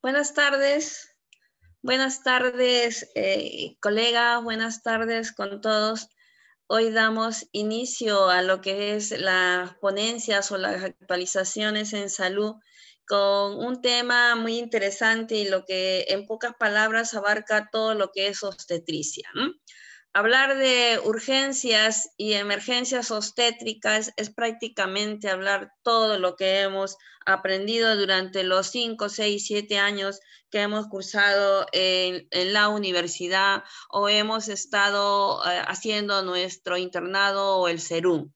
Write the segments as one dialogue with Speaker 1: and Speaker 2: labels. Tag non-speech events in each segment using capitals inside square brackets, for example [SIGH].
Speaker 1: Buenas tardes. Buenas tardes, eh, colegas, Buenas tardes con todos. Hoy damos inicio a lo que es las ponencias o las actualizaciones en salud con un tema muy interesante y lo que en pocas palabras abarca todo lo que es obstetricia. Hablar de urgencias y emergencias obstétricas es prácticamente hablar todo lo que hemos aprendido durante los 5, 6, 7 años que hemos cursado en, la universidad o hemos estado eh, haciendo nuestro internado o el CERUM.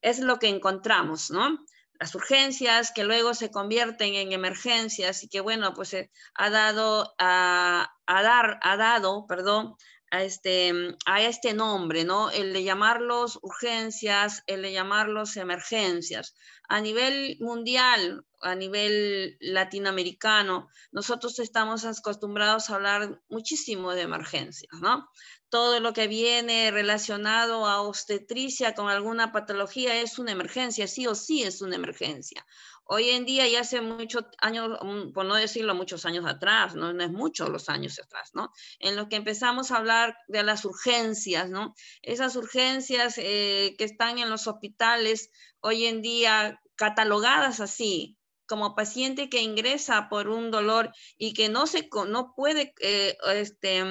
Speaker 1: Es lo que encontramos, ¿no? las urgencias que luego se convierten en emergencias y que bueno, pues ha dado, a dar, ha dado, perdón, a este, mm, a este nombre, ¿no? El de llamarlos urgencias, el de llamarlos emergencias. A nivel mundial, a nivel latinoamericano, nosotros estamos acostumbrados a hablar muchísimo de emergencias, ¿no? Todo lo que viene relacionado a obstetricia con alguna patología es una emergencia, sí o sí es una emergencia. Hoy en día, y hace muchos años, por no decirlo muchos años atrás, no, es mucho los años atrás, ¿no? En los que empezamos a hablar de las urgencias, ¿no? Esas urgencias eh, que están en los hospitales hoy en día catalogadas así, como paciente que ingresa por un dolor y que no se no puede eh, este,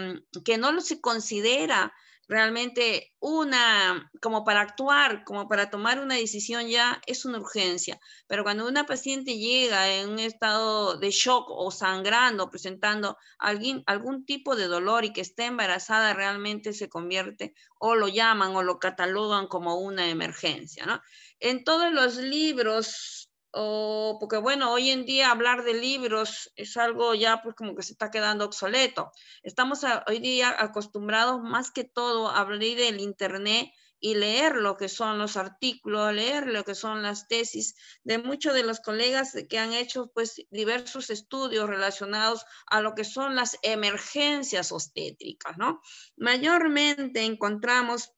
Speaker 1: que no lo se considera realmente una, como para actuar, como para tomar una decisión ya, es una urgencia. Pero cuando una paciente llega en un estado de shock o sangrando, presentando algún tipo de dolor y que esté embarazada, realmente se convierte o lo llaman o lo catalogan como una emergencia. ¿no? En todos los libros o porque bueno, hoy en día hablar de libros es algo ya pues como que se está quedando obsoleto. Estamos hoy día acostumbrados más que todo a abrir el internet y leer lo que son los artículos, leer lo que son las tesis de muchos de los colegas que han hecho pues diversos estudios relacionados a lo que son las emergencias obstétricas, ¿no? Mayormente encontramos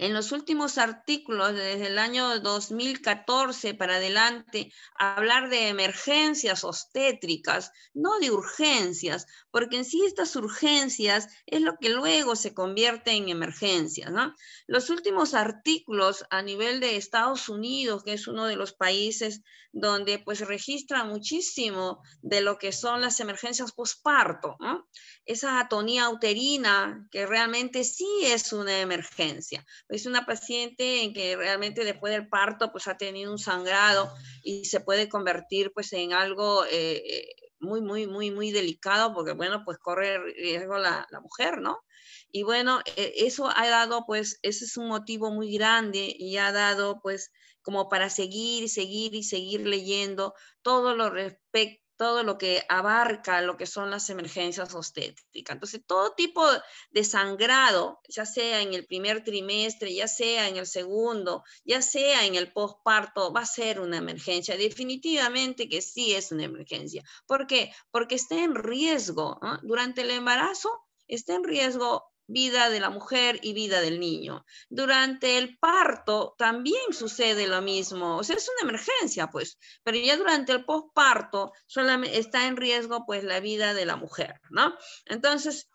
Speaker 1: en los últimos artículos, desde el año 2014 para adelante, hablar de emergencias obstétricas, no de urgencias, porque en sí estas urgencias es lo que luego se convierte en emergencias. Los últimos artículos a nivel de Estados Unidos, que es uno de los países donde pues registra muchísimo de lo que son las emergencias posparto, esa atonía uterina que realmente sí es una emergencia es una paciente en que realmente después del parto pues ha tenido un sangrado y se puede convertir pues en algo eh, eh, muy, muy, muy, muy delicado porque bueno, pues corre riesgo la, mujer, ¿no? Y bueno, eh, eso ha dado pues, ese es un motivo muy grande y ha dado pues como para seguir y seguir y seguir leyendo todo lo respecto todo lo que abarca lo que son las emergencias obstétricas. Entonces, todo tipo de sangrado, ya sea en el primer trimestre, ya sea en el segundo, ya sea en el posparto, va a ser una emergencia. Definitivamente que sí es una emergencia. ¿Por qué? Porque está en riesgo. Durante el embarazo está en riesgo vida de la mujer y vida del niño. Durante el parto también sucede lo mismo, o sea, es una emergencia, pues, pero ya durante el posparto solamente está en riesgo, pues, la vida de la mujer, ¿no? Entonces,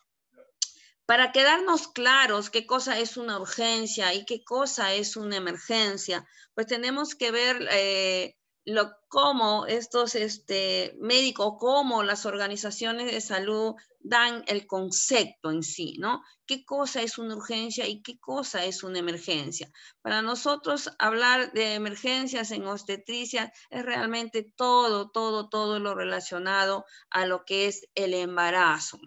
Speaker 1: para quedarnos claros qué cosa es una urgencia y qué cosa es una emergencia, pues tenemos que ver eh, lo lo, cómo estos este, médicos, cómo las organizaciones de salud dan el concepto en sí, ¿no? ¿Qué cosa es una urgencia y qué cosa es una emergencia? Para nosotros hablar de emergencias en obstetricia es realmente todo, todo, todo lo relacionado a lo que es el embarazo,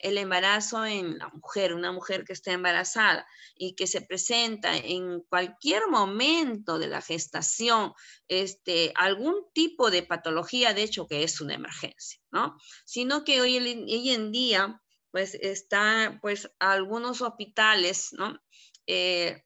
Speaker 1: el embarazo en la mujer, una mujer que está embarazada y que se presenta en cualquier momento de la gestación, este, algún tipo de patología, de hecho, que es una emergencia, ¿no? Sino que hoy, en día, pues, están, pues, algunos hospitales, ¿no? Eh,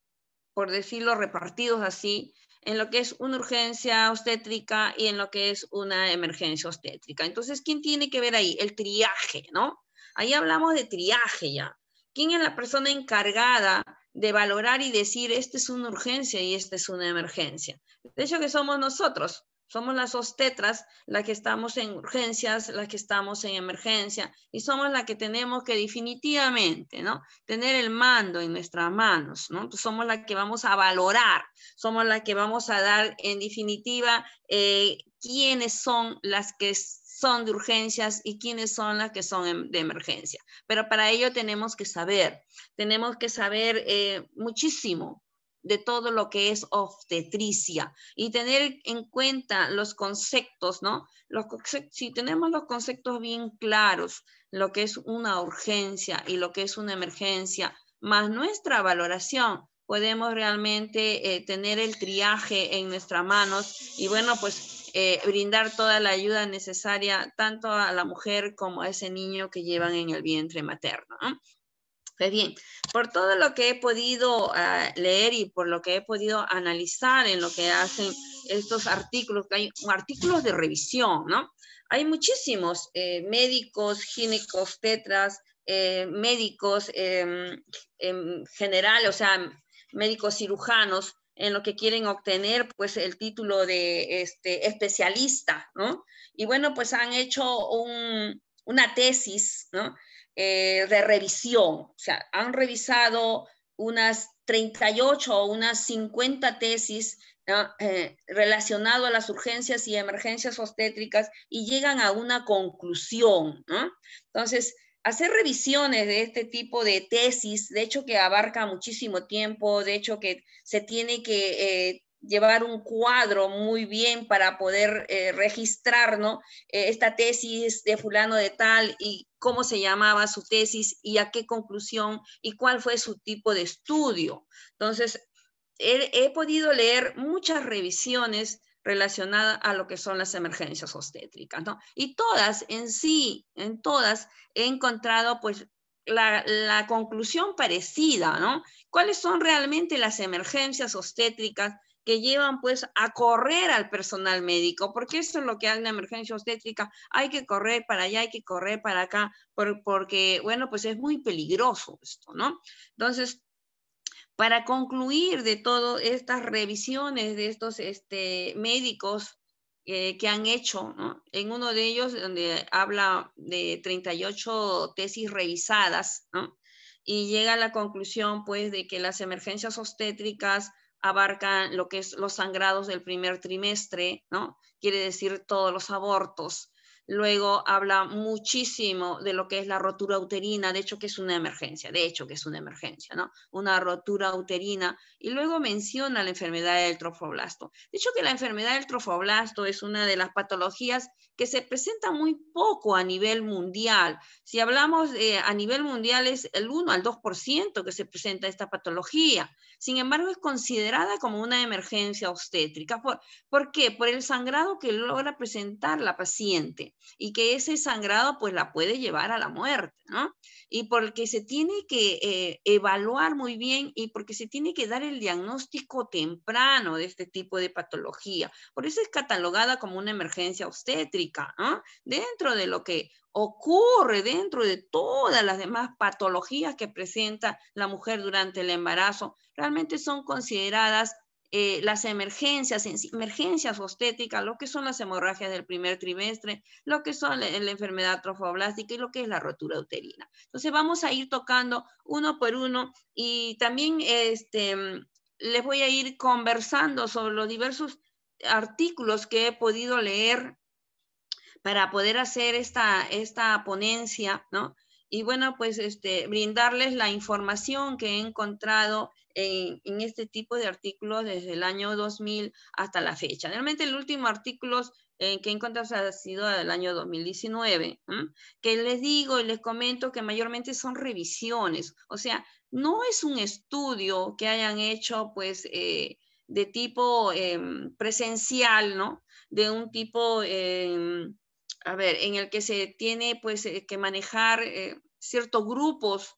Speaker 1: por decirlo, repartidos así, en lo que es una urgencia obstétrica y en lo que es una emergencia obstétrica. Entonces, ¿quién tiene que ver ahí? El triaje, ¿no? Ahí hablamos de triaje ya. ¿Quién es la persona encargada de valorar y decir, esta es una urgencia y esta es una emergencia? De hecho, que somos nosotros, somos las ostetras las que estamos en urgencias, las que estamos en emergencia y somos las que tenemos que definitivamente, ¿no? Tener el mando en nuestras manos, ¿no? Somos las que vamos a valorar, somos las que vamos a dar en definitiva eh, quiénes son las que son de urgencias y quiénes son las que son em, de emergencia. Pero para ello tenemos que saber, tenemos que saber eh, muchísimo, de todo lo que es obstetricia y tener en cuenta los conceptos, ¿no? Los, si tenemos los conceptos bien claros, lo que es una urgencia y lo que es una emergencia, más nuestra valoración, podemos realmente eh, tener el triaje en nuestras manos y bueno, pues eh, brindar toda la ayuda necesaria tanto a la mujer como a ese niño que llevan en el vientre materno. ¿no? Pues bien, por todo lo que he podido ah, leer y por lo que he podido analizar en lo que hacen estos artículos, que hay artículos de revisión, ¿no? Hay muchísimos médicos, gínicos, eh, médicos en eh, em, em, general, o sea, médicos cirujanos, en lo que quieren obtener pues el título de este, especialista, ¿no? Y bueno, pues han hecho un, una tesis, ¿no? Eh, de revisión. O sea, han revisado unas 38 o unas 50 tesis relacionadas eh, relacionado a las urgencias y emergencias obstétricas y llegan a una conclusión. Entonces, hacer revisiones de este tipo de tesis, de hecho que abarca muchísimo tiempo, de hecho que se tiene que eh, llevar un cuadro muy bien para poder eh, registrar ¿no? Eh, esta tesis de fulano de tal y cómo se llamaba su tesis y a qué conclusión y cuál fue su tipo de estudio. Entonces, he, podido leer muchas revisiones relacionadas a lo que son las emergencias obstétricas, ¿no? Y todas en sí, en todas he encontrado pues la, la conclusión parecida, ¿no? ¿Cuáles son realmente las emergencias obstétricas que llevan pues a correr al personal médico, porque eso es lo que hay en la emergencia obstétrica, hay que correr para allá, hay que correr para acá, porque bueno, pues es muy peligroso esto, ¿no? Entonces, para concluir de todas estas revisiones de estos este, médicos eh, que han hecho, en uno de ellos donde habla de 38 tesis revisadas, y llega a la conclusión pues de que las emergencias obstétricas abarcan lo que es los sangrados del primer trimestre, ¿no? Quiere decir todos los abortos, Luego habla muchísimo de lo que es la rotura uterina, de hecho que es una emergencia, de hecho que es una emergencia, ¿no? Una rotura uterina. Y luego menciona la enfermedad del trofoblasto. De hecho que la enfermedad del trofoblasto es una de las patologías que se presenta muy poco a nivel mundial. Si hablamos eh, a nivel mundial es el 1 al 2% que se presenta esta patología. Sin embargo, es considerada como una emergencia obstétrica. ¿Por qué? Por el sangrado que logra presentar la paciente y que ese sangrado pues la puede llevar a la muerte, ¿no? Y porque se tiene que eh, evaluar muy bien y porque se tiene que dar el diagnóstico temprano de este tipo de patología. Por eso es catalogada como una emergencia obstétrica, ¿no? Dentro de lo que ocurre dentro de todas las demás patologías que presenta la mujer durante el embarazo, realmente son consideradas eh, las emergencias, emergencias obstétricas, lo que son las hemorragias del primer trimestre, lo que son la, enfermedad trofoblástica y lo que es la rotura uterina. Entonces vamos a ir tocando uno por uno y también este, les voy a ir conversando sobre los diversos artículos que he podido leer para poder hacer esta, esta ponencia, ¿no? y bueno, pues este, brindarles la información que he encontrado en, este tipo de artículos desde el año 2000 hasta la fecha. Realmente el último artículo eh, que he encontrado ha sido del año 2019, que les digo y les comento que mayormente son revisiones, o sea, no es un estudio que hayan hecho pues eh, de tipo em, presencial, ¿no? De un tipo em, a ver, en el que se tiene pues eh, que manejar eh, ciertos grupos,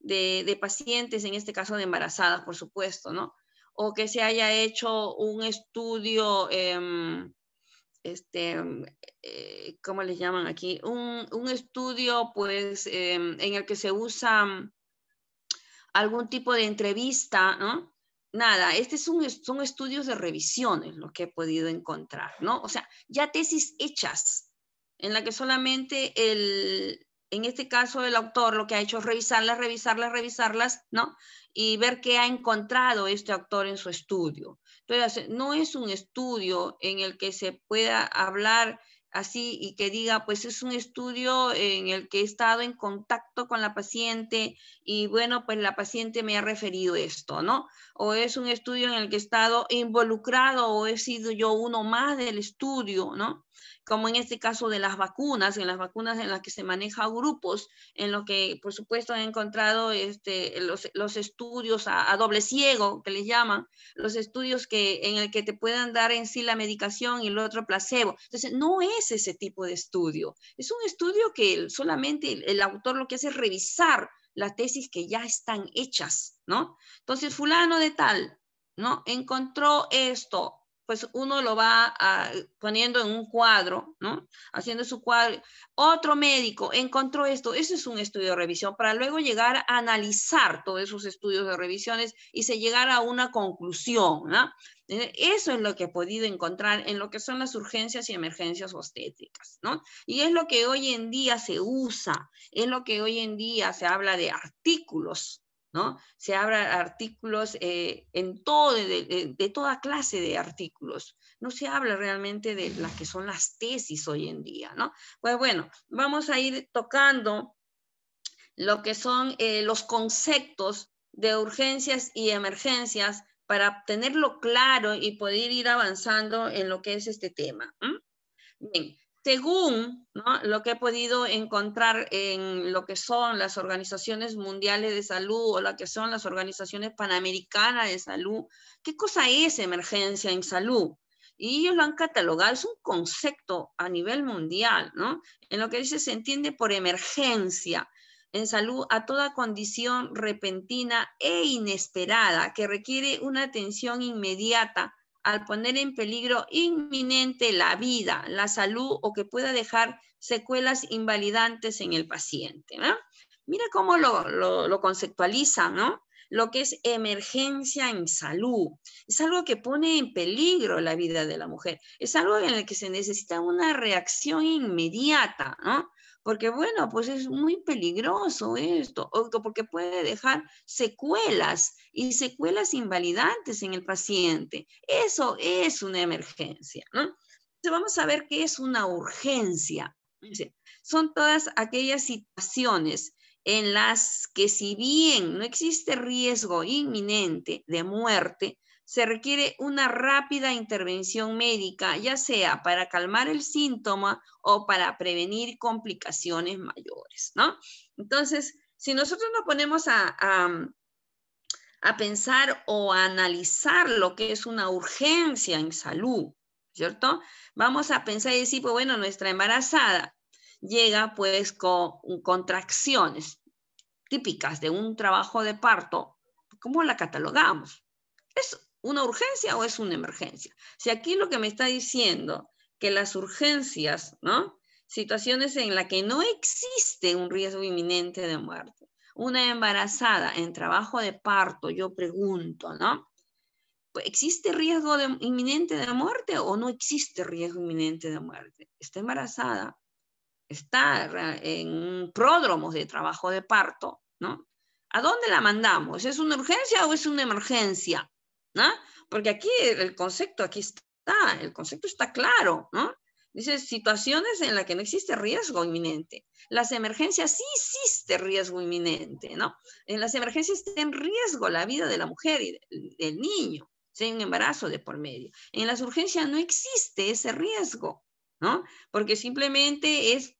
Speaker 1: De, pacientes, en este caso de embarazadas, por supuesto, ¿no? O que se haya hecho un estudio, em, este, em, eh, ¿cómo les llaman aquí? Un, estudio, pues, em, en el que se usa mm, algún tipo de entrevista, ¿no? nada, este son estudios de revisiones lo que he podido encontrar, ¿no? O sea, ya tesis hechas, en la que solamente el, en este caso el autor lo que ha hecho es revisarlas, revisarlas, revisarlas, ¿no? Y ver qué ha encontrado este autor en su estudio. Entonces, no es un estudio en el que se pueda hablar así y que diga, pues es un estudio en el que he estado en contacto con la paciente y bueno, pues la paciente me ha referido esto, ¿no? O es un estudio en el que he estado involucrado o he sido yo uno más del estudio, ¿no? como en este caso de las vacunas, en las vacunas en las que se maneja grupos, en lo que por supuesto han encontrado este, los, estudios a, doble ciego, que les llaman, los estudios que, en el que te puedan dar en sí la medicación y el otro placebo. Entonces, no es ese tipo de estudio, es un estudio que solamente el, el autor lo que hace es revisar las tesis que ya están hechas, ¿no? Entonces, fulano de tal, ¿no? Encontró esto, pues uno lo va ah, poniendo en un cuadro, ¿no? Haciendo su cuadro. Otro médico encontró esto, eso es un estudio de revisión, para luego llegar a analizar todos esos estudios de revisiones y se llegar a una conclusión, ¿no? Eh, eso es lo que he podido encontrar en lo que son las urgencias y emergencias obstétricas, ¿no? Y es lo que hoy en día se usa, es lo que hoy en día se habla de artículos ¿no? Se habla artículos eh, en todo, de, de, toda clase de artículos. No se habla realmente de las que son las tesis hoy en día, ¿no? Pues bueno, vamos a ir tocando lo que son eh, los conceptos de urgencias y emergencias para tenerlo claro y poder ir avanzando en lo que es este tema. Bien, según lo que he podido encontrar en lo que son las organizaciones mundiales de salud o lo que son las organizaciones panamericanas de salud, ¿qué cosa es emergencia en salud? Y ellos lo han catalogado, es un concepto a nivel mundial, ¿no? En lo que dice se entiende por emergencia en salud a toda condición repentina e inesperada que requiere una atención inmediata al poner en peligro inminente la vida, la salud o que pueda dejar secuelas invalidantes en el paciente. ¿no? Mira cómo lo, conceptualiza, lo ¿no? lo que es emergencia en salud. Es algo que pone en peligro la vida de la mujer. Es algo en el que se necesita una reacción inmediata, ¿no? porque bueno, pues es muy peligroso esto, porque puede dejar secuelas y secuelas invalidantes en el paciente. Eso es una emergencia. Entonces vamos a ver qué es una urgencia. Son todas aquellas situaciones en las que si bien no existe riesgo inminente de muerte, se requiere una rápida intervención médica, ya sea para calmar el síntoma o para prevenir complicaciones mayores, ¿no? Entonces, si nosotros nos ponemos a, a, pensar o a analizar lo que es una urgencia en salud, ¿cierto? Vamos a pensar y decir, pues bueno, nuestra embarazada llega pues con contracciones típicas de un trabajo de parto, ¿cómo la catalogamos? Es una urgencia o es una emergencia. Si aquí lo que me está diciendo que las urgencias, ¿no? Situaciones en las que no existe un riesgo inminente de muerte. Una embarazada en trabajo de parto, yo pregunto, ¿no? Pues, ¿Existe riesgo inminente de muerte o no existe riesgo inminente de muerte? Está embarazada, está en pródromos de trabajo de parto, ¿no? ¿A dónde la mandamos? ¿Es una urgencia o es una emergencia? Porque aquí el concepto, aquí está, el concepto está claro, ¿no? Dice, situaciones en las que no existe riesgo inminente. Las emergencias sí existe riesgo inminente, ¿no? En las emergencias está en riesgo la vida de la mujer y del niño, sin un embarazo de por medio. En las urgencias no existe ese riesgo, ¿no? Porque simplemente es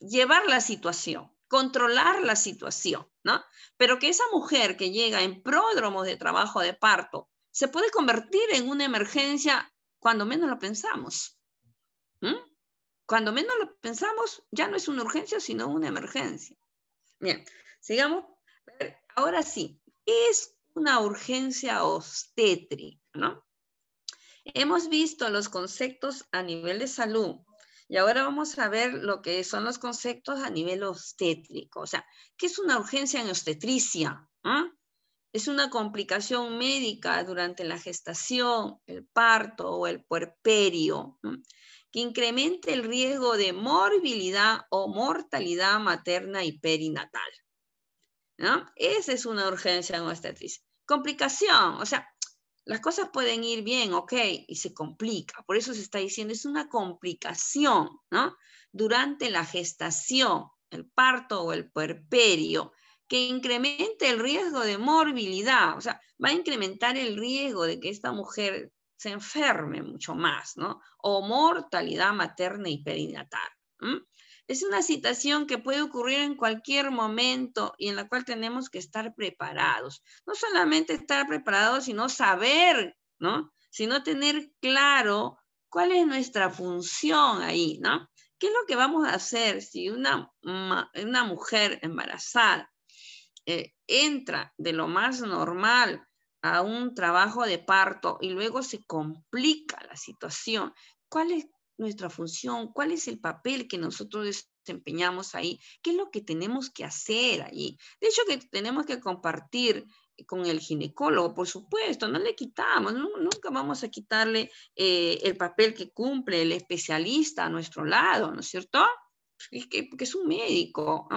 Speaker 1: llevar la situación, controlar la situación, ¿no? Pero que esa mujer que llega en pródromos de trabajo de parto se puede convertir en una emergencia cuando menos lo pensamos. ¿Mm? Cuando menos lo pensamos, ya no es una urgencia, sino una emergencia. Bien, sigamos. Ahora sí, ¿qué es una urgencia obstétrica? ¿no? Hemos visto los conceptos a nivel de salud y ahora vamos a ver lo que son los conceptos a nivel obstétrico. O sea, ¿qué es una urgencia en obstetricia? ¿Ah? es una complicación médica durante la gestación, el parto o el puerperio, que incrementa el riesgo de morbilidad o mortalidad materna y perinatal. Esa es una urgencia en obstetricia. Complicación, o sea, las cosas pueden ir bien, ok, y se complica. Por eso se está diciendo, es una complicación, Durante la gestación, el parto o el puerperio, que incremente el riesgo de morbilidad, o sea, va a incrementar el riesgo de que esta mujer se enferme mucho más, ¿no? O mortalidad materna y perinatal. Es una situación que puede ocurrir en cualquier momento y en la cual tenemos que estar preparados. No solamente estar preparados, sino saber, ¿no? Sino tener claro cuál es nuestra función ahí, ¿no? ¿Qué es lo que vamos a hacer si una, una mujer embarazada eh, entra de lo más normal a un trabajo de parto y luego se complica la situación, ¿cuál es nuestra función? ¿Cuál es el papel que nosotros desempeñamos ahí? ¿Qué es lo que tenemos que hacer allí? De hecho, que tenemos que compartir con el ginecólogo, por supuesto, no le quitamos, nunca vamos a quitarle eh, el papel que cumple el especialista a nuestro lado, ¿no es cierto? que, es un médico,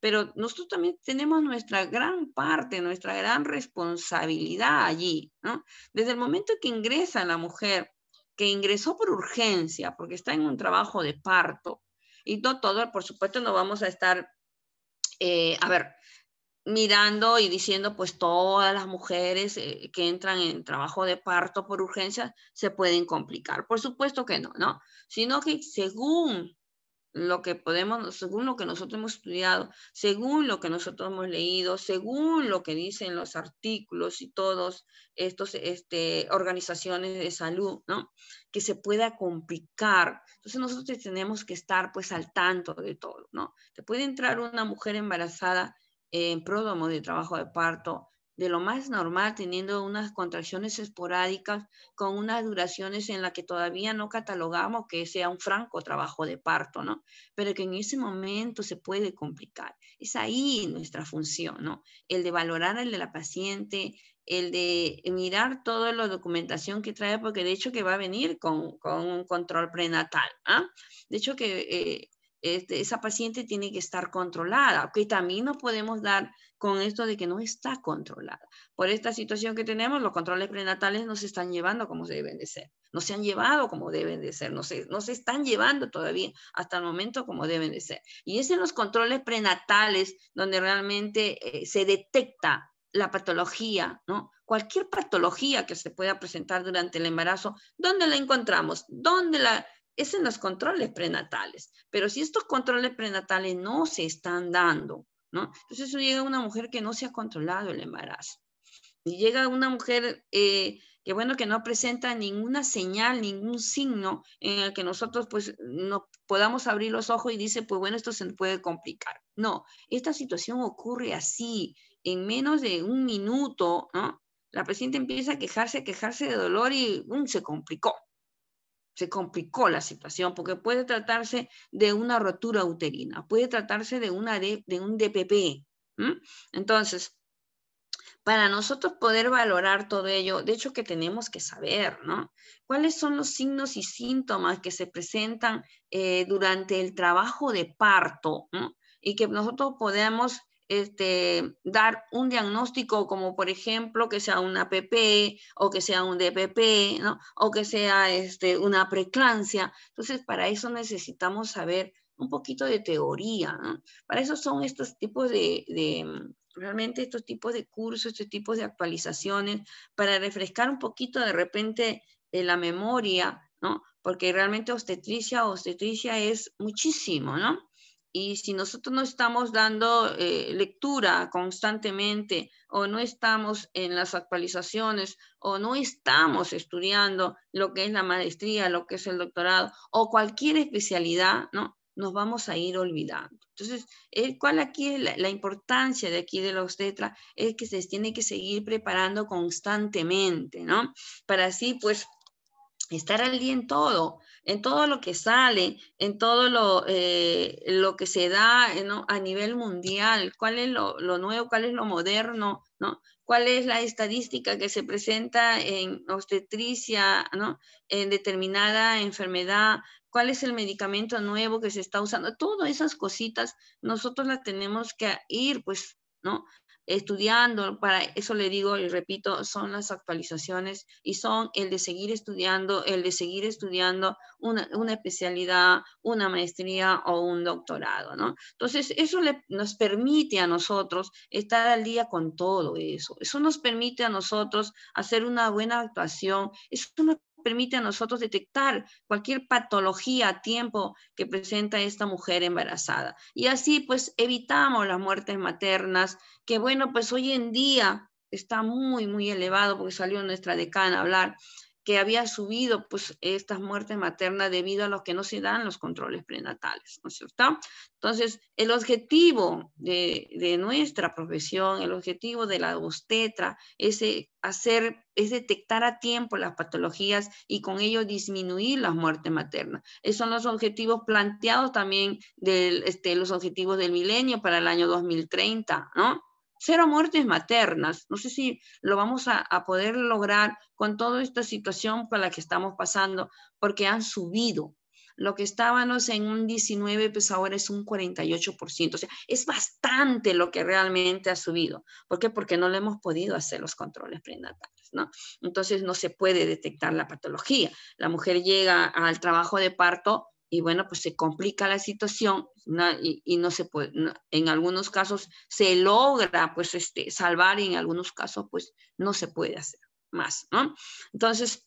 Speaker 1: pero nosotros también tenemos nuestra gran parte, nuestra gran responsabilidad allí. ¿no? Desde el momento que ingresa la mujer, que ingresó por urgencia, porque está en un trabajo de parto, y no todo, por supuesto, no vamos a estar, eh, a ver, mirando y diciendo, pues todas las mujeres eh, que entran en trabajo de parto por urgencia se pueden complicar. Por supuesto que no, ¿no? Sino que según lo que podemos, según lo que nosotros hemos estudiado, según lo que nosotros hemos leído, según lo que dicen los artículos y todos estos este, organizaciones de salud, ¿no? Que se pueda complicar. Entonces nosotros tenemos que estar pues al tanto de todo, ¿no? Te puede entrar una mujer embarazada en pródomo de trabajo de parto de lo más normal, teniendo unas contracciones esporádicas con unas duraciones en las que todavía no catalogamos que sea un franco trabajo de parto, ¿no? Pero que en ese momento se puede complicar. Es ahí nuestra función, ¿no? El de valorar el de la paciente, el de mirar toda la documentación que trae, porque de hecho que va a venir con, un control prenatal. ¿ah? De hecho que eh, este, esa paciente tiene que estar controlada, que también nos podemos dar con esto de que no está controlada. Por esta situación que tenemos, los controles prenatales no se están llevando como se deben de ser, no se han llevado como deben de ser, no se, no se están llevando todavía hasta el momento como deben de ser. Y es en los controles prenatales donde realmente eh, se detecta la patología, ¿no? Cualquier patología que se pueda presentar durante el embarazo, ¿dónde la encontramos? ¿Dónde la, es en los controles prenatales. Pero si estos controles prenatales no se están dando, ¿no? Entonces llega una mujer que no se ha controlado el embarazo. Y llega una mujer eh, que, bueno, que no presenta ninguna señal, ningún signo en el que nosotros, pues, no podamos abrir los ojos y dice, pues, bueno, esto se puede complicar. No, esta situación ocurre así, en menos de un minuto, La paciente empieza a quejarse, a quejarse de dolor y un ¡um!, se complicó se complicó la situación porque puede tratarse de una rotura uterina, puede tratarse de, una de, un DPP. Entonces, para nosotros poder valorar todo ello, de hecho que tenemos que saber, ¿no? ¿Cuáles son los signos y síntomas que se presentan eh, durante el trabajo de parto? Y que nosotros podemos este, dar un diagnóstico como por ejemplo que sea una PP o que sea un DPP o que sea este, una preclancia. Entonces, para eso necesitamos saber un poquito de teoría. ¿no? Para eso son estos tipos de, mm, realmente estos tipos de cursos, estos tipos de actualizaciones, para refrescar un poquito de repente de la memoria, ¿no? porque realmente obstetricia, obstetricia es muchísimo, ¿no? Y si nosotros no estamos dando eh, lectura constantemente o no estamos en las actualizaciones o no estamos estudiando lo que es la maestría, lo que es el doctorado o cualquier especialidad, ¿no? nos vamos a ir olvidando. Entonces, ¿cuál aquí la, importancia de aquí de los tetras Es que se tiene que seguir preparando constantemente, ¿no? Para así, pues, estar al día en todo, en todo lo que sale, en todo lo, eh, que se da eh, a nivel mundial, cuál es lo, nuevo, cuál es lo moderno, ¿no? cuál es la estadística que se presenta en obstetricia, en determinada enfermedad, cuál es el medicamento nuevo que se está usando, todas esas cositas nosotros las tenemos que ir pues ¿no? estudiando, para eso le digo y repito, son las actualizaciones y son el de seguir estudiando, el de seguir estudiando una, especialidad, una maestría o un doctorado, ¿no? Entonces, eso nos permite a nosotros estar al día con todo eso. Eso nos permite a nosotros hacer una buena actuación. Eso nos permite a nosotros detectar cualquier patología a tiempo que presenta esta mujer embarazada. Y así pues evitamos las muertes maternas, que bueno, pues hoy en día está muy, muy elevado porque salió nuestra decana a hablar que había subido pues estas muertes maternas debido a los que no se dan los controles prenatales, ¿no es cierto? Entonces, el objetivo de, nuestra profesión, el objetivo de la obstetra es, eh, hacer, es detectar a tiempo las patologías y con ello disminuir las muertes maternas. Esos son los objetivos planteados también de este, los objetivos del milenio para el año 2030, ¿no? cero muertes maternas. No sé si lo vamos a, poder lograr con toda esta situación por la que estamos pasando, porque han subido. Lo que estábamos en un 19, pues ahora es un 48%. O sea, es bastante lo que realmente ha subido. ¿Por qué? Porque no le hemos podido hacer los controles prenatales, ¿no? Entonces no se puede detectar la patología. La mujer llega al trabajo de parto y bueno, pues se complica la situación Y, no se puede, en algunos casos se logra pues este, salvar y en algunos casos pues no se puede hacer más, ¿no? Entonces,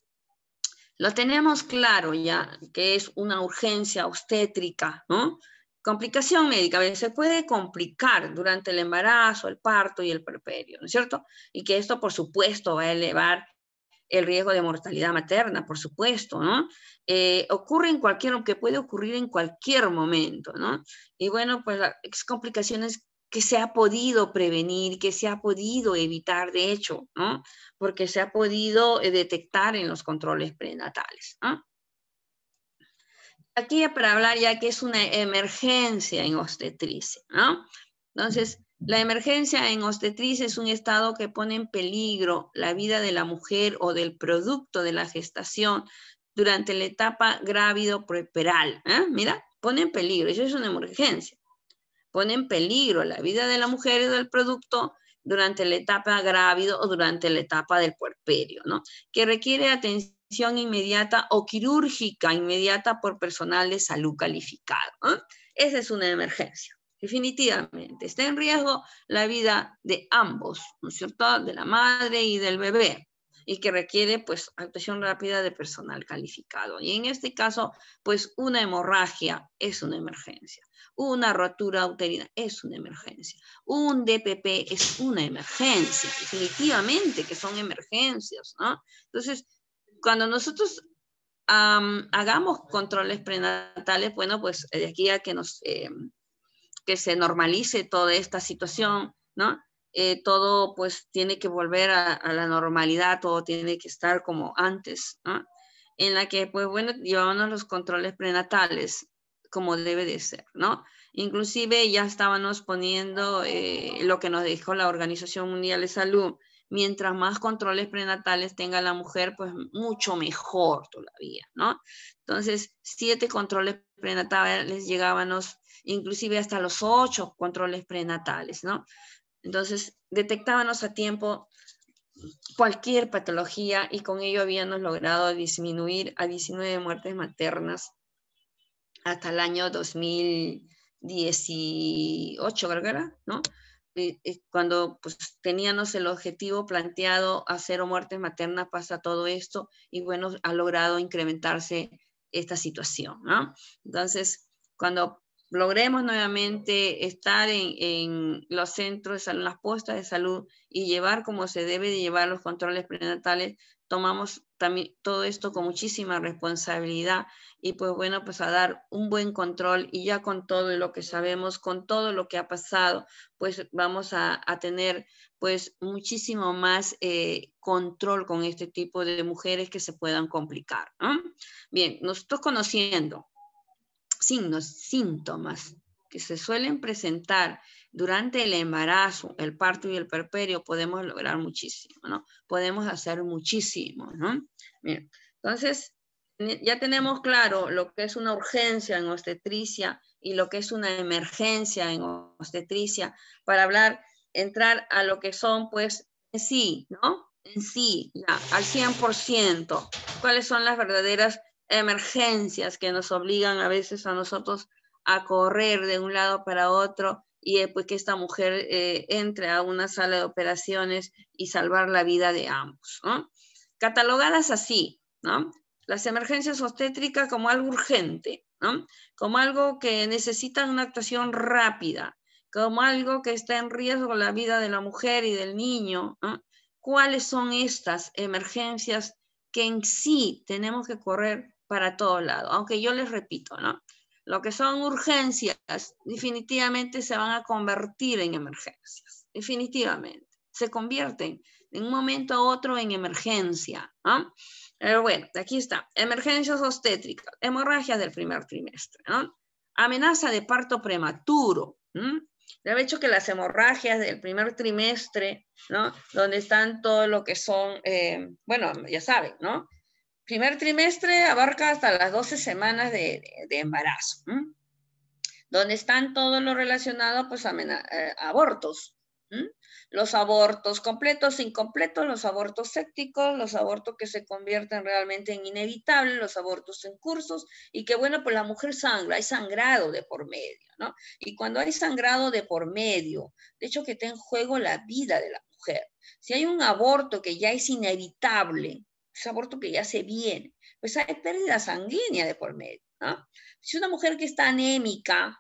Speaker 1: lo tenemos claro ya, que es una urgencia obstétrica, ¿no? Complicación médica, a se puede complicar durante el embarazo, el parto y el perperio, ¿no es cierto? Y que esto, por supuesto, va a elevar el riesgo de mortalidad materna, por supuesto, ¿no? Eh, ocurre en cualquier, que puede ocurrir en cualquier momento, ¿no? Y bueno, pues las complicaciones que se ha podido prevenir, que se ha podido evitar, de hecho, ¿no? Porque se ha podido eh, detectar en los controles prenatales, ¿no? Aquí para hablar ya que es una emergencia en obstetricia, ¿no? Entonces, la emergencia en obstetricia es un estado que pone en peligro la vida de la mujer o del producto de la gestación durante la etapa grávido preperal. ¿eh? Mira, pone en peligro, eso es una emergencia. Pone en peligro la vida de la mujer o del producto durante la etapa grávido o durante la etapa del puerperio, ¿no? Que requiere atención inmediata o quirúrgica inmediata por personal de salud calificado. ¿eh? Esa es una emergencia definitivamente. Está en riesgo la vida de ambos, ¿no es cierto? De la madre y del bebé y que requiere pues actuación rápida de personal calificado. Y en este caso, pues una hemorragia es una emergencia, una rotura uterina es una emergencia, un DPP es una emergencia, definitivamente que son emergencias, ¿no? Entonces, cuando nosotros hagamos controles prenatales, bueno, pues de aquí a que nos... Eh, que se normalice toda esta situación, ¿no? Eh, todo pues tiene que volver a, la normalidad, todo tiene que estar como antes, ¿no? En la que pues bueno, llevábamos los controles prenatales como debe de ser, ¿no? Inclusive ya estábamos poniendo eh, lo que nos dijo la Organización Mundial de Salud, mientras más controles prenatales tenga la mujer, pues mucho mejor todavía, ¿no? Entonces, siete controles prenatales llegábamos, inclusive hasta los ocho controles prenatales, ¿no? Entonces, detectábamos a tiempo cualquier patología y con ello habíamos logrado disminuir a 19 muertes maternas hasta el año 2018, ¿verdad? ¿no? Eh, eh, cuando pues, teníamos el objetivo planteado a cero muertes maternas pasa todo esto y bueno, ha logrado incrementarse esta situación. ¿no? Entonces, cuando logremos nuevamente estar en, en los centros, en las puestas de salud y llevar como se debe de llevar los controles prenatales, tomamos también todo esto con muchísima responsabilidad y pues bueno, pues a dar un buen control y ya con todo lo que sabemos, con todo lo que ha pasado, pues vamos a, tener pues muchísimo más eh, control con este tipo de mujeres que se puedan complicar. Bien, nosotros conociendo signos, síntomas que se suelen presentar durante el embarazo, el parto y el perperio podemos lograr muchísimo, ¿no? Podemos hacer muchísimo, ¿no? Bien, entonces, ya tenemos claro lo que es una urgencia en obstetricia y lo que es una emergencia en obstetricia para hablar, entrar a lo que son, pues, en sí, ¿no? En sí, al 100%. ¿Cuáles son las verdaderas emergencias que nos obligan a veces a nosotros a correr de un lado para otro y eh, pues que esta mujer eh, entre a una sala de operaciones y salvar la vida de ambos. ¿no? Catalogadas así, ¿no? las emergencias obstétricas como algo urgente, ¿no? como algo que necesita una actuación rápida, como algo que está en riesgo la vida de la mujer y del niño. ¿Cuáles son estas emergencias que en sí tenemos que correr para todo lado? Aunque yo les repito, ¿no? lo que son urgencias definitivamente se van a convertir en emergencias, definitivamente. Se convierten de un momento a otro en emergencia. ¿ah? Pero bueno, aquí está, emergencias obstétricas, hemorragias del primer trimestre, amenaza de parto prematuro. De hecho que las hemorragias del primer trimestre, ¿no? donde están todo lo que son, eh, bueno, ya saben, ¿no? primer trimestre abarca hasta las 12 semanas de, embarazo, donde están todo lo relacionado pues, eh, abortos. Los abortos completos, incompletos, los abortos sépticos, los abortos que se convierten realmente en inevitables, los abortos en cursos, y que bueno, pues la mujer sangra, hay sangrado de por medio, ¿no? Y cuando hay sangrado de por medio, de hecho que está en juego la vida de la mujer. Si hay un aborto que ya es inevitable, es aborto que ya se viene, pues hay pérdida sanguínea de por medio. ¿no? Si una mujer que está anémica,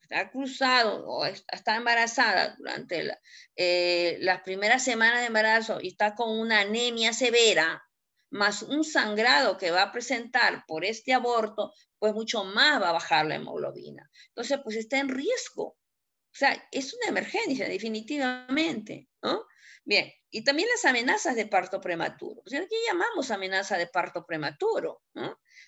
Speaker 1: está cruzado o está embarazada durante eh, las primeras semanas de embarazo y está con una anemia severa, más un sangrado que va a presentar por este aborto, pues mucho más va a bajar la hemoglobina. Entonces, pues está en riesgo. O sea, es una emergencia definitivamente. ¿no? Bien, y también las amenazas de parto prematuro. ¿Qué llamamos amenaza de parto prematuro?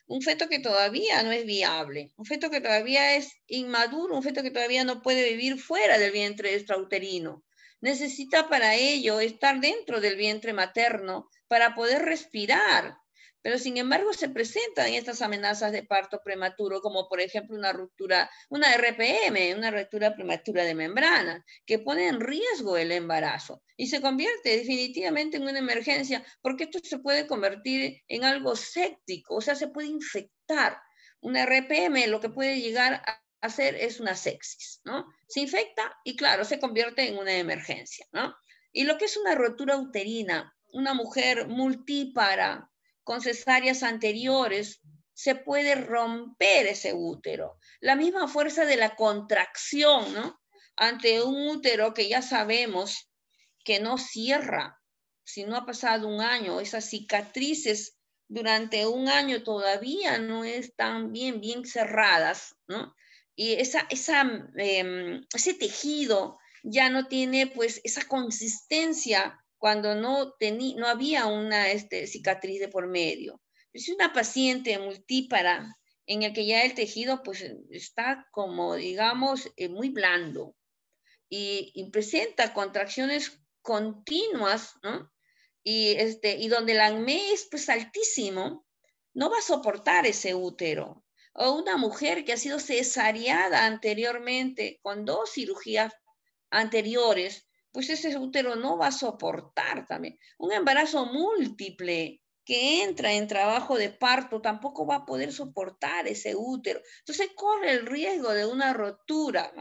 Speaker 1: Un feto que todavía no es viable, un feto que todavía es inmaduro, un feto que todavía no puede vivir fuera del vientre extrauterino. Necesita para ello estar dentro del vientre materno para poder respirar, pero sin embargo se presentan estas amenazas de parto prematuro, como por ejemplo una ruptura, una RPM, una ruptura prematura de membrana, que pone en riesgo el embarazo y se convierte definitivamente en una emergencia, porque esto se puede convertir en algo séptico, o sea, se puede infectar. Una RPM lo que puede llegar a hacer es una sexis, ¿no? Se infecta y claro, se convierte en una emergencia, ¿no? Y lo que es una rotura uterina, una mujer multípara, con cesáreas anteriores, se puede romper ese útero. La misma fuerza de la contracción, ¿no? Ante un útero que ya sabemos que no cierra, si no ha pasado un año, esas cicatrices durante un año todavía no están bien, bien cerradas, ¿no? Y esa, esa, em, ese tejido ya no tiene pues esa consistencia cuando no, tení, no había una este, cicatriz de por medio. Es una paciente multípara en el que ya el tejido pues está como, digamos, eh, muy blando y, presenta contracciones continuas, ¿no? Y, este, y donde el acné es pues altísimo, no va a soportar ese útero. O una mujer que ha sido cesareada anteriormente con dos cirugías anteriores, pues ese útero no va a soportar también. Un embarazo múltiple que entra en trabajo de parto tampoco va a poder soportar ese útero. Entonces corre el riesgo de una rotura,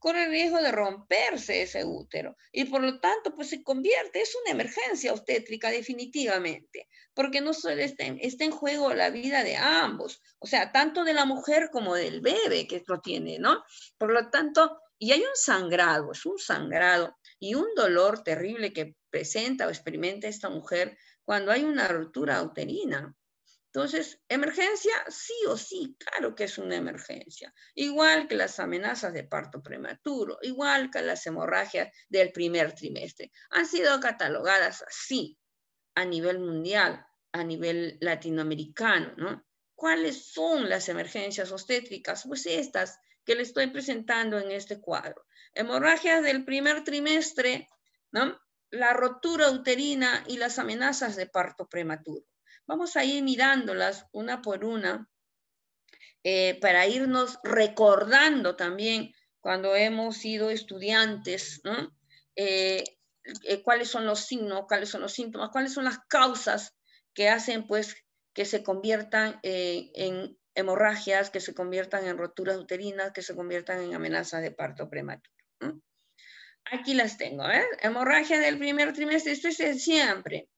Speaker 1: corre el riesgo de romperse ese útero y por lo tanto pues se convierte, es una emergencia obstétrica definitivamente, porque no solo está en, está en juego la vida de ambos, o sea, tanto de la mujer como del bebé que lo tiene, ¿no? Por lo tanto, y hay un sangrado, es un sangrado y un dolor terrible que presenta o experimenta esta mujer cuando hay una ruptura uterina. Entonces, emergencia, sí o sí, claro que es una emergencia. Igual que las amenazas de parto prematuro, igual que las hemorragias del primer trimestre. Han sido catalogadas así a nivel mundial, a nivel latinoamericano, ¿no? ¿Cuáles son las emergencias obstétricas? Pues estas, que le estoy presentando en este cuadro. Hemorragias del primer trimestre, la rotura uterina y las amenazas de parto prematuro. Vamos a ir mirándolas una por una eh, para irnos recordando también cuando hemos sido estudiantes, eh, eh, cuáles son los signos, cuáles son los síntomas, cuáles son las causas que hacen pues que se conviertan en, hemorragias que se conviertan en roturas uterinas, que se conviertan en amenazas de parto prematuro. Aquí las tengo, ¿eh? Hemorragia del primer trimestre, esto es siempre.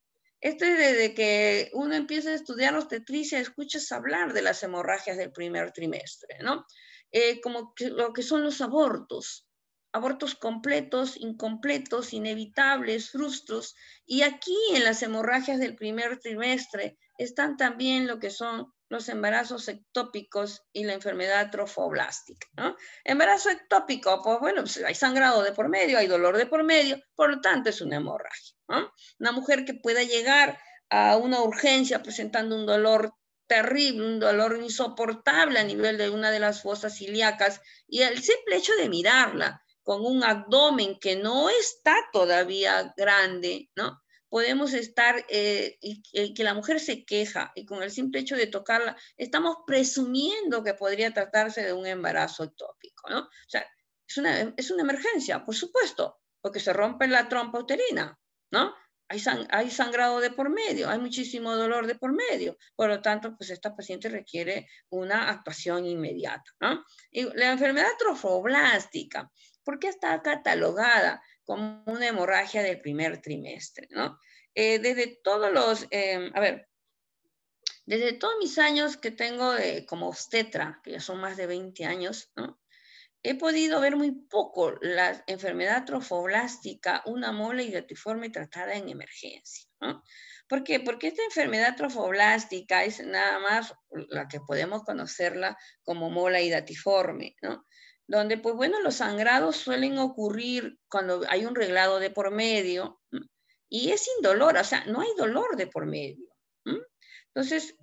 Speaker 1: Esto es desde que uno empieza a estudiar obstetricia, escuchas hablar de las hemorragias del primer trimestre, ¿no? Eh, como lo que son los abortos, abortos completos, incompletos, inevitables, frustros. Y aquí en las hemorragias del primer trimestre están también lo que son los embarazos ectópicos y la enfermedad trofoblástica. ¿no? Embarazo ectópico, pues bueno, pues, hay sangrado de por medio, hay dolor de por medio, por lo tanto es una hemorragia. Una mujer que pueda llegar a una urgencia presentando un dolor terrible, un dolor insoportable a nivel de una de las fosas ilíacas y el simple hecho de mirarla con un abdomen que no está todavía grande, ¿no? podemos estar, eh, eh, que la mujer se queja y con el simple hecho de tocarla, estamos presumiendo que podría tratarse de un embarazo ectópico, ¿no? O sea, es una, es una emergencia, por supuesto, porque se rompe la trompa uterina, ¿no? Hay, hay, sangrado de por medio, hay muchísimo dolor de por medio. Por lo tanto, pues esta paciente requiere una actuación inmediata. ¿no? Y la enfermedad trofoblástica, ¿por qué está catalogada? como una hemorragia del primer trimestre, ¿no? Eh, desde todos los, em, a ver, desde todos mis años que tengo eh, como obstetra, que ya son más de 20 años, ¿no? he podido ver muy poco la enfermedad trofoblástica, una mola hidratiforme tratada en emergencia. ¿no? ¿Por qué? Porque esta enfermedad trofoblástica es nada más la que podemos conocerla como mola hidratiforme, ¿no? donde pues bueno, los sangrados suelen ocurrir cuando hay un reglado de por medio y es sin dolor, o sea, no hay dolor de por medio. Entonces,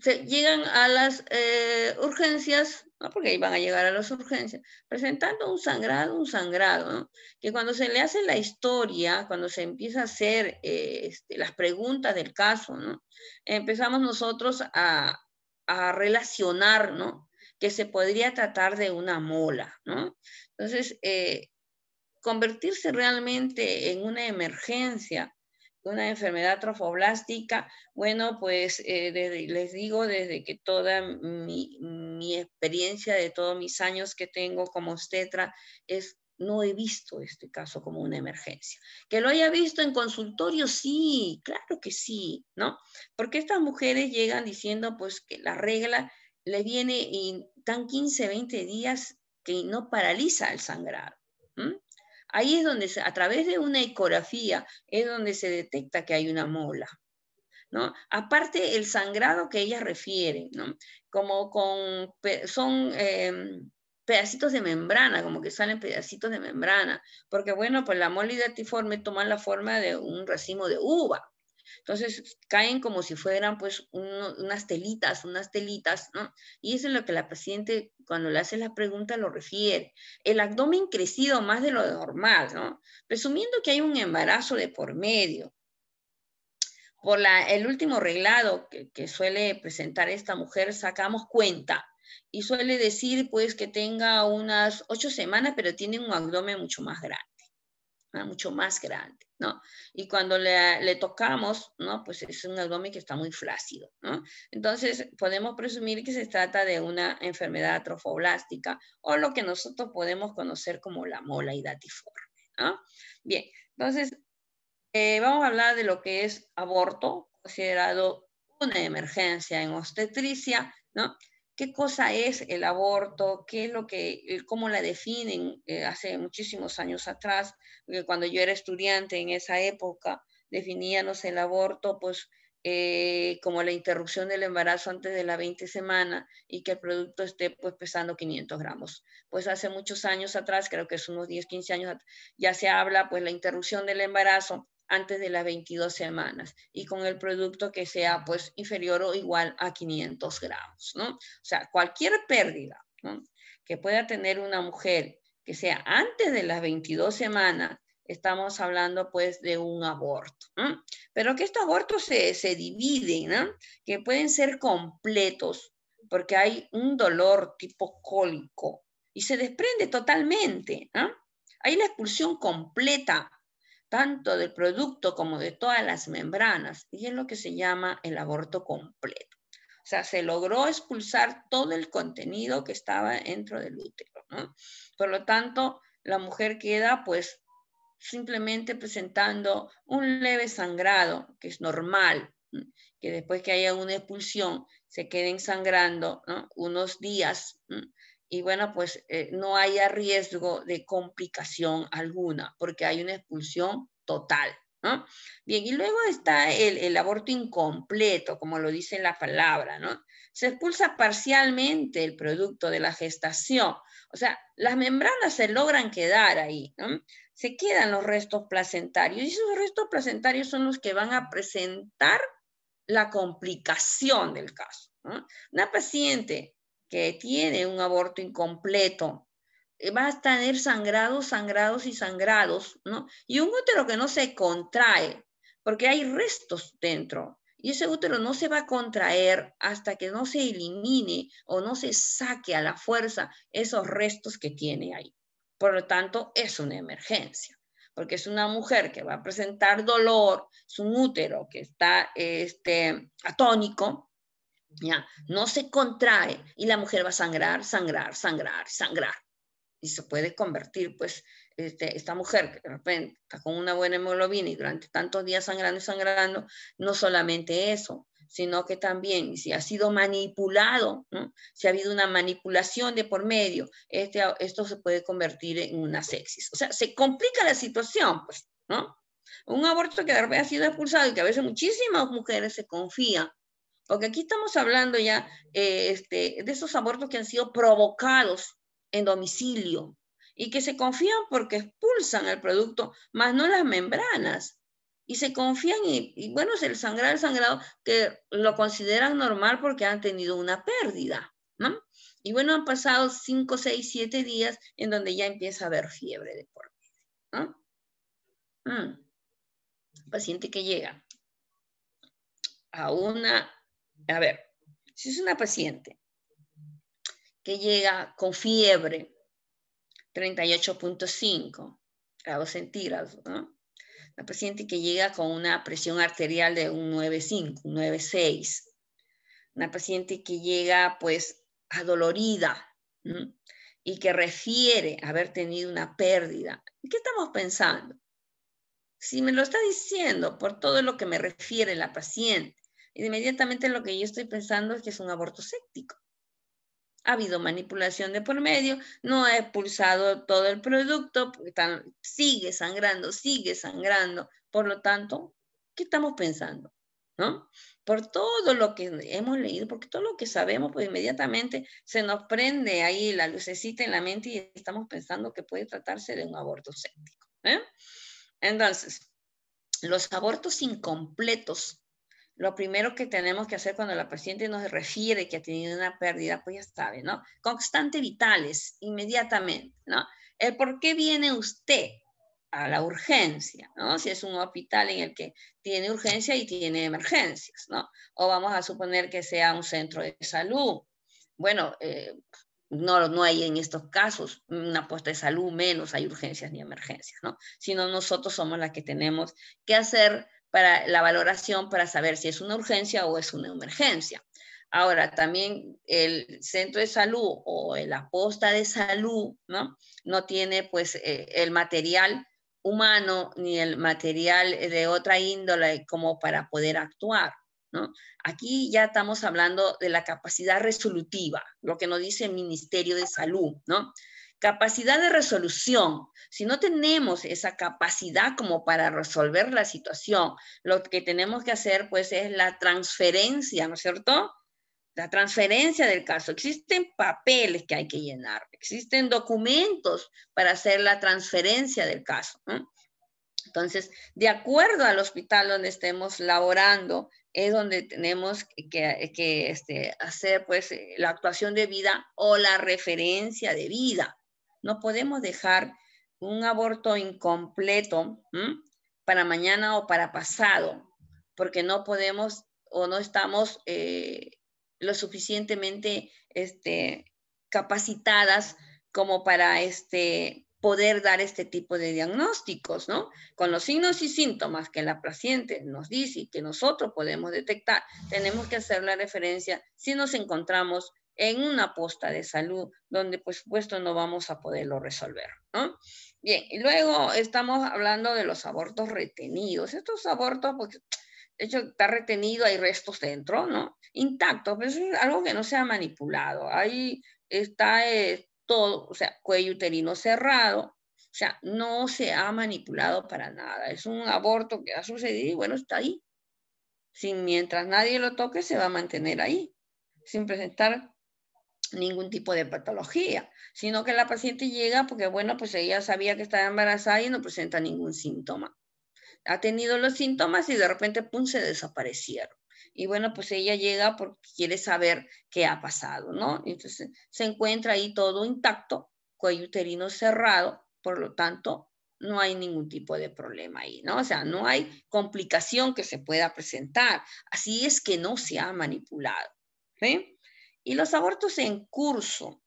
Speaker 1: se llegan a las eh, urgencias, ¿no? porque ahí van a llegar a las urgencias, presentando un sangrado, un sangrado, ¿no? que cuando se le hace la historia, cuando se empieza a hacer eh, este, las preguntas del caso, ¿no? empezamos nosotros a, a relacionar ¿no? que se podría tratar de una mola, ¿no? Entonces, eh, convertirse realmente en una emergencia, una enfermedad trofoblástica, bueno, pues eh, les digo desde que toda mi, experiencia de todos mis años que tengo como obstetra es no he visto este caso como una emergencia. Que lo haya visto en consultorio, sí, claro que sí, ¿no? Porque estas mujeres llegan diciendo pues que la regla le viene y tan 15, 20 días que no paraliza el sangrado. Ahí es donde, a través de una ecografía, es donde se detecta que hay una mola. ¿no? Aparte, el sangrado que ella refiere, como con, son em, pedacitos de membrana, como que salen pedacitos de membrana, porque bueno, pues la mola hidratiforme toma la forma de un racimo de uva, entonces caen como si fueran pues unas telitas, unas telitas, ¿no? Y eso es lo que la paciente cuando le hace la pregunta lo refiere. El abdomen crecido más de lo normal, ¿no? Presumiendo que hay un embarazo de por medio. Por el último reglado que suele presentar esta mujer, sacamos cuenta y suele decir pues que tenga unas ocho semanas, pero tiene un abdomen mucho más grande mucho más grande, ¿no? Y cuando le, tocamos, ¿no? Pues es un abdomen que está muy flácido, ¿no? Entonces, podemos presumir que se trata de una enfermedad atrofoblástica o lo que nosotros podemos conocer como la mola hidatiforme, ¿no? Bien, entonces, eh, vamos a hablar de lo que es aborto, considerado una emergencia en obstetricia, ¿no? qué cosa es el aborto, qué es lo que, eh, cómo la definen eh, hace muchísimos años atrás, cuando yo era estudiante en esa época, definíanos el aborto, pues, eh, como la interrupción del embarazo antes de la 20 semana y que el producto esté pues pesando 500 gramos. Pues hace muchos años atrás, creo que son unos 10, 15 años, ya se habla pues la interrupción del embarazo antes de las 22 semanas y con el producto que sea pues inferior o igual a 500 gramos, ¿no? O sea, cualquier pérdida que pueda tener una mujer que sea antes de las 22 semanas, estamos hablando pues de un aborto, Pero que estos abortos se, se dividen, Que pueden ser completos porque hay un dolor tipo cólico y se desprende totalmente, Hay la expulsión completa tanto del producto como de todas las membranas, y es lo que se llama el aborto completo. O sea, se logró expulsar todo el contenido que estaba dentro del útero, Por lo tanto, la mujer queda pues simplemente presentando un leve sangrado, que es normal, que después que haya una expulsión se queden sangrando unos días y bueno, pues eh, no haya riesgo de complicación alguna, porque hay una expulsión total. Bien, y luego está el, aborto incompleto, como lo dice la palabra, ¿no? Se expulsa parcialmente el producto de la gestación, o sea, las membranas se logran quedar ahí, Se quedan los restos placentarios y esos restos placentarios son los que van a presentar la complicación del caso. Una paciente que tiene un aborto incompleto, eh, va a tener sangrados, sangrados y sangrados, ¿no? Y un útero que no se contrae, porque hay restos dentro. Y ese útero no se va a contraer hasta que no se elimine o no se saque a la fuerza esos restos que tiene ahí. Por lo tanto, es una emergencia, porque es una mujer que va a presentar dolor, es un útero que está este, atónico, ya, no se contrae y la mujer va a sangrar, sangrar, sangrar, sangrar. Y se puede convertir, pues, este, esta mujer que de repente está con una buena hemoglobina y durante tantos días sangrando y sangrando, no solamente eso, sino que también si ha sido manipulado, si ha habido una manipulación de por medio, este, esto se puede convertir en una sexis. O sea, se complica la situación, pues, ¿no? Un aborto que de repente ha sido expulsado y que a veces muchísimas mujeres se confían porque aquí estamos hablando ya eh, este, de esos abortos que han sido provocados en domicilio y que se confían porque expulsan el producto, más no las membranas. Y se confían y, bueno, es el sangrado, el sangrado, que lo consideran normal porque han tenido una pérdida. Y bueno, han pasado 5, 6, 7 días en donde ya empieza a haber fiebre de por medio. Mm. Paciente que llega a una a ver, si es una paciente que llega con fiebre 38.5 grados centígrados, ¿no? La paciente que llega con una presión arterial de un 9.5, un 9.6, una paciente que llega pues adolorida y que refiere haber tenido una pérdida. ¿Qué estamos pensando? Si me lo está diciendo por todo lo que me refiere la paciente, inmediatamente lo que yo estoy pensando es que es un aborto séptico. Ha habido manipulación de por medio, no ha expulsado todo el producto, porque sigue sangrando, sigue sangrando. Por lo tanto, ¿qué estamos pensando? ¿No? Por todo lo que hemos leído, porque todo lo que sabemos, pues inmediatamente se nos prende ahí la lucecita en la mente y estamos pensando que puede tratarse de un aborto séptico. ¿eh? Entonces, los abortos incompletos lo primero que tenemos que hacer cuando la paciente nos refiere que ha tenido una pérdida, pues ya sabe, ¿no? Constante vitales, inmediatamente, ¿no? El por qué viene usted a la urgencia, ¿no? Si es un hospital en el que tiene urgencia y tiene emergencias, ¿no? O vamos a suponer que sea un centro de salud. Bueno, eh, no, no hay en estos casos una puesta de salud, menos hay urgencias ni emergencias, ¿no? Sino nosotros somos las que tenemos que hacer para la valoración para saber si es una urgencia o es una emergencia. Ahora, también el centro de salud o la posta de salud, ¿no? No tiene pues eh, el material humano ni el material de otra índole como para poder actuar. ¿no? Aquí ya estamos hablando de la capacidad resolutiva, lo que nos dice el Ministerio de Salud, ¿no? Capacidad de resolución. Si no tenemos esa capacidad como para resolver la situación, lo que tenemos que hacer pues es la transferencia, ¿no es cierto? La transferencia del caso. Existen papeles que hay que llenar, existen documentos para hacer la transferencia del caso. Entonces, de acuerdo al hospital donde estemos laborando, es donde tenemos que, este, hacer pues, eh, la actuación de vida o la referencia de vida. No podemos dejar un aborto incompleto para mañana o para pasado, porque no podemos o no estamos eh, lo suficientemente este, capacitadas como para este, poder dar este tipo de diagnósticos, ¿no? Con los signos y síntomas que la paciente nos dice y que nosotros podemos detectar, tenemos que hacer la referencia si nos encontramos en una posta de salud, donde por supuesto no vamos a poderlo resolver. ¿no? Bien, y luego estamos hablando de los abortos retenidos. Estos abortos, pues, de hecho, está retenido, hay restos dentro, ¿no? Intactos, pues, pero es algo que no se ha manipulado. Ahí está eh, todo, o sea, cuello uterino cerrado, o sea, no se ha manipulado para nada. Es un aborto que ha sucedido y bueno, está ahí. Sin, mientras nadie lo toque, se va a mantener ahí, sin presentar ningún tipo de patología, sino que la paciente llega porque, bueno, pues ella sabía que estaba embarazada y no presenta ningún síntoma. Ha tenido los síntomas y de repente, pum, se desaparecieron. Y bueno, pues ella llega porque quiere saber qué ha pasado, ¿no? Entonces se encuentra ahí todo intacto, cuello uterino cerrado, por lo tanto, no hay ningún tipo de problema ahí, ¿no? O sea, no hay complicación que se pueda presentar. Así es que no se ha manipulado, ¿sí? Y los abortos en curso,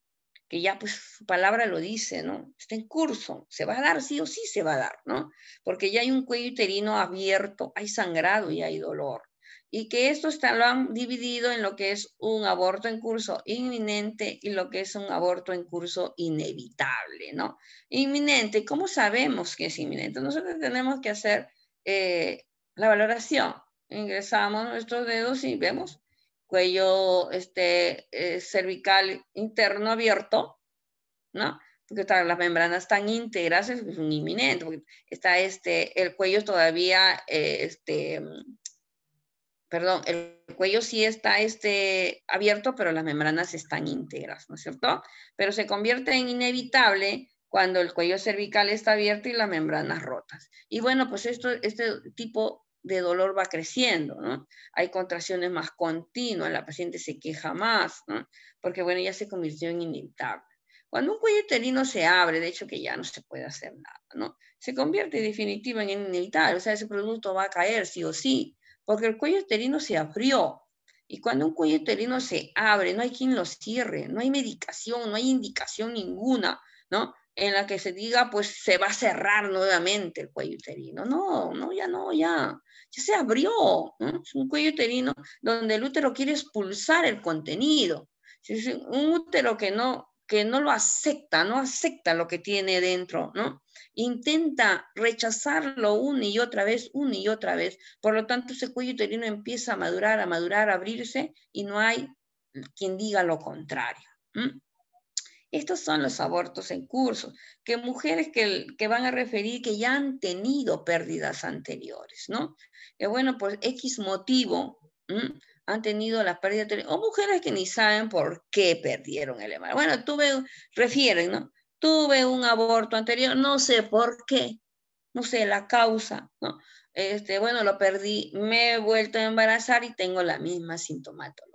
Speaker 1: que ya pues su palabra lo dice, ¿no? Está en curso, se va a dar, sí o sí se va a dar, ¿no? Porque ya hay un cuello uterino abierto, hay sangrado y hay dolor. Y que esto está, lo han dividido en lo que es un aborto en curso inminente y lo que es un aborto en curso inevitable, ¿no? Inminente, ¿cómo sabemos que es inminente? Nosotros tenemos que hacer eh, la valoración. Ingresamos nuestros dedos y vemos cuello este, eh, cervical interno abierto, ¿no? Porque están las membranas tan íntegras, es, un inminente, porque está este, el cuello todavía, eh, este, mm, perdón, el cuello sí está este, abierto, pero las membranas están íntegras, ¿no es cierto? Pero se convierte en inevitable cuando el cuello cervical está abierto y las membranas rotas. Y bueno, pues esto, este tipo de dolor va creciendo, ¿no? Hay contracciones más continuas, la paciente se queja más, ¿no? Porque, bueno, ya se convirtió en inevitable. Cuando un cuello uterino se abre, de hecho que ya no se puede hacer nada, ¿no? Se convierte definitivamente en inevitable, o sea, ese producto va a caer sí o sí, porque el cuello uterino se abrió. Y cuando un cuello uterino se abre, no hay quien lo cierre, no hay medicación, no hay indicación ninguna, ¿no? en la que se diga, pues se va a cerrar nuevamente el cuello uterino. No, no, ya no, ya, ya se abrió. ¿no? Es un cuello uterino donde el útero quiere expulsar el contenido. Es un útero que no, que no lo acepta, no acepta lo que tiene dentro, ¿no? Intenta rechazarlo una y otra vez, una y otra vez. Por lo tanto, ese cuello uterino empieza a madurar, a madurar, a abrirse y no hay quien diga lo contrario. Estos son los abortos en curso, que mujeres que, van a referir que ya han tenido pérdidas anteriores, ¿no? Que bueno, por X motivo han tenido las pérdidas anteriores, o mujeres que ni saben por qué perdieron el embarazo. Bueno, tuve, refieren, ¿no? Tuve un aborto anterior, no sé por qué, no sé la causa, ¿no? Este, bueno, lo perdí, me he vuelto a embarazar y tengo la misma sintomatología.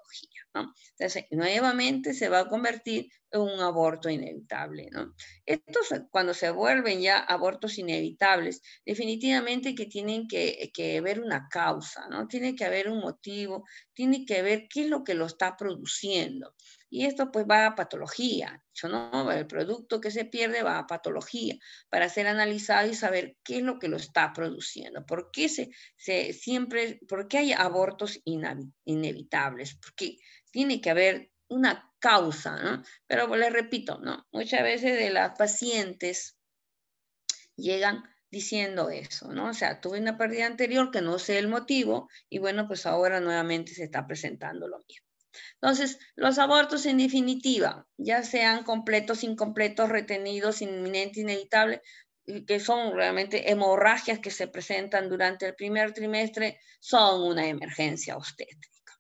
Speaker 1: Entonces, nuevamente se va a convertir en un aborto inevitable, ¿no? Estos, cuando se vuelven ya abortos inevitables, definitivamente que tienen que, que ver una causa, ¿no? Tiene que haber un motivo, tiene que ver qué es lo que lo está produciendo. Y esto pues va a patología, ¿no? El producto que se pierde va a patología para ser analizado y saber qué es lo que lo está produciendo. ¿Por qué, se, se siempre, ¿por qué hay abortos inevitables? qué tiene que haber una causa, ¿no? Pero les repito, ¿no? Muchas veces de las pacientes llegan diciendo eso, ¿no? O sea, tuve una pérdida anterior que no sé el motivo y bueno, pues ahora nuevamente se está presentando lo mismo. Entonces, los abortos en definitiva, ya sean completos, incompletos, retenidos, inminentes, inevitables, que son realmente hemorragias que se presentan durante el primer trimestre, son una emergencia usted.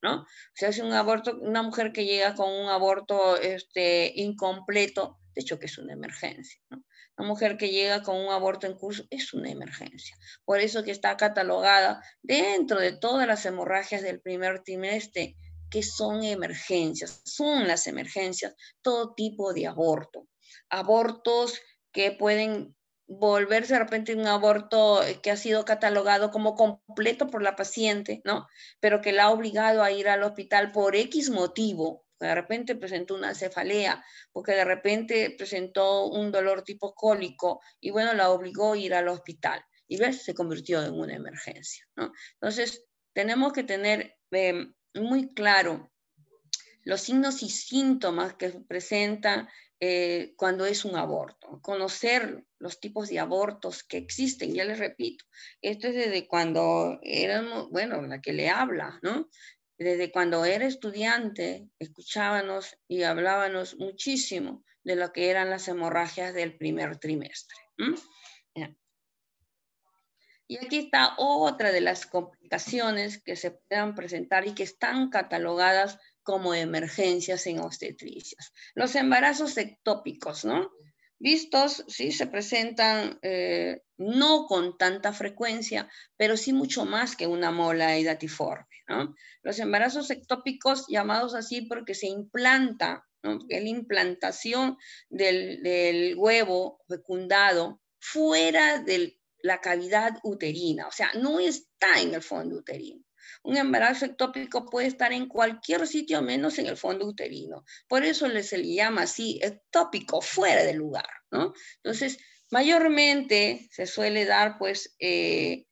Speaker 1: ¿no? O sea, un aborto, una mujer que llega con un aborto este, incompleto, de hecho que es una emergencia, ¿no? Una mujer que llega con un aborto en curso es una emergencia. Por eso que está catalogada dentro de todas las hemorragias del primer trimestre, que son emergencias, son las emergencias, todo tipo de aborto. Abortos que pueden volverse de repente un aborto que ha sido catalogado como completo por la paciente, ¿no? Pero que la ha obligado a ir al hospital por X motivo, de repente presentó una cefalea, porque de repente presentó un dolor tipo cólico y bueno, la obligó a ir al hospital y ves, se convirtió en una emergencia, ¿no? Entonces, tenemos que tener eh, muy claro los signos y síntomas que presenta eh, cuando es un aborto, conocer los tipos de abortos que existen, ya les repito, esto es desde cuando éramos, bueno, la que le habla, ¿no? Desde cuando era estudiante, escuchábamos y hablábamos muchísimo de lo que eran las hemorragias del primer trimestre. Y aquí está otra de las complicaciones que se puedan presentar y que están catalogadas como emergencias en obstetricias. Los embarazos ectópicos, ¿no? Vistos, sí, se presentan eh, no con tanta frecuencia, pero sí mucho más que una mola edatiforme, ¿no? Los embarazos ectópicos, llamados así porque se implanta, ¿no? la implantación del, huevo fecundado fuera de la cavidad uterina, o sea, no está en el fondo uterino. Un embarazo ectópico puede estar en cualquier sitio menos en el fondo uterino. Por eso se le llama así ectópico, fuera de lugar. ¿no? Entonces, mayormente se suele dar, pues, eh,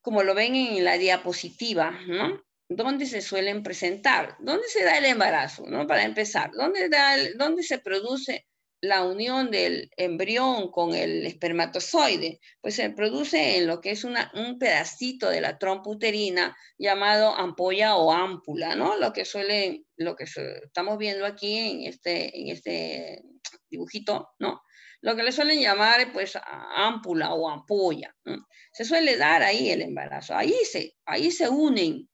Speaker 1: como lo ven en la diapositiva, ¿no? ¿Dónde se suelen presentar? ¿Dónde se da el embarazo? ¿no? Para empezar, ¿dónde, ¿dónde se produce la unión del embrión con el espermatozoide, pues se produce en lo que es una, un pedacito de la trompa uterina llamado ampolla o ámpula, ¿no? Lo que suelen lo que estamos viendo aquí en este, en este dibujito, ¿no? Lo que le suelen llamar, pues, ámpula o ampolla. Se suele dar ahí el embarazo, ahí se, ahí se unen,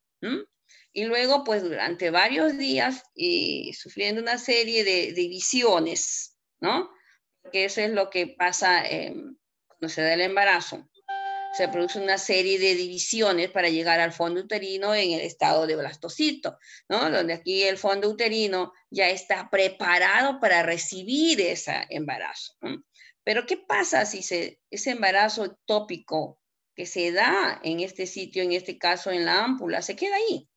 Speaker 1: Y luego, pues, durante varios días, y sufriendo una serie de divisiones, ¿no? Que eso es lo que pasa em, cuando se da el embarazo. Se produce una serie de divisiones para llegar al fondo uterino en el estado de blastocito, ¿no? Donde aquí el fondo uterino ya está preparado para recibir ese embarazo. Pero ¿qué pasa si ese embarazo tópico que se da en este sitio, en este caso en la ámpula, se queda ahí?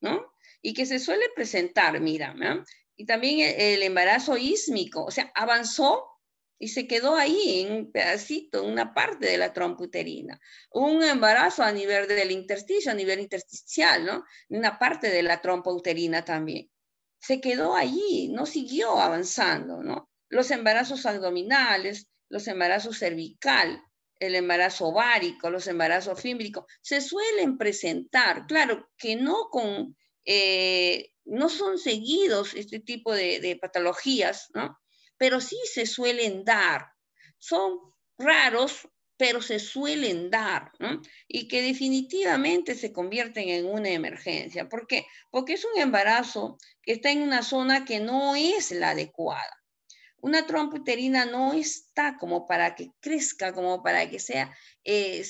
Speaker 1: ¿No? Y que se suele presentar, mira, ¿no? Y también el, embarazo ísmico, o sea, avanzó y se quedó ahí en un pedacito, en una parte de la trompa uterina. Un embarazo a nivel del intersticio, a nivel intersticial, ¿no? En Una parte de la trompa uterina también. Se quedó allí, no siguió avanzando, ¿no? Los embarazos abdominales, los embarazos cervical, el embarazo ovárico, los embarazos fímbricos, se suelen presentar, claro, que no con eh, no son seguidos este tipo de, patologías, ¿no? Pero sí se suelen dar. Son raros, pero se suelen dar, ¿no? Y que definitivamente se convierten en una emergencia. ¿Por qué? Porque es un embarazo que está en una zona que no es la adecuada. Una trompa no está como para que crezca, como para que sea eh,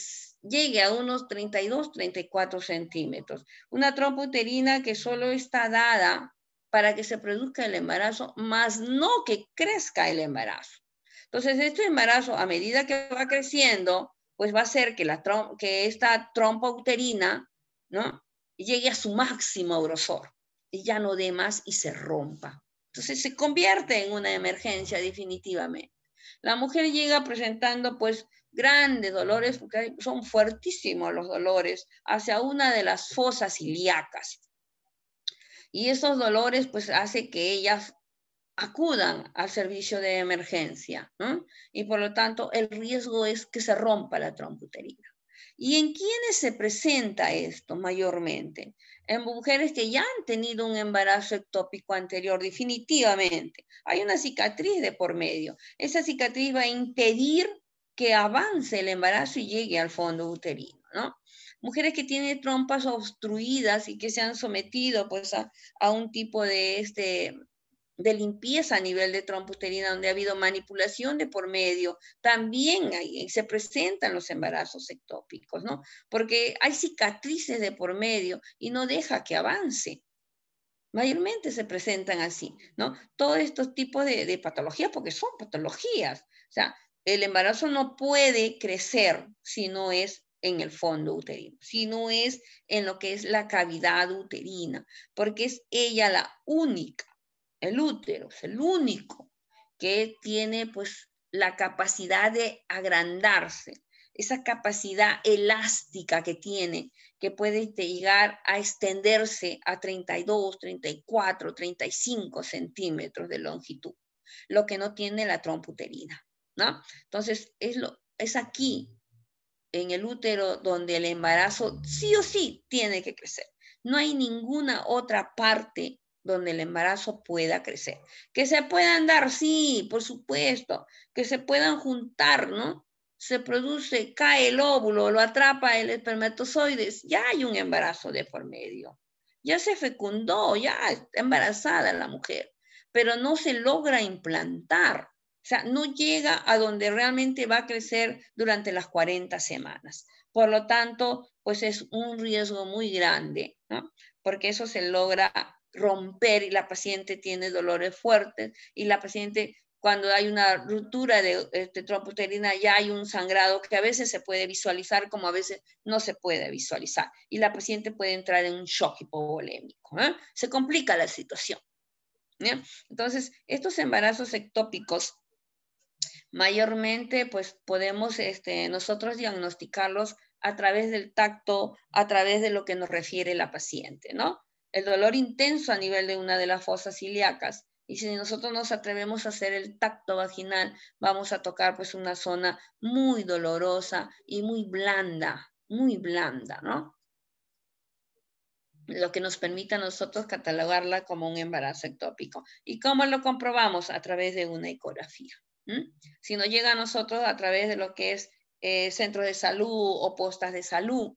Speaker 1: llegue a unos 32, 34 centímetros. Una trompa uterina que solo está dada para que se produzca el embarazo, más no que crezca el embarazo. Entonces, este embarazo, a medida que va creciendo, pues va a ser que, la que esta trompa uterina ¿no? llegue a su máximo grosor y ya no dé más y se rompa. Entonces, se convierte en una emergencia definitivamente. La mujer llega presentando pues grandes dolores, porque son fuertísimos los dolores, hacia una de las fosas ilíacas. Y esos dolores pues hace que ellas acudan al servicio de emergencia y por lo tanto el riesgo es que se rompa la trombuterina. ¿Y en quiénes se presenta esto mayormente? En mujeres que ya han tenido un embarazo ectópico anterior, definitivamente. Hay una cicatriz de por medio. Esa cicatriz va a impedir que avance el embarazo y llegue al fondo uterino, ¿no? Mujeres que tienen trompas obstruidas y que se han sometido pues a, un tipo de, este, de limpieza a nivel de trompa uterina donde ha habido manipulación de por medio, también se presentan los embarazos ectópicos, ¿no? Porque hay cicatrices de por medio y no deja que avance mayormente se presentan así, ¿no? Todos estos tipos de, de, patologías, porque son patologías, o sea, el embarazo no puede crecer si no es en el fondo uterino, si no es en lo que es la cavidad uterina, porque es ella la única, el útero es el único que tiene pues la capacidad de agrandarse, esa capacidad elástica que tiene, que puede llegar a extenderse a 32, 34, 35 centímetros de longitud, lo que no tiene la trompa uterina. Entonces, es, es aquí, en el útero, donde el embarazo sí o sí tiene que crecer. No hay ninguna otra parte donde el embarazo pueda crecer. Que se puedan dar, sí, por supuesto, que se puedan juntar, ¿no? Se produce, cae el óvulo, lo atrapa el espermatozoides, ya hay un embarazo de por medio. Ya se fecundó, ya está embarazada la mujer, pero no se logra implantar. O sea, no llega a donde realmente va a crecer durante las 40 semanas. Por lo tanto, pues es un riesgo muy grande, porque eso se logra romper y la paciente tiene dolores fuertes y la paciente cuando hay una ruptura de, de este, ya hay un sangrado que a veces se puede visualizar como a veces no se puede visualizar y la paciente puede entrar en un shock hipovolémico. Se complica la situación. Entonces, estos embarazos ectópicos Mayormente, pues podemos este, nosotros diagnosticarlos a través del tacto, a través de lo que nos refiere la paciente, ¿no? El dolor intenso a nivel de una de las fosas ilíacas. Y si nosotros nos atrevemos a hacer el tacto vaginal, vamos a tocar pues una zona muy dolorosa y muy blanda, muy blanda, ¿no? Lo que nos permite a nosotros catalogarla como un embarazo ectópico. ¿Y cómo lo comprobamos? A través de una ecografía. Si no llega a nosotros a través de lo que es eh, centros de salud o postas de salud,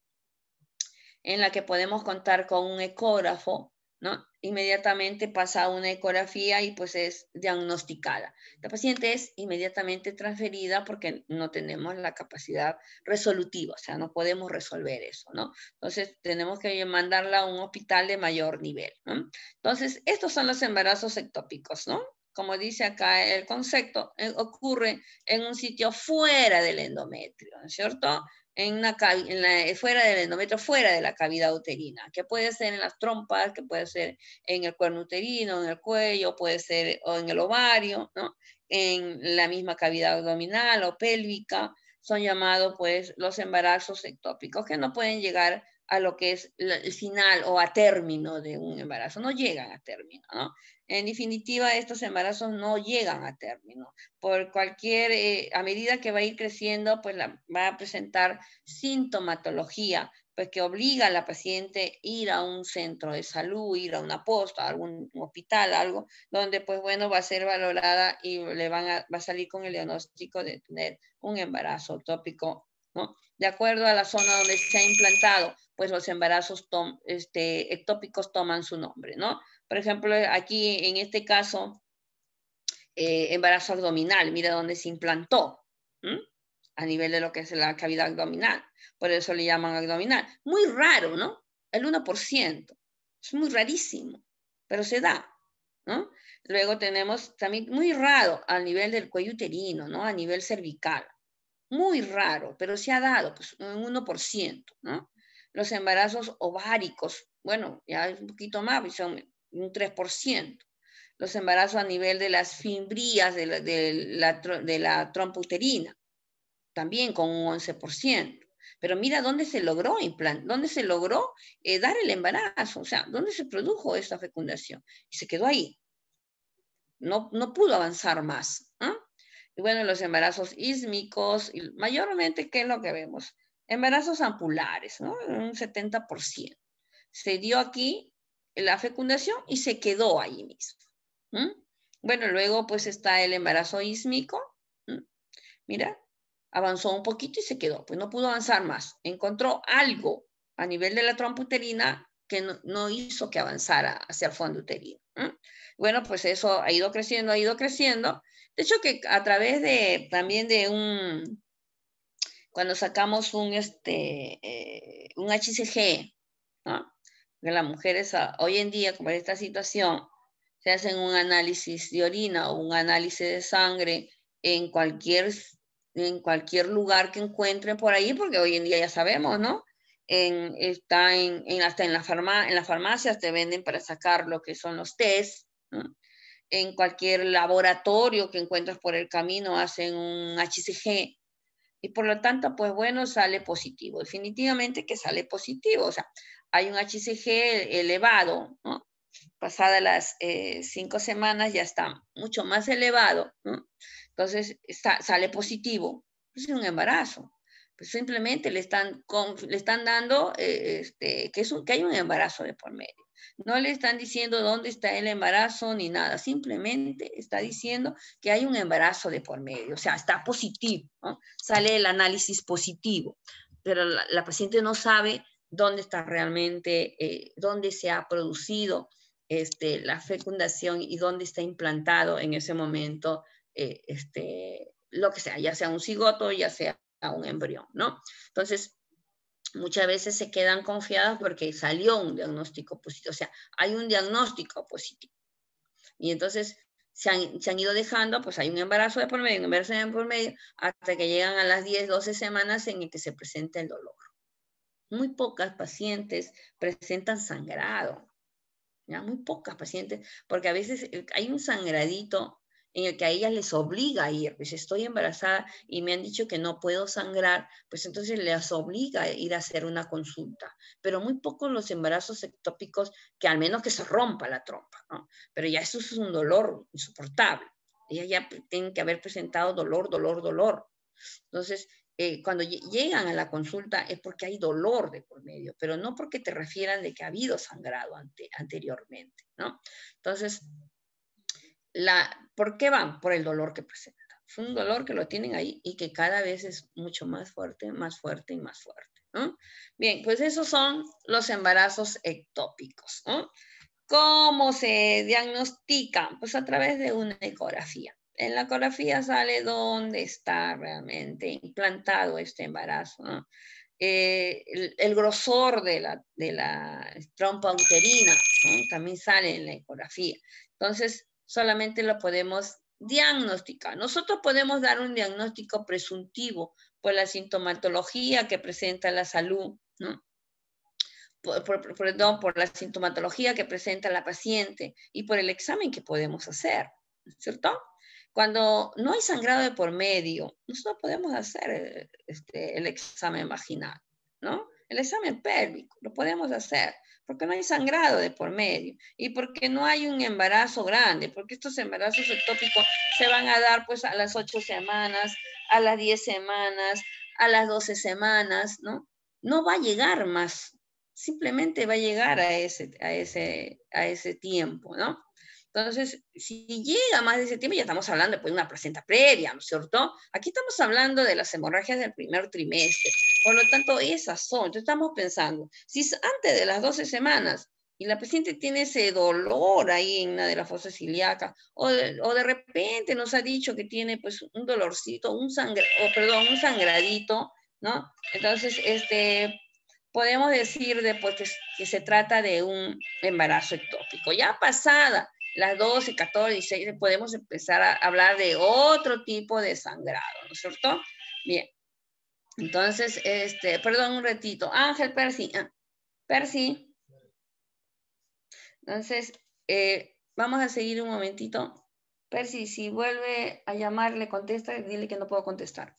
Speaker 1: en la que podemos contar con un ecógrafo, ¿no? Inmediatamente pasa una ecografía y pues es diagnosticada. La paciente es inmediatamente transferida porque no tenemos la capacidad resolutiva, o sea, no podemos resolver eso, ¿no? Entonces tenemos que mandarla a un hospital de mayor nivel, ¿no? Entonces, estos son los embarazos ectópicos, ¿no? como dice acá el concepto, eh, ocurre en un sitio fuera del endometrio, cierto? En eh, fuera del endometrio, fuera de la cavidad uterina, que puede ser en las trompas, que puede ser en el cuerno uterino, en el cuello, puede ser o en el ovario, ¿no? en la misma cavidad abdominal o pélvica, son llamados pues los embarazos ectópicos, que no pueden llegar a lo que es el final o a término de un embarazo. No llegan a término, ¿no? En definitiva, estos embarazos no llegan a término. Por cualquier, eh, a medida que va a ir creciendo, pues va a presentar sintomatología, pues que obliga a la paciente ir a un centro de salud, ir a una posta, a algún hospital, algo, donde pues bueno, va a ser valorada y le van a, va a salir con el diagnóstico de tener un embarazo tópico, ¿no? De acuerdo a la zona donde se ha implantado pues los embarazos este, ectópicos toman su nombre, ¿no? Por ejemplo, aquí en este caso, eh, embarazo abdominal, mira dónde se implantó, a nivel de lo que es la cavidad abdominal, por eso le llaman abdominal. Muy raro, ¿no? El 1%, es muy rarísimo, pero se da, ¿no? Luego tenemos también muy raro a nivel del cuello uterino, ¿no? A nivel cervical. Muy raro, pero se ha dado, pues un 1%, ¿no? los embarazos ováricos, bueno, ya es un poquito más, son un 3%. Los embarazos a nivel de las fimbrías de la, de la, también con un 11%. Pero mira dónde se logró implantar, dónde se logró eh, dar el embarazo, o sea, dónde se produjo esta fecundación. Y se quedó ahí. No, no pudo avanzar más. Y bueno, los embarazos ísmicos, mayormente, ¿qué es lo que vemos? Embarazos ampulares, ¿no? Un 70%. Se dio aquí la fecundación y se quedó ahí mismo. Bueno, luego pues está el embarazo ísmico. Mira, avanzó un poquito y se quedó. Pues no pudo avanzar más. Encontró algo a nivel de la trompa uterina que no, hizo que avanzara hacia el fondo uterino. Bueno, pues eso ha ido creciendo, ha ido creciendo. De hecho, que a través de también de un cuando sacamos un, este, eh, un HCG, ¿no? las mujeres ah, hoy en día, como en esta situación, se hacen un análisis de orina o un análisis de sangre en cualquier, en cualquier lugar que encuentre por ahí, porque hoy en día ya sabemos, ¿no? está en, hasta en, la farma, en las farmacias te venden para sacar lo que son los test, en cualquier laboratorio que encuentras por el camino hacen un HCG, y por lo tanto, pues bueno, sale positivo. Definitivamente que sale positivo. O sea, hay un HCG elevado, ¿no? Pasadas las eh, cinco semanas ya está mucho más elevado. Entonces, sale positivo. Pues, es un embarazo. Pues simplemente le están, le están dando eh, este, que, es un, que hay un embarazo de por medio. No le están diciendo dónde está el embarazo ni nada, simplemente está diciendo que hay un embarazo de por medio, o sea, está positivo, sale el análisis positivo, pero la, paciente no sabe dónde está realmente, eh, dónde se ha producido este, la fecundación y dónde está implantado en ese momento eh, este, lo que sea, ya sea un cigoto, ya sea un embrión, ¿no? Entonces, muchas veces se quedan confiadas porque salió un diagnóstico positivo, o sea, hay un diagnóstico positivo. Y entonces se han, se han ido dejando, pues hay un embarazo de por medio, un embarazo de por medio, hasta que llegan a las 10, 12 semanas en el que se presenta el dolor. Muy pocas pacientes presentan sangrado, ¿ya? muy pocas pacientes, porque a veces eh, hay un sangradito en el que a ellas les obliga a ir, pues estoy embarazada y me han dicho que no puedo sangrar, pues entonces les obliga a ir a hacer una consulta. Pero muy pocos los embarazos ectópicos que al menos que se rompa la trompa, ¿no? Pero ya eso es un dolor insoportable. Ellas ya tienen que haber presentado dolor, dolor, dolor. Entonces, eh, cuando llegan a la consulta es porque hay dolor de por medio, pero no porque te refieran de que ha habido sangrado anteriormente, ¿no? Entonces, ¿por qué van? Por el dolor que presenta. Es un dolor que lo tienen ahí y que cada vez es mucho más fuerte, más fuerte y más fuerte. Bien, pues esos son los embarazos ectópicos. ¿Cómo se diagnostican? Pues a través de una ecografía. En la ecografía sale dónde está realmente implantado este embarazo. Eh, el, grosor de la, trompa uterina también sale en la ecografía. Entonces, solamente lo podemos diagnosticar. Nosotros podemos dar un diagnóstico presuntivo por la sintomatología que presenta la salud, ¿no? Por, perdón, por la sintomatología que presenta la paciente y por el examen que podemos hacer, ¿cierto? Cuando no hay sangrado de por medio, nosotros podemos hacer eh, este, el examen vaginal, ¿no? El examen pélvico lo podemos hacer porque no hay sangrado de por medio y porque no hay un embarazo grande, porque estos embarazos ectópicos se van a dar pues a las 8 semanas, a las 10 semanas, a las 12 semanas, ¿no? No va a llegar más, simplemente va a llegar a ese, a ese, a ese tiempo, ¿no? Entonces, si llega más de ese tiempo, ya estamos hablando pues, de una placenta previa, ¿no es cierto? Aquí estamos hablando de las hemorragias del primer trimestre. Por lo tanto, esas son. Entonces, estamos pensando, si es antes de las 12 semanas y la paciente tiene ese dolor ahí en una de las fosas ilíacas, o de, o de repente nos ha dicho que tiene pues un dolorcito, un sangre, o perdón, un sangradito, ¿no? Entonces, este, podemos decir después que, que se trata de un embarazo ectópico. Ya pasada las 12, 14, 16, podemos empezar a hablar de otro tipo de sangrado, ¿no es cierto? Bien. Entonces, este, perdón un ratito. Ángel, Percy. Ah, Percy. Entonces, eh, vamos a seguir un momentito. Percy, si vuelve a llamar, le contesta, dile que no puedo contestar.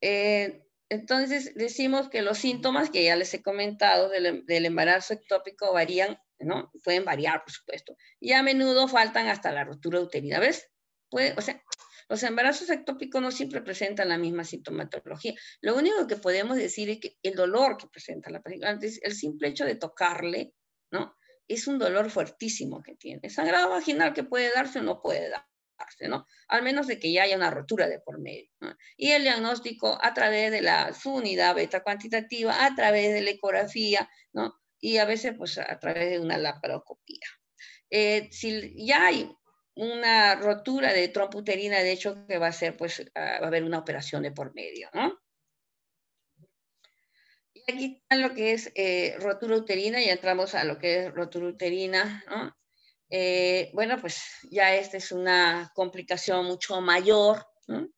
Speaker 1: Eh, entonces, decimos que los síntomas que ya les he comentado del, del embarazo ectópico varían Pueden variar, por supuesto. Y a menudo faltan hasta la rotura uterina. ¿Ves? Puede, o sea, los embarazos ectópicos no siempre presentan la misma sintomatología. Lo único que podemos decir es que el dolor que presenta la paciente, el simple hecho de tocarle, ¿no? Es un dolor fuertísimo que tiene. Sangrado vaginal que puede darse o no puede darse, ¿no? Al menos de que ya haya una rotura de por medio. Y el diagnóstico a través de la su unidad beta cuantitativa, a través de la ecografía, ¿no? y a veces pues a través de una laparoscopía. Eh, si ya hay una rotura de trompa uterina, de hecho que va a ser pues ah, va a haber una operación de por medio, ¿no? Y aquí está lo que es eh, rotura uterina, y entramos a lo que es rotura uterina, ¿no? Eh, bueno, pues ya esta es una complicación mucho mayor, ¿no?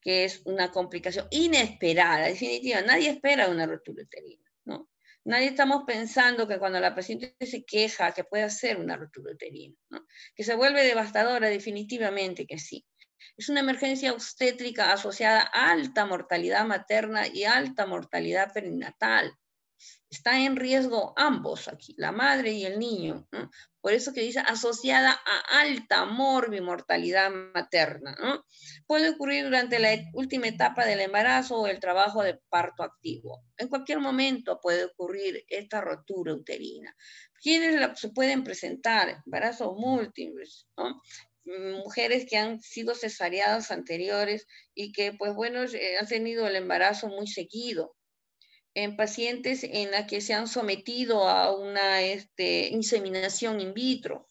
Speaker 1: que es una complicación inesperada, definitiva. Nadie espera una rotura uterina, ¿no? Nadie estamos pensando que cuando la paciente se queja que puede ser una rotura uterina, que se vuelve devastadora, definitivamente que sí. Es una emergencia obstétrica asociada a alta mortalidad materna y alta mortalidad perinatal. Está en riesgo ambos aquí, la madre y el niño, por eso que dice asociada a alta morbi mortalidad materna. Puede ocurrir durante la última etapa del embarazo o el trabajo de parto activo. En cualquier momento puede ocurrir esta rotura uterina. ¿Quiénes se pueden presentar? Embarazos múltiples, mm, mujeres que han sido cesareadas anteriores y que, pues bueno, han tenido el embarazo muy seguido, en pacientes en la que se han sometido a una este, inseminación in vitro,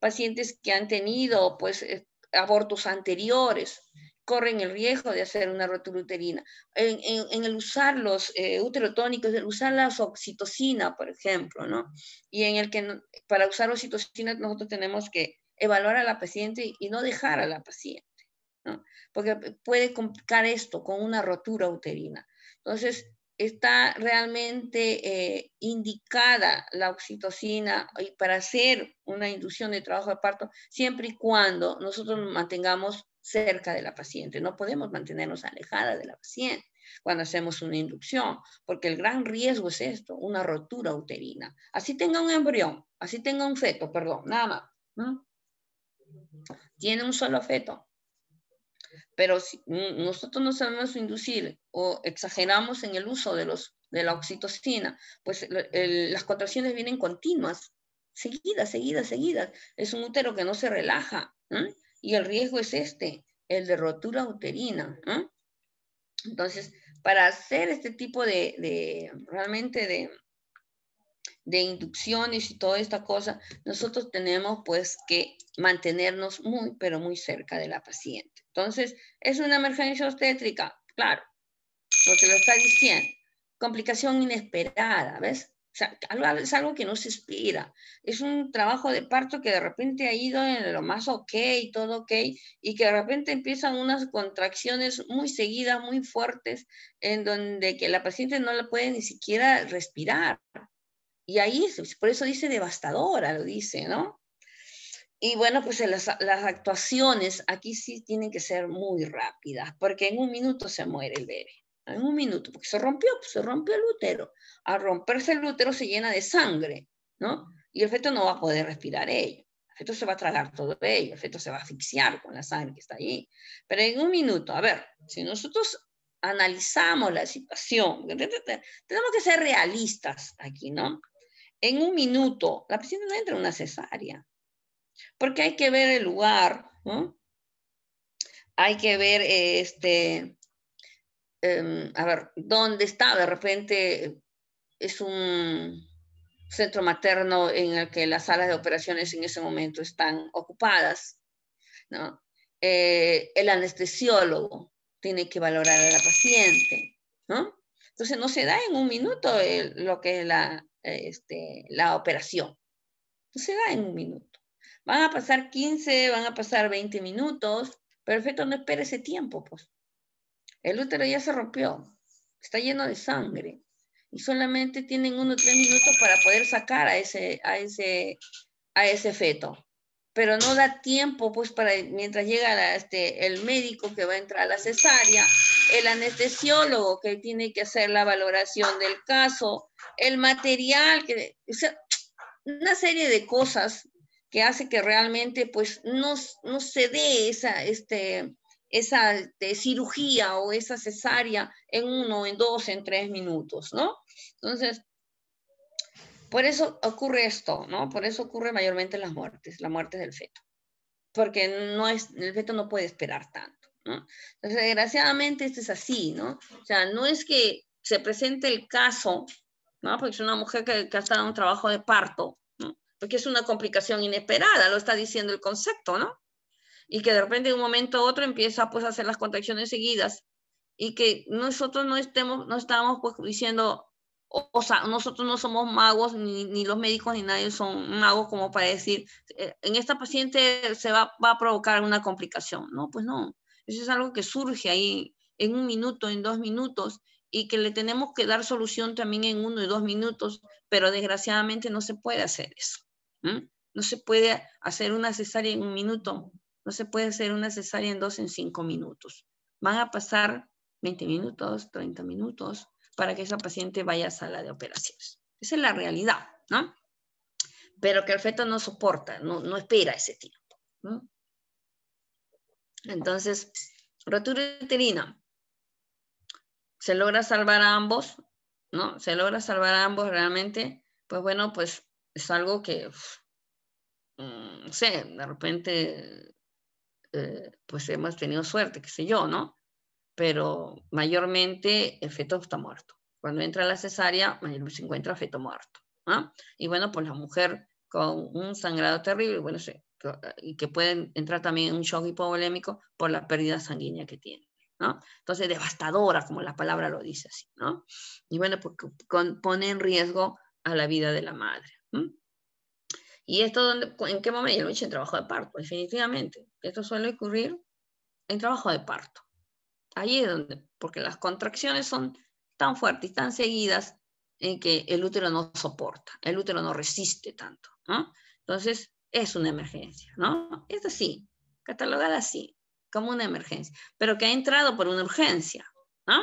Speaker 1: pacientes que han tenido pues eh, abortos anteriores, corren el riesgo de hacer una rotura uterina. En, el usar los eh, uterotónicos, el usar la oxitocina, por ejemplo, ¿no? Y en el que para usar oxitocina nosotros tenemos que evaluar a la paciente y no dejar a la paciente, ¿no? Porque puede complicar esto con una rotura uterina. Entonces, está realmente eh, indicada la oxitocina y para hacer una inducción de trabajo de parto siempre y cuando nosotros nos mantengamos cerca de la paciente. No podemos mantenernos alejada de la paciente cuando hacemos una inducción, porque el gran riesgo es esto, una rotura uterina. Así tenga un embrión, así tenga un feto, perdón, nada más. Tiene un solo feto, pero si nosotros no sabemos inducir o exageramos en el uso de, los, de la oxitocina, pues las contracciones vienen continuas, seguidas, seguidas, seguidas. Es un útero que no se relaja y el riesgo es este, el de rotura uterina. Entonces, para hacer este tipo de, realmente de, de inducciones y toda esta cosa, nosotros tenemos pues que mantenernos muy, pero muy cerca de la paciente. Entonces, ¿es una emergencia obstétrica? Claro, porque lo está diciendo. Complicación inesperada, ¿ves? O sea, es algo que no se espera. Es un trabajo de parto que de repente ha ido en lo más ok, todo ok, y que de repente empiezan unas contracciones muy seguidas, muy fuertes, en donde que la paciente no la puede ni siquiera respirar. Y ahí, por eso dice devastadora, lo dice, ¿no? Y bueno, pues las, actuaciones aquí sí tienen que ser muy rápidas, porque en un minuto se muere el bebé. En un minuto, porque se rompió, pues, se rompió el útero. Al romperse el útero se llena de sangre, ¿no? Y el feto no va a poder respirar ello. El feto se va a tragar todo ello, el feto se va a asfixiar con la sangre que está allí. Pero en un minuto, a ver, si nosotros analizamos la situación, tenemos que ser realistas aquí, ¿no? En un minuto, la paciente no entra en una cesárea porque hay que ver el lugar, ¿no? Hay que ver, este, em, a ver, dónde está, de repente es un centro materno en el que las salas de operaciones en ese momento están ocupadas, ¿no? Eh, el anestesiólogo tiene que valorar a la paciente, ¿no? Entonces no se da en un minuto eh, lo que es la, este, la operación, no se da en un minuto. Van a pasar 15, van a pasar 20 minutos. Perfecto, no espera ese tiempo, pues. El útero ya se rompió, está lleno de sangre y solamente tienen uno o tres minutos para poder sacar a ese, a ese, a ese feto. Pero no da tiempo, pues, para mientras llega este, el médico que va a entrar a la cesárea, el anestesiólogo que tiene que hacer la valoración del caso, el material, que, sea, una serie de cosas que hace que realmente pues no, no se dé esa, este, esa este, cirugía o esa cesárea en uno, en dos, en tres minutos, ¿no? Entonces, por eso ocurre esto, ¿no? Por eso ocurre mayormente las muertes, la muerte del feto, porque no es, el feto no puede esperar tanto, Entonces, desgraciadamente esto es así, ¿no? O sea, no es que se presente el caso, ¿no? Porque es una mujer que, que en un trabajo de parto, porque es una complicación inesperada, lo está diciendo el concepto, ¿no? Y que de repente de un momento a otro empieza pues a hacer las contracciones seguidas y que nosotros no estemos, no estamos pues, diciendo, o, sea, nosotros no somos magos, ni, ni, los médicos ni nadie son magos como para decir, eh, en esta paciente se va, va a provocar una complicación, ¿no? Pues no, eso es algo que surge ahí en un minuto, en dos minutos, y que le tenemos que dar solución también en uno y dos minutos, pero desgraciadamente no se puede hacer eso. No se puede hacer una cesárea en un minuto, no se puede hacer una cesárea en dos, en cinco minutos. Van a pasar 20 minutos, 30 minutos para que esa paciente vaya a sala de operaciones. Esa es la realidad, ¿no? Pero que el feto no soporta, no, no espera ese tiempo. Entonces, rotura uterina. Se logra salvar a ambos, ¿no? Se logra salvar a ambos realmente. Pues bueno, pues es algo que, mm, no sé, de repente, eh, pues hemos tenido suerte, qué sé yo, ¿no? Pero mayormente el feto está muerto. Cuando entra la cesárea, se encuentra feto muerto. Y bueno, pues la mujer con un sangrado terrible, bueno, sé, y que pueden entrar también en un shock hipovolémico por la pérdida sanguínea que tiene. ¿no? Entonces, devastadora, como la palabra lo dice así, ¿no? Y bueno, pues pone en riesgo a la vida de la madre, ¿Mm? ¿Y esto dónde, en qué momento? Yo lo en trabajo de parto, definitivamente. Esto suele ocurrir en trabajo de parto. Ahí es donde, porque las contracciones son tan fuertes y tan seguidas en que el útero no soporta, el útero no resiste tanto. Entonces, es una emergencia, ¿no? Esto sí, catalogada así, como una emergencia, pero que ha entrado por una urgencia, ¿no?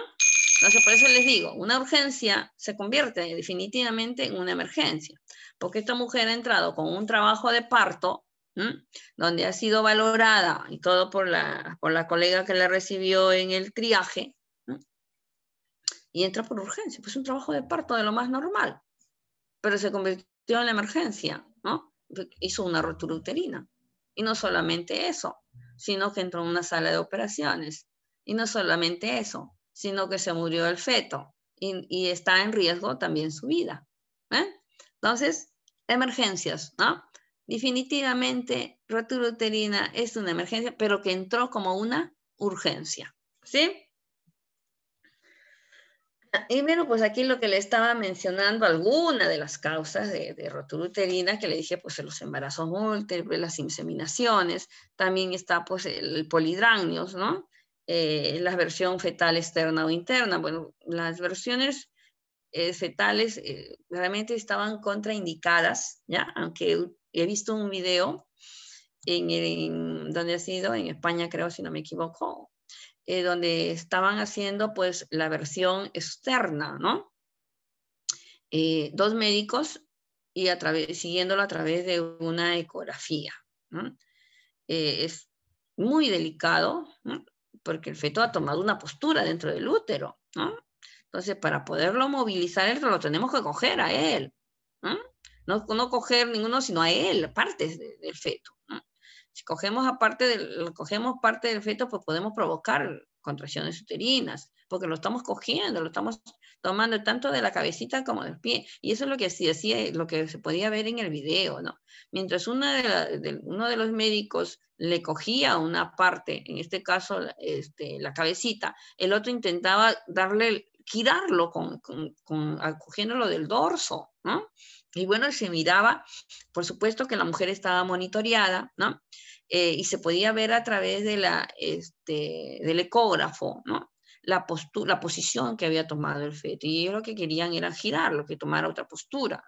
Speaker 1: Entonces, por eso les digo, una urgencia se convierte definitivamente en una emergencia, porque esta mujer ha entrado con un trabajo de parto, donde ha sido valorada y todo por la, colega que la recibió en el triaje, y entra por urgencia, pues un trabajo de parto de lo más normal, pero se convirtió en la emergencia, ¿no? Hizo una rotura uterina. Y no solamente eso, sino que entró en una sala de operaciones. Y no solamente eso, sino que se murió el feto y, está en riesgo también su vida. ¿eh? Entonces, emergencias, ¿no? Definitivamente, rotura uterina es una emergencia, pero que entró como una urgencia, ¿sí? Y bueno, pues aquí lo que le estaba mencionando, alguna de las causas de, de rotura uterina, que le dije, pues los embarazos múltiples, las inseminaciones, también está pues el, el ¿no? Eh, la versión fetal externa o interna. Bueno, las versiones eh, fetales eh, realmente estaban contraindicadas, ¿ya? Aunque he visto un video en, donde ha sido, en España creo, si no me equivoco, donde estaban haciendo pues la versión externa, ¿no? dos médicos y a siguiéndolo a través de una ecografía. es muy delicado, ¿no? porque el feto ha tomado una postura dentro del útero, Entonces, para poderlo movilizar, lo tenemos que coger a él, ¿no? No, coger ninguno, sino a él, partes del feto. Si cogemos, aparte del, cogemos parte del feto, pues podemos provocar contracciones uterinas, porque lo estamos cogiendo, lo estamos tomando tanto de la cabecita como del pie. Y eso es lo que se lo que se podía ver en el video, ¿no? Mientras de uno de los médicos le cogía una parte, en este caso este, la cabecita, el otro intentaba darle, girarlo con, con, cogiéndolo del dorso, ¿no? Y bueno, se miraba, por supuesto que la mujer estaba monitoreada, ¿no? Eh, y se podía ver a través de la, este, del ecógrafo, ¿no? la, la posición que había tomado el feto. Y ellos lo que querían era girarlo, que tomara otra postura.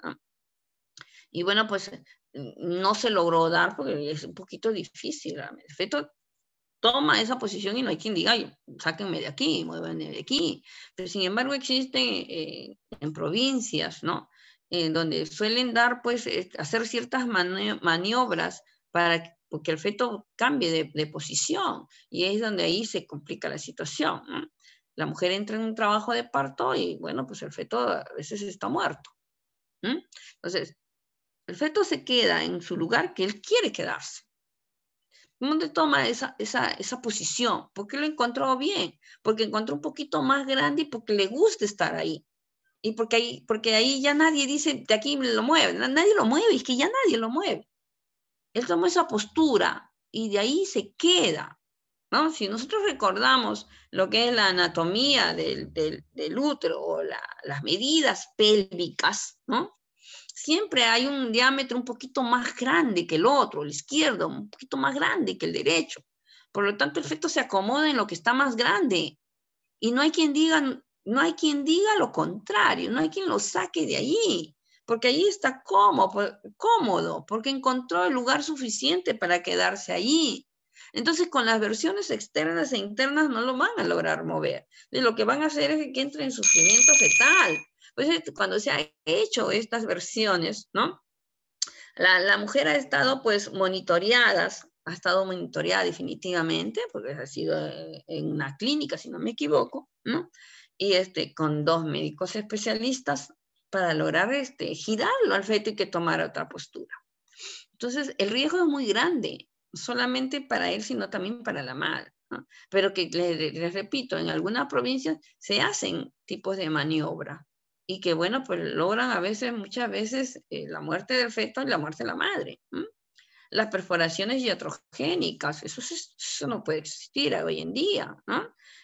Speaker 1: Y bueno, pues no se logró dar porque es un poquito difícil. El feto toma esa posición y no hay quien diga, sáquenme de aquí, muévanme de aquí. Pero sin embargo existen eh, en provincias, ¿no? Eh, donde suelen dar, pues, eh, hacer ciertas maniobras para que el feto cambie de, de, posición y es donde ahí se complica la situación la mujer entra en un trabajo de parto y bueno, pues el feto a veces está muerto. Entonces, el feto se queda en su lugar que él quiere quedarse. ¿Dónde toma esa, posición? Porque lo encontró bien, porque encontró un poquito más grande y porque le gusta estar ahí. Y porque ahí, porque ahí ya nadie dice, de aquí lo mueve, nadie lo mueve, es que ya nadie lo mueve. Él toma esa postura y de ahí se queda. Si nosotros recordamos lo que es la anatomía del, del, útero o las medidas pélvicas, siempre hay un diámetro un poquito más grande que el otro, el izquierdo, un poquito más grande que el derecho. Por lo tanto, el feto se acomoda en lo que está más grande. Y no hay quien diga, no hay quien diga lo contrario, no hay quien lo saque de allí, porque allí está cómodo, cómodo porque encontró el lugar suficiente para quedarse allí. Entonces, con las versiones externas e internas no lo van a lograr mover. lo que van a hacer es que entre en sufrimiento fetal. Pues eh, cuando se han hecho estas versiones, ¿no? La, mujer ha estado pues monitoreadas, ha estado monitoreada definitivamente, porque ha sido eh, en una clínica, si no me equivoco, ¿no? Y este, con dos médicos especialistas para lograr este, girarlo al feto y que tomara otra postura. Entonces, el riesgo es muy grande solamente para él, sino también para la madre. Pero que les, repito, en algunas provincias se hacen tipos de maniobra y que bueno, pues logran a veces, muchas veces, eh, la muerte del feto y la muerte de la madre. Las perforaciones iatrogénicas, eso, eso, no puede existir hoy en día.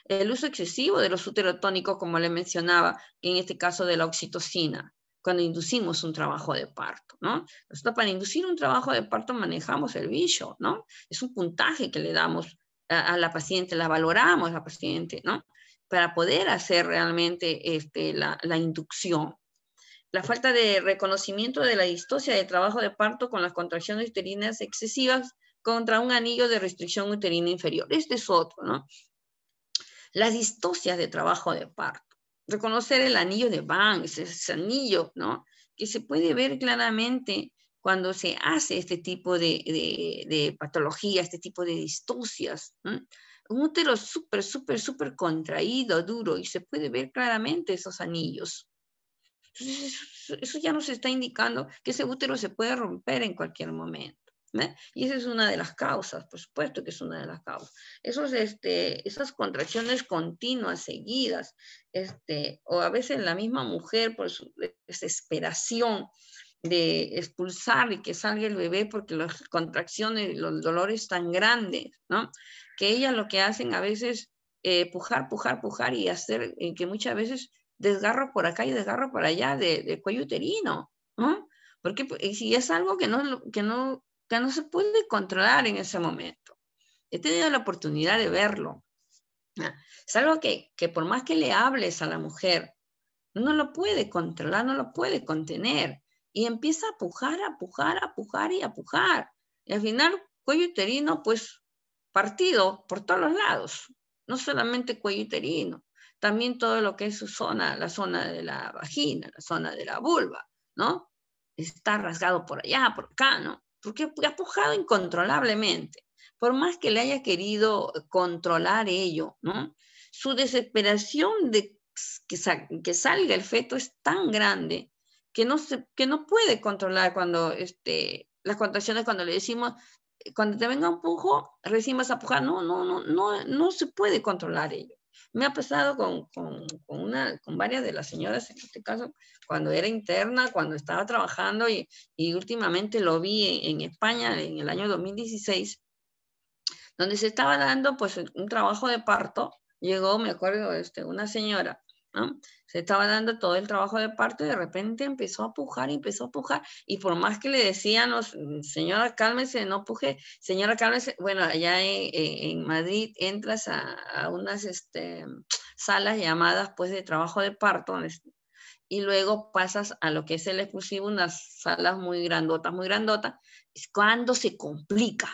Speaker 1: El uso excesivo de los uterotónicos, como le mencionaba, en este caso de la oxitocina cuando inducimos un trabajo de parto, ¿no? Nosotros para inducir un trabajo de parto manejamos el bicho, ¿no? Es un puntaje que le damos a, la paciente, la valoramos a la paciente, ¿no? Para poder hacer realmente este, la, la inducción, la falta de reconocimiento de la distocia de trabajo de parto con las contracciones uterinas excesivas contra un anillo de restricción uterina inferior. Este es otro, ¿no? Las distocias de trabajo de parto reconocer el anillo de Banks, ese anillo, ¿no? Que se puede ver claramente cuando se hace este tipo de, patología, este tipo de distucias. Un útero súper, súper, súper contraído, duro, y se puede ver claramente esos anillos. Entonces, eso ya nos está indicando que ese útero se puede romper en cualquier momento. ¿eh? Y esa es una de las causas, por supuesto que es una de las causas. Esos, este, esas contracciones continuas, seguidas, este, o a veces la misma mujer por su desesperación de expulsar y que salga el bebé porque las contracciones, los dolores tan grandes, ¿no? Que ellas lo que hacen a veces eh, pujar, pujar, pujar y hacer eh, que muchas veces desgarro por acá y desgarro por allá de, cuello uterino, ¿no? Porque pues, si es algo que no, que no que no se puede controlar en ese momento. He tenido la oportunidad de verlo. Ah, es algo que, que por más que le hables a la mujer, no lo puede controlar, no lo puede contener. Y empieza a pujar, a pujar, a pujar y a pujar. Y al final, cuello uterino, pues partido por todos los lados. No solamente cuello uterino, también todo lo que es su zona, la zona de la vagina, la zona de la vulva, ¿no? Está rasgado por allá, por acá, ¿no? porque ha pujado incontrolablemente, por más que le haya querido controlar ello, Su desesperación de que, que salga el feto es tan grande que no, que no puede controlar cuando este, las contracciones, cuando le decimos, cuando te venga un pujo, recién a pujar, no, no, no, no, no se puede controlar ello. Me ha pasado con, una, con varias de las señoras, en este caso, cuando era interna, cuando estaba trabajando y, últimamente lo vi en, España en el año 2016, donde se estaba dando pues un trabajo de parto. Llegó, me acuerdo, este, una señora se estaba dando todo el trabajo de parto y de repente empezó a pujar y empezó a pujar. Y por más que le decían, señora, cálmese, no puje, señora, cálmese. Bueno, allá en, Madrid entras a, unas este, salas llamadas pues de trabajo de parto y luego pasas a lo que es el exclusivo, unas salas muy grandotas, muy grandotas, es cuando se complica.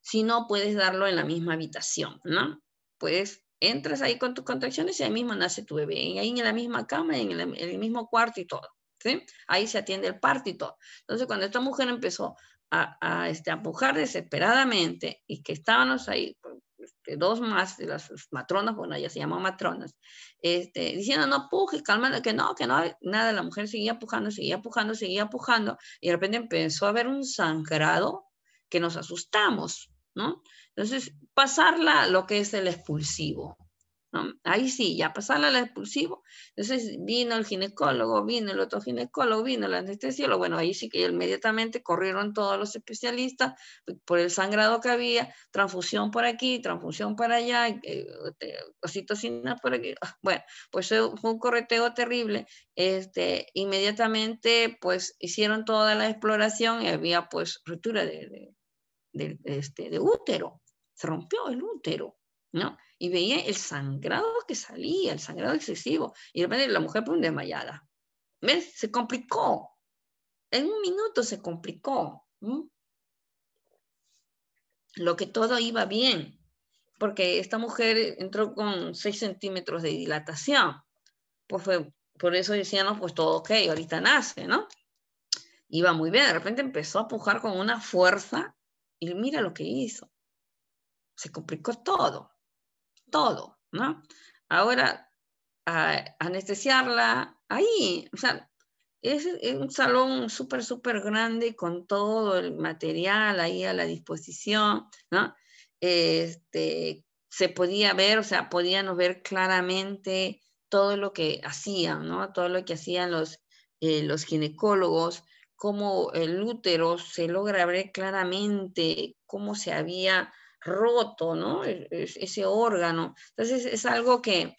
Speaker 1: Si no, puedes darlo en la misma habitación, ¿no? Puedes entras ahí con tus contracciones y ahí mismo nace tu bebé, y ahí en la misma cama, en el, mismo cuarto y todo. ¿sí? Ahí se atiende el parto y todo. Entonces, cuando esta mujer empezó a, este, a pujar desesperadamente y que estábamos ahí, este, dos más de las matronas, bueno, ya se llaman matronas, este, diciendo, no puje, calmando, que no, que no, nada, la mujer seguía pujando, seguía pujando, seguía pujando, y de repente empezó a haber un sangrado que nos asustamos, ¿no? Entonces, pasarla lo que es el expulsivo. Ahí sí, ya pasarla el expulsivo. Entonces, vino el ginecólogo, vino el otro ginecólogo, vino el anestesiólogo. Bueno, ahí sí que inmediatamente corrieron todos los especialistas por el sangrado que había, transfusión por aquí, transfusión para allá, eh, ocitocina por aquí. Ah, bueno, pues fue un correteo terrible. Este, inmediatamente, pues, hicieron toda la exploración y había, pues, ruptura de este, útero se rompió el útero, ¿no? Y veía el sangrado que salía, el sangrado excesivo, y de repente la mujer fue desmayada. ¿Ves? Se complicó. En un minuto se complicó. Lo que todo iba bien, porque esta mujer entró con 6 centímetros de dilatación. Pues por eso decían, no, pues todo ok, ahorita nace, ¿no? Iba muy bien, de repente empezó a pujar con una fuerza y mira lo que hizo se complicó todo, todo, ¿no? Ahora, a anestesiarla ahí, o sea, es, un salón súper, súper grande con todo el material ahí a la disposición, ¿no? Este, se podía ver, o sea, podían ver claramente todo lo que hacían, ¿no? Todo lo que hacían los, eh, los ginecólogos, cómo el útero se logra ver claramente, cómo se había roto, ¿no? E-, ese órgano. Entonces es algo que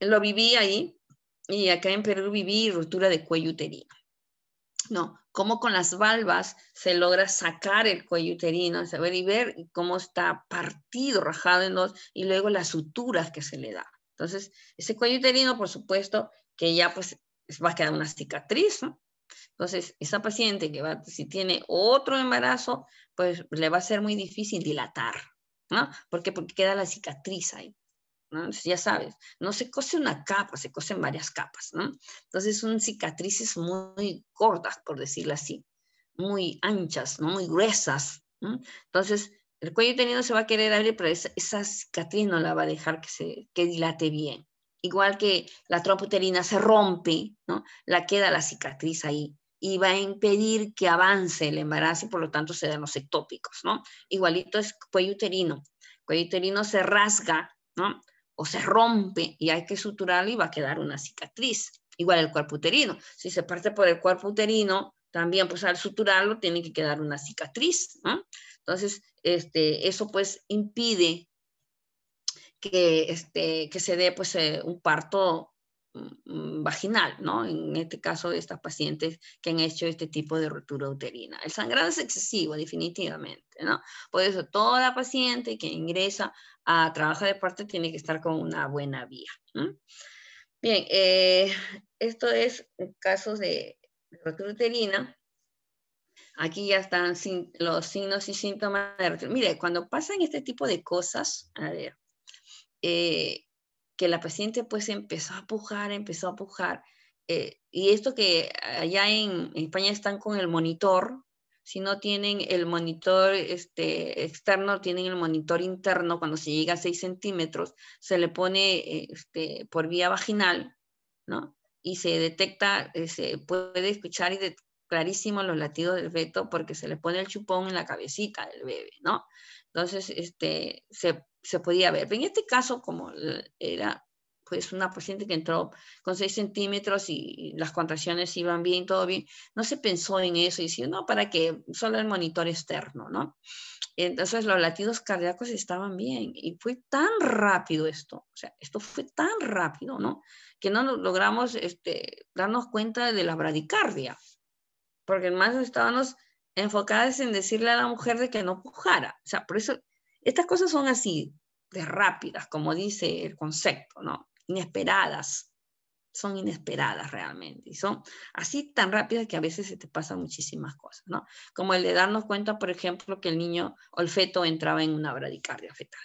Speaker 1: lo viví ahí y acá en Perú viví ruptura de cuello uterino. No, cómo con las valvas se logra sacar el cuello uterino, saber y ver cómo está partido, rajado en dos, y luego las suturas que se le da. Entonces, ese cuello uterino, por supuesto, que ya pues va a quedar una cicatriz, ¿no? Entonces, esa paciente que va, si tiene otro embarazo, pues le va a ser muy difícil dilatar, ¿no? ¿Por qué? Porque queda la cicatriz ahí. ¿no? ya sabes, no se cose una capa, se cosen varias capas, ¿no? Entonces son cicatrices muy cortas, por decirlo así, muy anchas, ¿no? muy gruesas. ¿no? Entonces, el cuello tenido se va a querer abrir, pero esa, cicatriz no la va a dejar que, se, dilate bien. Igual que la troputerina se rompe, ¿no? La queda la cicatriz ahí y va a impedir que avance el embarazo y por lo tanto se dan los ectópicos, ¿no? Igualito es cuello uterino. Cuello uterino se rasga, ¿no? O se rompe y hay que suturarlo y va a quedar una cicatriz. Igual el cuerpo uterino. Si se parte por el cuerpo uterino, también pues al suturarlo tiene que quedar una cicatriz, ¿no? Entonces, este, eso pues impide que, este, que se dé pues eh, un parto Mm, vaginal, ¿no? En este caso de estas pacientes que han hecho este tipo de rotura uterina. El sangrado es excesivo, definitivamente, ¿no? Por eso toda paciente que ingresa a trabajar de parte tiene que estar con una buena vía. Bien, eh, esto es casos de rotura uterina. Aquí ya están los signos y síntomas de Mire, cuando pasan este tipo de cosas, a ver, eh, que la paciente pues empezó a pujar, empezó a pujar. Eh, y esto que allá en, España están con el monitor, si no tienen el monitor este, externo, tienen el monitor interno, cuando se llega a 6 centímetros, se le pone este, por vía vaginal, ¿no? Y se detecta, eh, se puede escuchar y clarísimo los latidos del feto porque se le pone el chupón en la cabecita del bebé, ¿no? Entonces, este, se se podía ver. En este caso, como era pues una paciente que entró con 6 centímetros y las contracciones iban bien, todo bien, no se pensó en eso y decía, no, para que solo el monitor externo, ¿no? Entonces los latidos cardíacos estaban bien y fue tan rápido esto, o sea, esto fue tan rápido, ¿no? Que no logramos este, darnos cuenta de la bradicardia, porque más estábamos enfocadas en decirle a la mujer de que no pujara, o sea, por eso estas cosas son así, de rápidas, como dice el concepto, ¿no? Inesperadas. Son inesperadas realmente. Y son así tan rápidas que a veces se te pasan muchísimas cosas, ¿no? Como el de darnos cuenta, por ejemplo, que el niño o el feto entraba en una bradicardia fetal.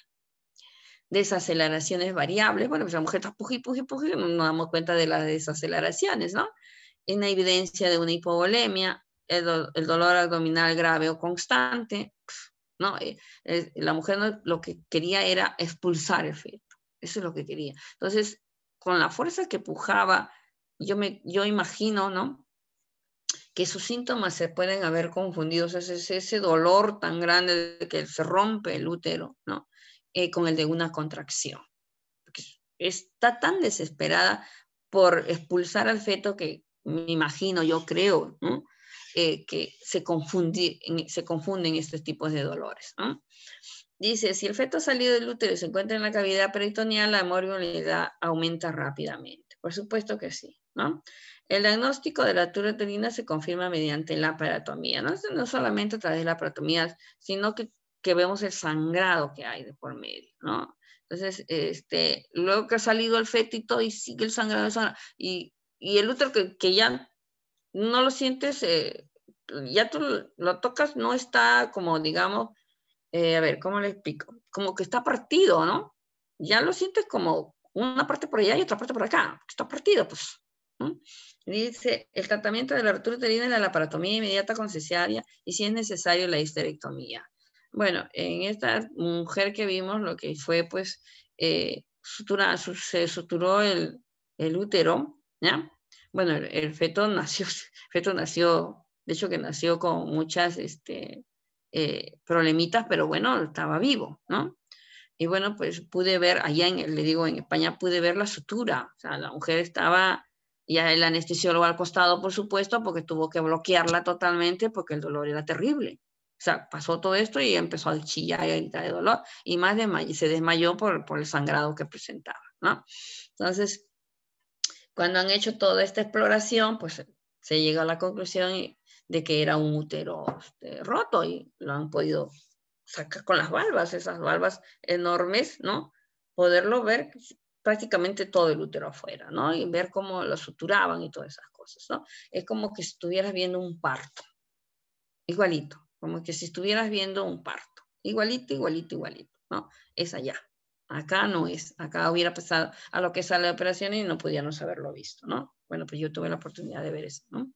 Speaker 1: Desaceleraciones variables. Bueno, pues la mujer está puji, puji, puji, nos damos cuenta de las desaceleraciones, ¿no? En la evidencia de una hipovolemia, el, el dolor abdominal grave o constante, eh, la mujer lo que quería era expulsar el feto, eso es lo que quería. Entonces, con la fuerza que pujaba, yo, me, yo imagino, ¿no? Que sus síntomas se pueden haber confundido, o ese dolor tan grande de que se rompe el útero, ¿no? Eh, con el de una contracción. está tan desesperada por expulsar al feto que me imagino, yo creo, ¿no? Eh, que se, se confunden estos tipos de dolores. ¿no? Dice, si el feto ha salido del útero y se encuentra en la cavidad peritoneal, la morbilidad aumenta rápidamente. Por supuesto que sí. ¿no? El diagnóstico de la uterina se confirma mediante la paratomía. No, no solamente a través de la paratomía, sino que, que, vemos el sangrado que hay de por medio. ¿no? Entonces, este, luego que ha salido el feto y todo, sigue el sangrado, el sangrado y, y, el útero que, que ya no lo sientes, eh, ya tú lo tocas, no está como, digamos, eh, a ver, ¿cómo le explico? Como que está partido, ¿no? Ya lo sientes como una parte por allá y otra parte por acá, está partido, pues. Dice, el tratamiento de la rotura uterina es la laparotomía inmediata con cesárea y si es necesario la histerectomía. Bueno, en esta mujer que vimos lo que fue, pues, eh, sutura, se suturó el, el útero, ¿ya? bueno, el, feto nació, [LAUGHS] feto nació, de hecho que nació con muchas este, eh, problemitas, pero bueno, estaba vivo, ¿no? Y bueno, pues pude ver, allá en, le digo, en España pude ver la sutura, o sea, la mujer estaba, ya el anestesiólogo al costado, por supuesto, porque tuvo que bloquearla totalmente porque el dolor era terrible. O sea, pasó todo esto y empezó a chillar y a gritar de dolor y más y se desmayó por, por el sangrado que presentaba, ¿no? Entonces, cuando han hecho toda esta exploración, pues se llega a la conclusión de que era un útero este, roto y lo han podido sacar con las valvas, esas valvas enormes, ¿no? Poderlo ver prácticamente todo el útero afuera, ¿no? Y ver cómo lo suturaban y todas esas cosas, ¿no? Es como que estuvieras viendo un parto, igualito, como que si estuvieras viendo un parto, igualito, igualito, igualito, ¿no? Es allá. Acá no es, acá hubiera pasado a lo que sale la operación y no podíamos haberlo visto, ¿no? Bueno, pues yo tuve la oportunidad de ver eso, ¿no?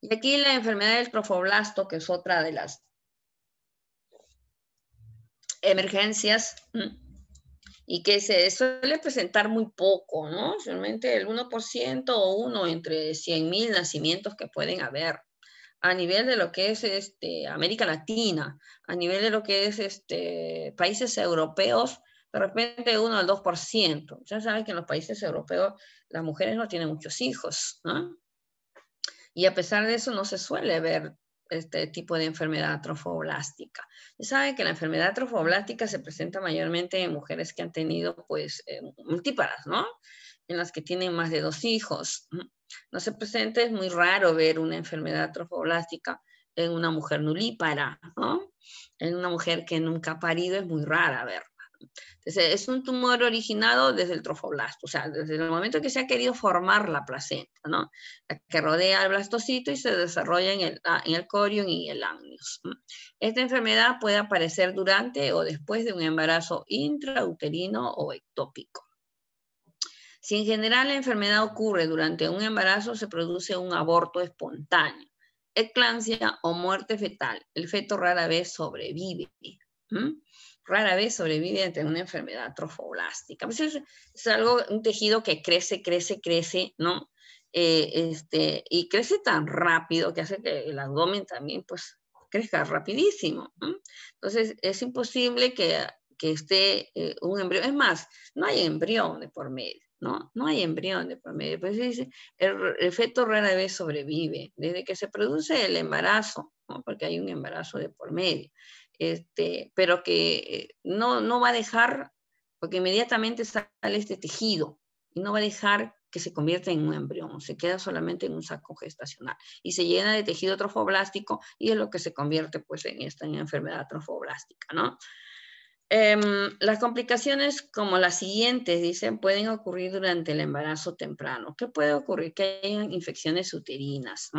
Speaker 1: Y aquí la enfermedad del trofoblasto, que es otra de las emergencias y que se suele presentar muy poco, ¿no? Solamente el 1% o uno entre 100.000 nacimientos que pueden haber a nivel de lo que es este, América Latina, a nivel de lo que es este, países europeos, de repente 1 al 2%. Ya saben que en los países europeos las mujeres no tienen muchos hijos, ¿no? Y a pesar de eso no se suele ver este tipo de enfermedad trofoblástica. Ya saben que la enfermedad trofoblástica se presenta mayormente en mujeres que han tenido, pues, eh, multíparas, ¿no? en las que tienen más de dos hijos. No se presenta, es muy raro ver una enfermedad trofoblástica en una mujer nulípara, ¿no? En una mujer que nunca ha parido es muy rara verla. Entonces, es un tumor originado desde el trofoblasto, o sea, desde el momento que se ha querido formar la placenta, ¿no? que rodea al blastocito y se desarrolla en el, ah, en el corion y el amnios. Esta enfermedad puede aparecer durante o después de un embarazo intrauterino o ectópico. Si en general la enfermedad ocurre durante un embarazo, se produce un aborto espontáneo, eclancia o muerte fetal. El feto rara vez sobrevive. Rara vez sobrevive ante una enfermedad trofoblástica. Pues es, algo, un tejido que crece, crece, crece, ¿no? Eh, este, y crece tan rápido que hace que el abdomen también, pues, crezca rapidísimo. Entonces, es imposible que, que esté eh, un embrión. Es más, no hay embrión de por medio. ¿no? hay embrión de por medio dice, pues el, efecto feto rara vez sobrevive. Desde que se produce el embarazo, porque hay un embarazo de por medio, este, pero que eh, no, va a dejar, porque inmediatamente sale este tejido y no va a dejar que se convierta en un embrión, se queda solamente en un saco gestacional y se llena de tejido trofoblástico y es lo que se convierte pues en esta enfermedad trofoblástica, ¿no? Em, las complicaciones como las siguientes, dicen, pueden ocurrir durante el embarazo temprano. ¿Qué puede ocurrir? Que hayan infecciones uterinas,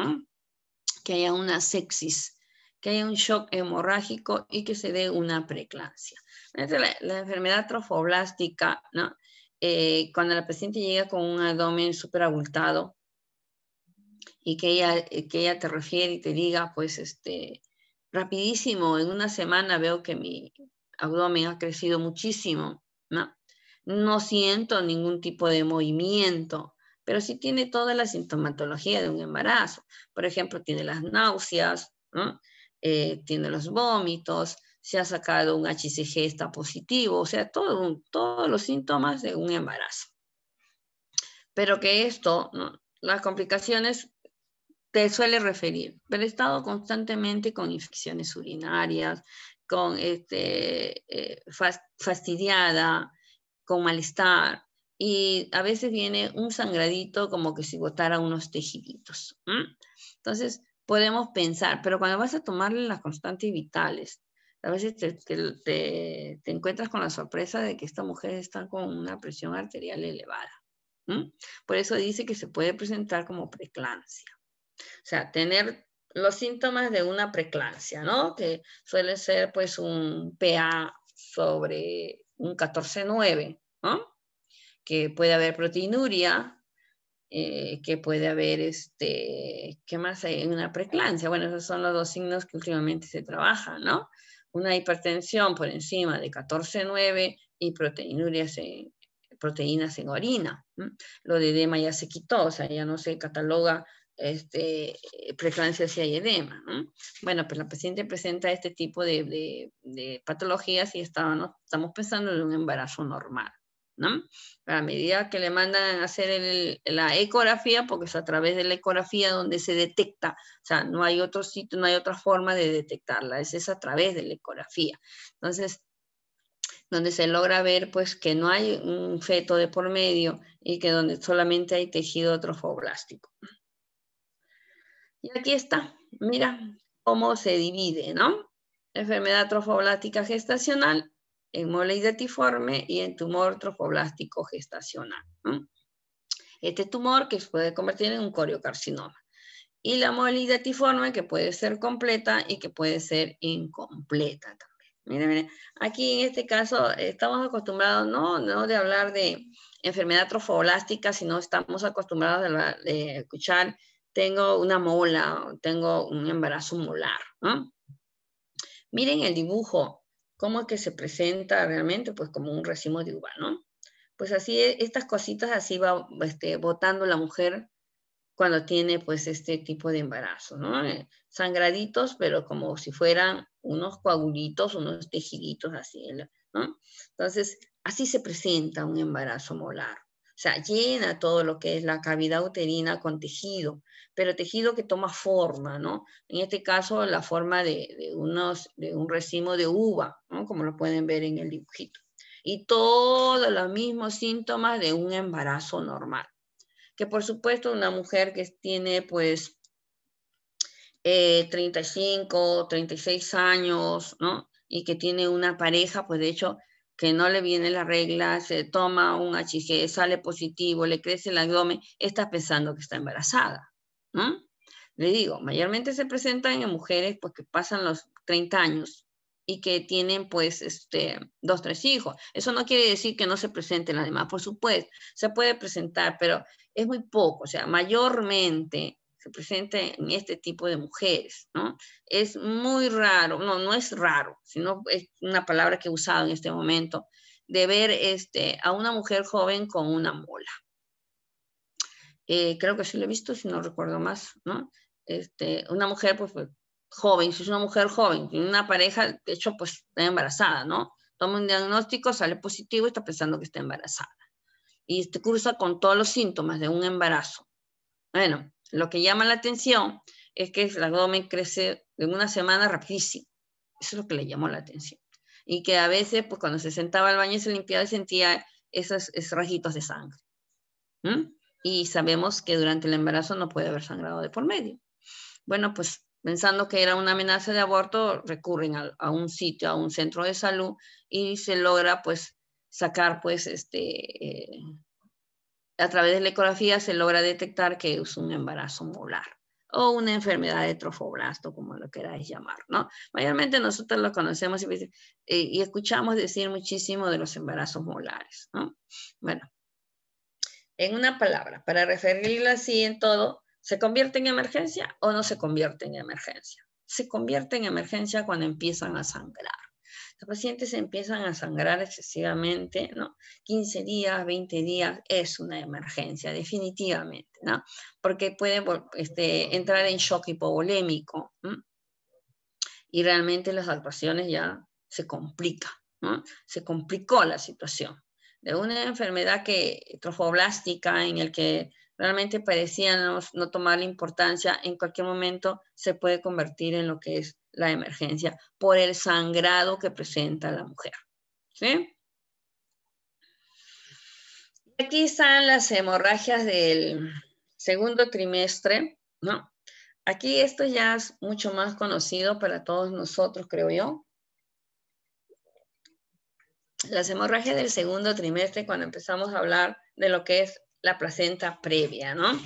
Speaker 1: que haya una sexis, que haya un shock hemorrágico y que se dé una preeclampsia. La, enfermedad trofoblástica, eh, cuando la paciente llega con un abdomen abultado y que ella, que ella te refiere y te diga, pues, este, rapidísimo, en una semana veo que mi, abdomen ha crecido muchísimo, ¿no? No siento ningún tipo de movimiento, pero sí tiene toda la sintomatología de un embarazo. Por ejemplo, tiene las náuseas, eh, tiene los vómitos, se ha sacado un HCG, está positivo, o sea, todos los síntomas de un embarazo. Pero que esto, las complicaciones te suele referir, pero he estado constantemente con infecciones urinarias, con este, eh, fastidiada, con malestar. Y a veces viene un sangradito como que si botara unos tejiditos. Entonces, podemos pensar, pero cuando vas a tomarle las constantes vitales, a veces te, encuentras con la sorpresa de que esta mujer está con una presión arterial elevada. Por eso dice que se puede presentar como preclancia O sea, tener los síntomas de una preclancia, ¿no? Que suele ser pues un PA sobre un 14-9, ¿no? Que puede haber proteinuria, eh, que puede haber, este, ¿qué más hay? en Una preclancia. Bueno, esos son los dos signos que últimamente se trabajan, ¿no? Una hipertensión por encima de 14-9 y proteinuria en, proteínas en orina. Lo de edema ya se quitó, o sea, ya no se cataloga este, eh, preeclampsia y edema. Bueno, pues la paciente presenta este tipo de, de, patologías y estamos pensando en un embarazo normal. ¿no? A medida que le mandan a hacer la ecografía, porque es a través de la ecografía donde se detecta, o sea, no hay otro sitio, no hay otra forma de detectarla, es, a través de la ecografía. Entonces, donde se logra ver pues que no hay un feto de por medio y que donde solamente hay tejido trofoblástico y aquí está, mira cómo se divide, ¿no? Enfermedad trofoblástica gestacional en mole identiforme y en tumor trofoblástico gestacional. Este tumor que se puede convertir en un coriocarcinoma. Y la hidratiforme que puede ser completa y que puede ser incompleta también. Miren, miren, aquí en este caso estamos acostumbrados no, no de hablar de enfermedad trofoblástica, sino estamos acostumbrados a, escuchar tengo una mola, tengo un embarazo molar. Miren el dibujo, cómo es que se presenta realmente, pues como un racimo de uva, ¿no? Pues así, e, estas cositas así va este, botando la mujer cuando tiene pues este tipo de embarazo, ¿no? Eh, sangraditos, pero como si fueran unos coagulitos, unos tejiditos así, ¿no? Entonces, así se presenta un embarazo molar sea, llena todo lo que es la cavidad uterina con tejido, pero tejido que toma forma, ¿no? En este caso, la forma de, unos, de un racimo de uva, ¿no? Como lo pueden ver en el dibujito. Y todos los mismos síntomas de un embarazo normal. Que por supuesto una mujer que tiene pues 35, eh, 36 años, ¿no? Y que tiene una pareja, pues de hecho que no le viene la regla, se toma un HG, sale positivo, le crece el abdomen, está pensando que está embarazada. Le digo, mayormente se presentan en mujeres pues, que pasan los 30 años y que tienen pues este, dos, tres hijos. Eso no quiere decir que no se presenten además demás, por supuesto, se puede presentar, pero es muy poco, o sea, mayormente presente en este tipo de mujeres, ¿no? Es muy raro, no, no es raro, sino es una palabra que he usado en este momento, de ver este, a una mujer joven con una mola. Eh, creo que sí lo he visto, si no recuerdo más, ¿no? Este, una mujer, pues, pues, joven, si es una mujer joven, tiene una pareja, de hecho, pues, está embarazada, ¿no? Toma un diagnóstico, sale positivo y está pensando que está embarazada. Y este cursa con todos los síntomas de un embarazo. Bueno, lo que llama la atención es que el abdomen crece en una semana rapidísimo. Eso es lo que le llamó la atención. Y que a veces, pues cuando se sentaba al baño y se limpiaba, y sentía esos, rayitos de sangre. Y sabemos que durante el embarazo no puede haber sangrado de por medio. Bueno, pues pensando que era una amenaza de aborto, recurren a, un sitio, a un centro de salud y se logra pues sacar pues este eh, a través de la ecografía se logra detectar que es un embarazo molar o una enfermedad de trofoblasto, como lo queráis llamar, ¿no? Mayormente nosotros lo conocemos y, eh, escuchamos decir muchísimo de los embarazos molares, Bueno, en una palabra, para referirla así en todo, ¿se convierte en emergencia o no se convierte en emergencia? Se convierte en emergencia cuando empiezan a sangrar. Los pacientes empiezan a sangrar excesivamente, ¿no? 15 días, 20 días es una emergencia, definitivamente, ¿no? Porque pueden este, entrar en shock hipovolémico y realmente las actuaciones ya se complican, Se complicó la situación de una enfermedad que, trofoblástica en el que realmente parecía no, tomar la importancia, en cualquier momento se puede convertir en lo que es la emergencia por el sangrado que presenta la mujer. Aquí están las hemorragias del segundo trimestre, ¿no? Aquí esto ya es mucho más conocido para todos nosotros, creo yo. Las hemorragias del segundo trimestre, cuando empezamos a hablar de lo que es la placenta previa, ¿no?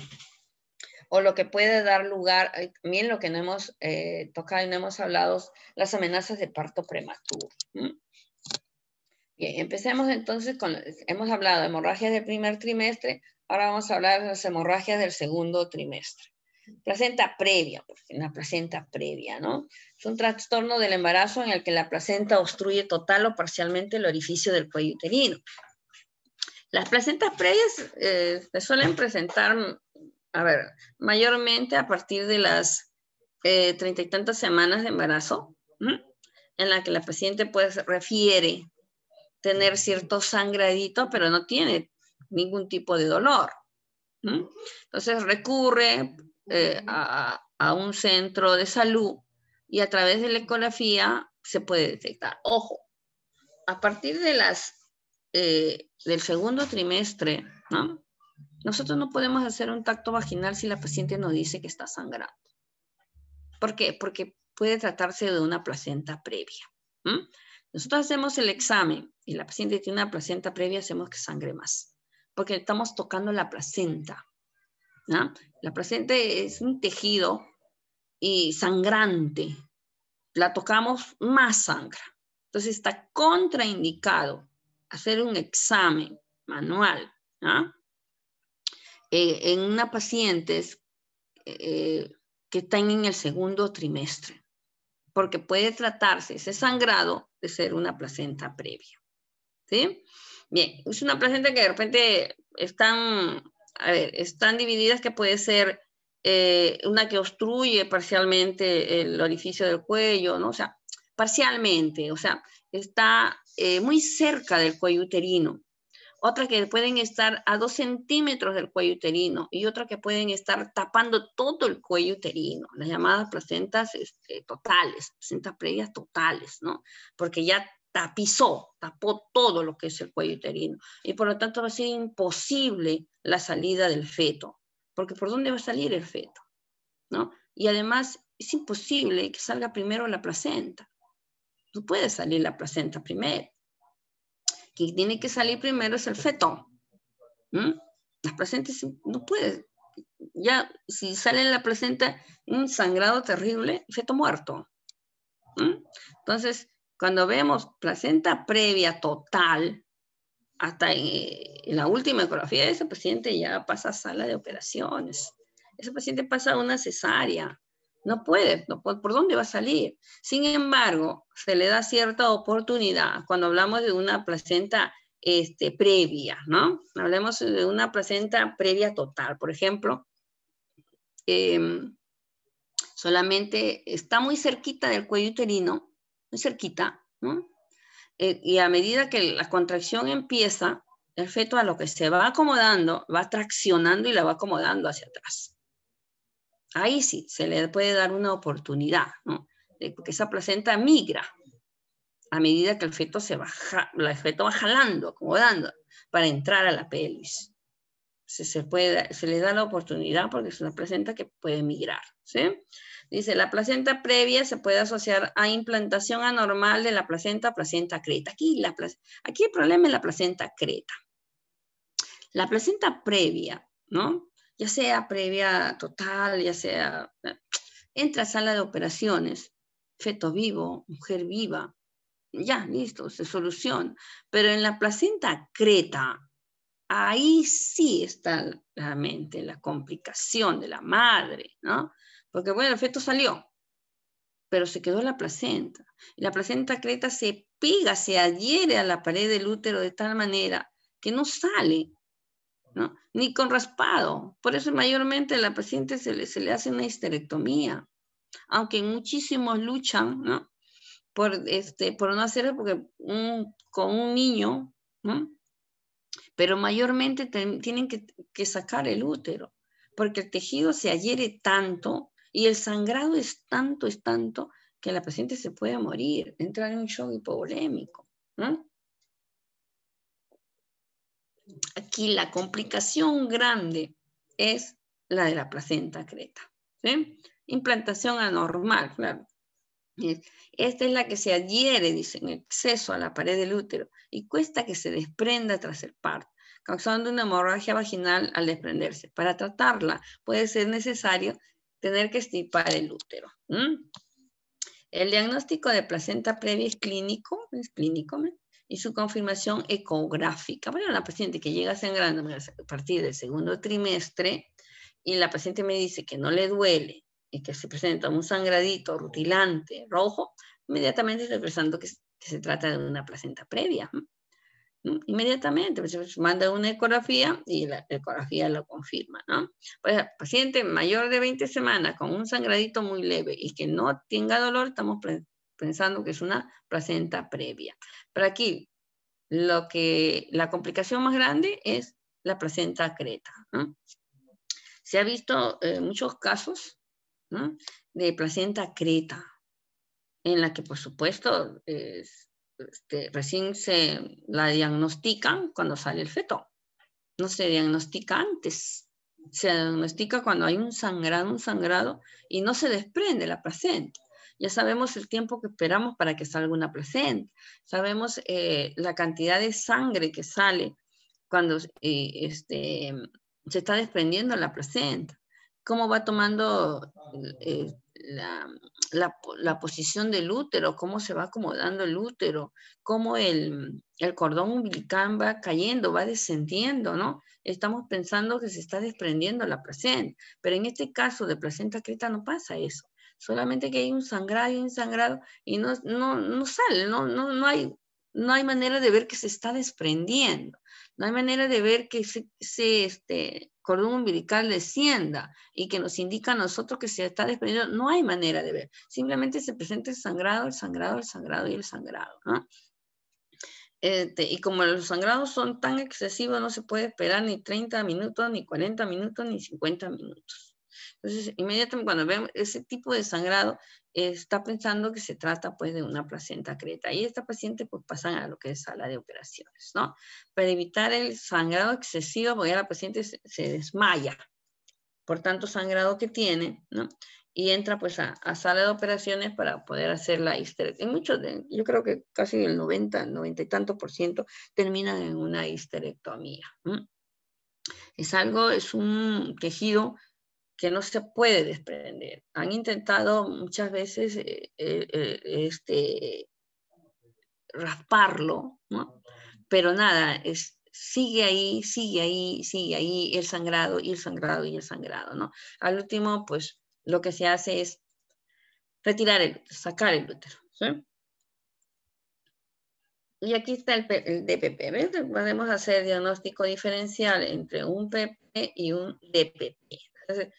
Speaker 1: O lo que puede dar lugar, también lo que no hemos eh, tocado y no hemos hablado, las amenazas de parto prematuro.
Speaker 2: Bien,
Speaker 1: empecemos entonces con, hemos hablado de hemorragias del primer trimestre, ahora vamos a hablar de las hemorragias del segundo trimestre. Placenta previa, porque la placenta previa, ¿no? Es un trastorno del embarazo en el que la placenta obstruye total o parcialmente el orificio del cuello uterino. Las placentas previas eh, se suelen presentar, a ver, mayormente a partir de las eh, treinta y tantas semanas de embarazo, en la que la paciente pues refiere tener cierto sangradito, pero no tiene ningún tipo de dolor. Entonces recurre eh, a, a un centro de salud y a través de la ecografía se puede detectar. Ojo, a partir de las eh, del segundo trimestre, Nosotros no podemos hacer un tacto vaginal si la paciente nos dice que está sangrando. ¿Por qué? Porque puede tratarse de una placenta previa. Nosotros hacemos el examen y la paciente tiene una placenta previa, hacemos que sangre más, porque estamos tocando la placenta. La placenta es un tejido y sangrante. La tocamos más sangra. Entonces está contraindicado hacer un examen manual ¿ah? eh, en una paciente eh, que está en el segundo trimestre, porque puede tratarse ese sangrado de ser una placenta previa. ¿sí? Bien, es una placenta que de repente están, a ver, están divididas que puede ser eh, una que obstruye parcialmente el orificio del cuello, ¿no? O sea, parcialmente, o sea, está eh, muy cerca del cuello uterino, otra que pueden estar a dos centímetros del cuello uterino y otra que pueden estar tapando todo el cuello uterino, las llamadas placentas este, totales, placentas previas totales, ¿no? Porque ya tapizó, tapó todo lo que es el cuello uterino y por lo tanto va a ser imposible la salida del feto, porque ¿por dónde va a salir el feto? ¿No? Y además es imposible que salga primero la placenta no puede salir la placenta primero. Quien tiene que salir primero es el feto. Las placentas no puede. Ya, si sale la placenta, un sangrado terrible, feto muerto. Entonces, cuando vemos placenta previa total, hasta eh, en la última ecografía, ese paciente ya pasa a sala de operaciones. Ese paciente pasa a una cesárea. No puede, no, ¿por dónde va a salir? Sin embargo, se le da cierta oportunidad cuando hablamos de una placenta este, previa, ¿no? Hablemos de una placenta previa total, por ejemplo. Em, solamente está muy cerquita del cuello uterino, muy cerquita, ¿no? Eh, y a medida que la contracción empieza, el feto a lo que se va acomodando, va traccionando y la va acomodando hacia atrás ahí sí se le puede dar una oportunidad, ¿no? porque esa placenta migra a medida que el feto se va, la feto va jalando, acomodando para entrar a la pelvis. Se, se, le da la oportunidad porque es una placenta que puede migrar. ¿sí? Dice, la placenta previa se puede asociar a implantación anormal de la placenta, placenta creta. Aquí, aquí el problema es la placenta creta. La placenta previa, ¿no? ya sea previa total, ya sea, entra a sala de operaciones, feto vivo, mujer viva, ya, listo, se soluciona. Pero en la placenta creta, ahí sí está realmente la complicación de la madre, ¿no? Porque bueno, el feto salió, pero se quedó la placenta. Y la placenta creta se pega, se adhiere a la pared del útero de tal manera que no sale. Ni con raspado. Por eso mayormente a la paciente se le, se le hace una histerectomía. Aunque muchísimos luchan, Por, este, por no hacerlo porque con un niño, Pero mayormente tienen que, sacar el útero porque el tejido se adhiere tanto y el sangrado es tanto, es tanto, que la paciente se puede morir, entrar en un shock hipovolémico. ¿no? aquí la complicación grande es la de la placenta creta. Implantación anormal, claro. Esta es la que se adhiere, dice, en exceso a la pared del útero y cuesta que se desprenda tras el parto, causando una hemorragia vaginal al desprenderse. Para tratarla puede ser necesario tener que estipar el útero. El diagnóstico de placenta previa es clínico, es clínico, y su confirmación ecográfica. Bueno, la paciente que llega sangrando a partir del segundo trimestre y la paciente me dice que no le duele y que se presenta un sangradito rutilante, rojo, inmediatamente estoy pensando que, se trata de una placenta previa. Inmediatamente, pues, pues, manda una ecografía y la ecografía lo confirma. ¿no? Pues, paciente mayor de 20 semanas con un sangradito muy leve y que no tenga dolor, estamos pensando que es una placenta previa. Pero aquí, lo que, la complicación más grande es la placenta creta. Se ha visto eh, muchos casos de placenta creta, en la que por supuesto este, recién se la diagnostican cuando sale el feto. No se diagnostica antes. Se diagnostica cuando hay un sangrado, un sangrado, y no se desprende la placenta. Ya sabemos el tiempo que esperamos para que salga una placenta, sabemos eh, la cantidad de sangre que sale cuando eh, este, se está desprendiendo la placenta, cómo va tomando eh, la, posición del útero, cómo se va acomodando el útero, cómo el, el, cordón umbilical va cayendo, va descendiendo, ¿no? Estamos pensando que se está desprendiendo la placenta, pero en este caso de placenta creta no pasa eso solamente que hay un sangrado y un sangrado y no, no, no sale, no, no, hay, no hay manera de ver que se está desprendiendo, no hay manera de ver que se, este, cordón umbilical descienda y que nos indica a nosotros que se está desprendiendo, no hay manera de ver, simplemente se presenta el sangrado, el sangrado, el sangrado y el sangrado, este, y como los sangrados son tan excesivos, no se puede esperar ni 30 minutos, ni 40 minutos, ni 50 minutos. Entonces, inmediatamente cuando vemos ese tipo de sangrado, está pensando que se trata pues de una placenta creta. Y esta paciente pues pasa a lo que es sala de operaciones, ¿no? Para evitar el sangrado excesivo, porque ya la paciente se, desmaya por tanto sangrado que tiene, ¿no? Y entra pues a, a sala de operaciones para poder hacer la histerectomía. En muchos, yo creo que casi el 90, 90 y tanto por ciento terminan en una histerectomía. Es algo, es un tejido que no se puede desprender. Han intentado muchas veces eh, eh, eh, este, rasparlo, ¿no? pero nada, es, sigue ahí, sigue ahí, sigue ahí el sangrado y el sangrado y el sangrado. ¿no? Al último, pues lo que se hace es retirar el, sacar el útero. ¿sí? Y aquí está el, el DPP. Podemos hacer diagnóstico diferencial entre un PP y un DPP. Entonces,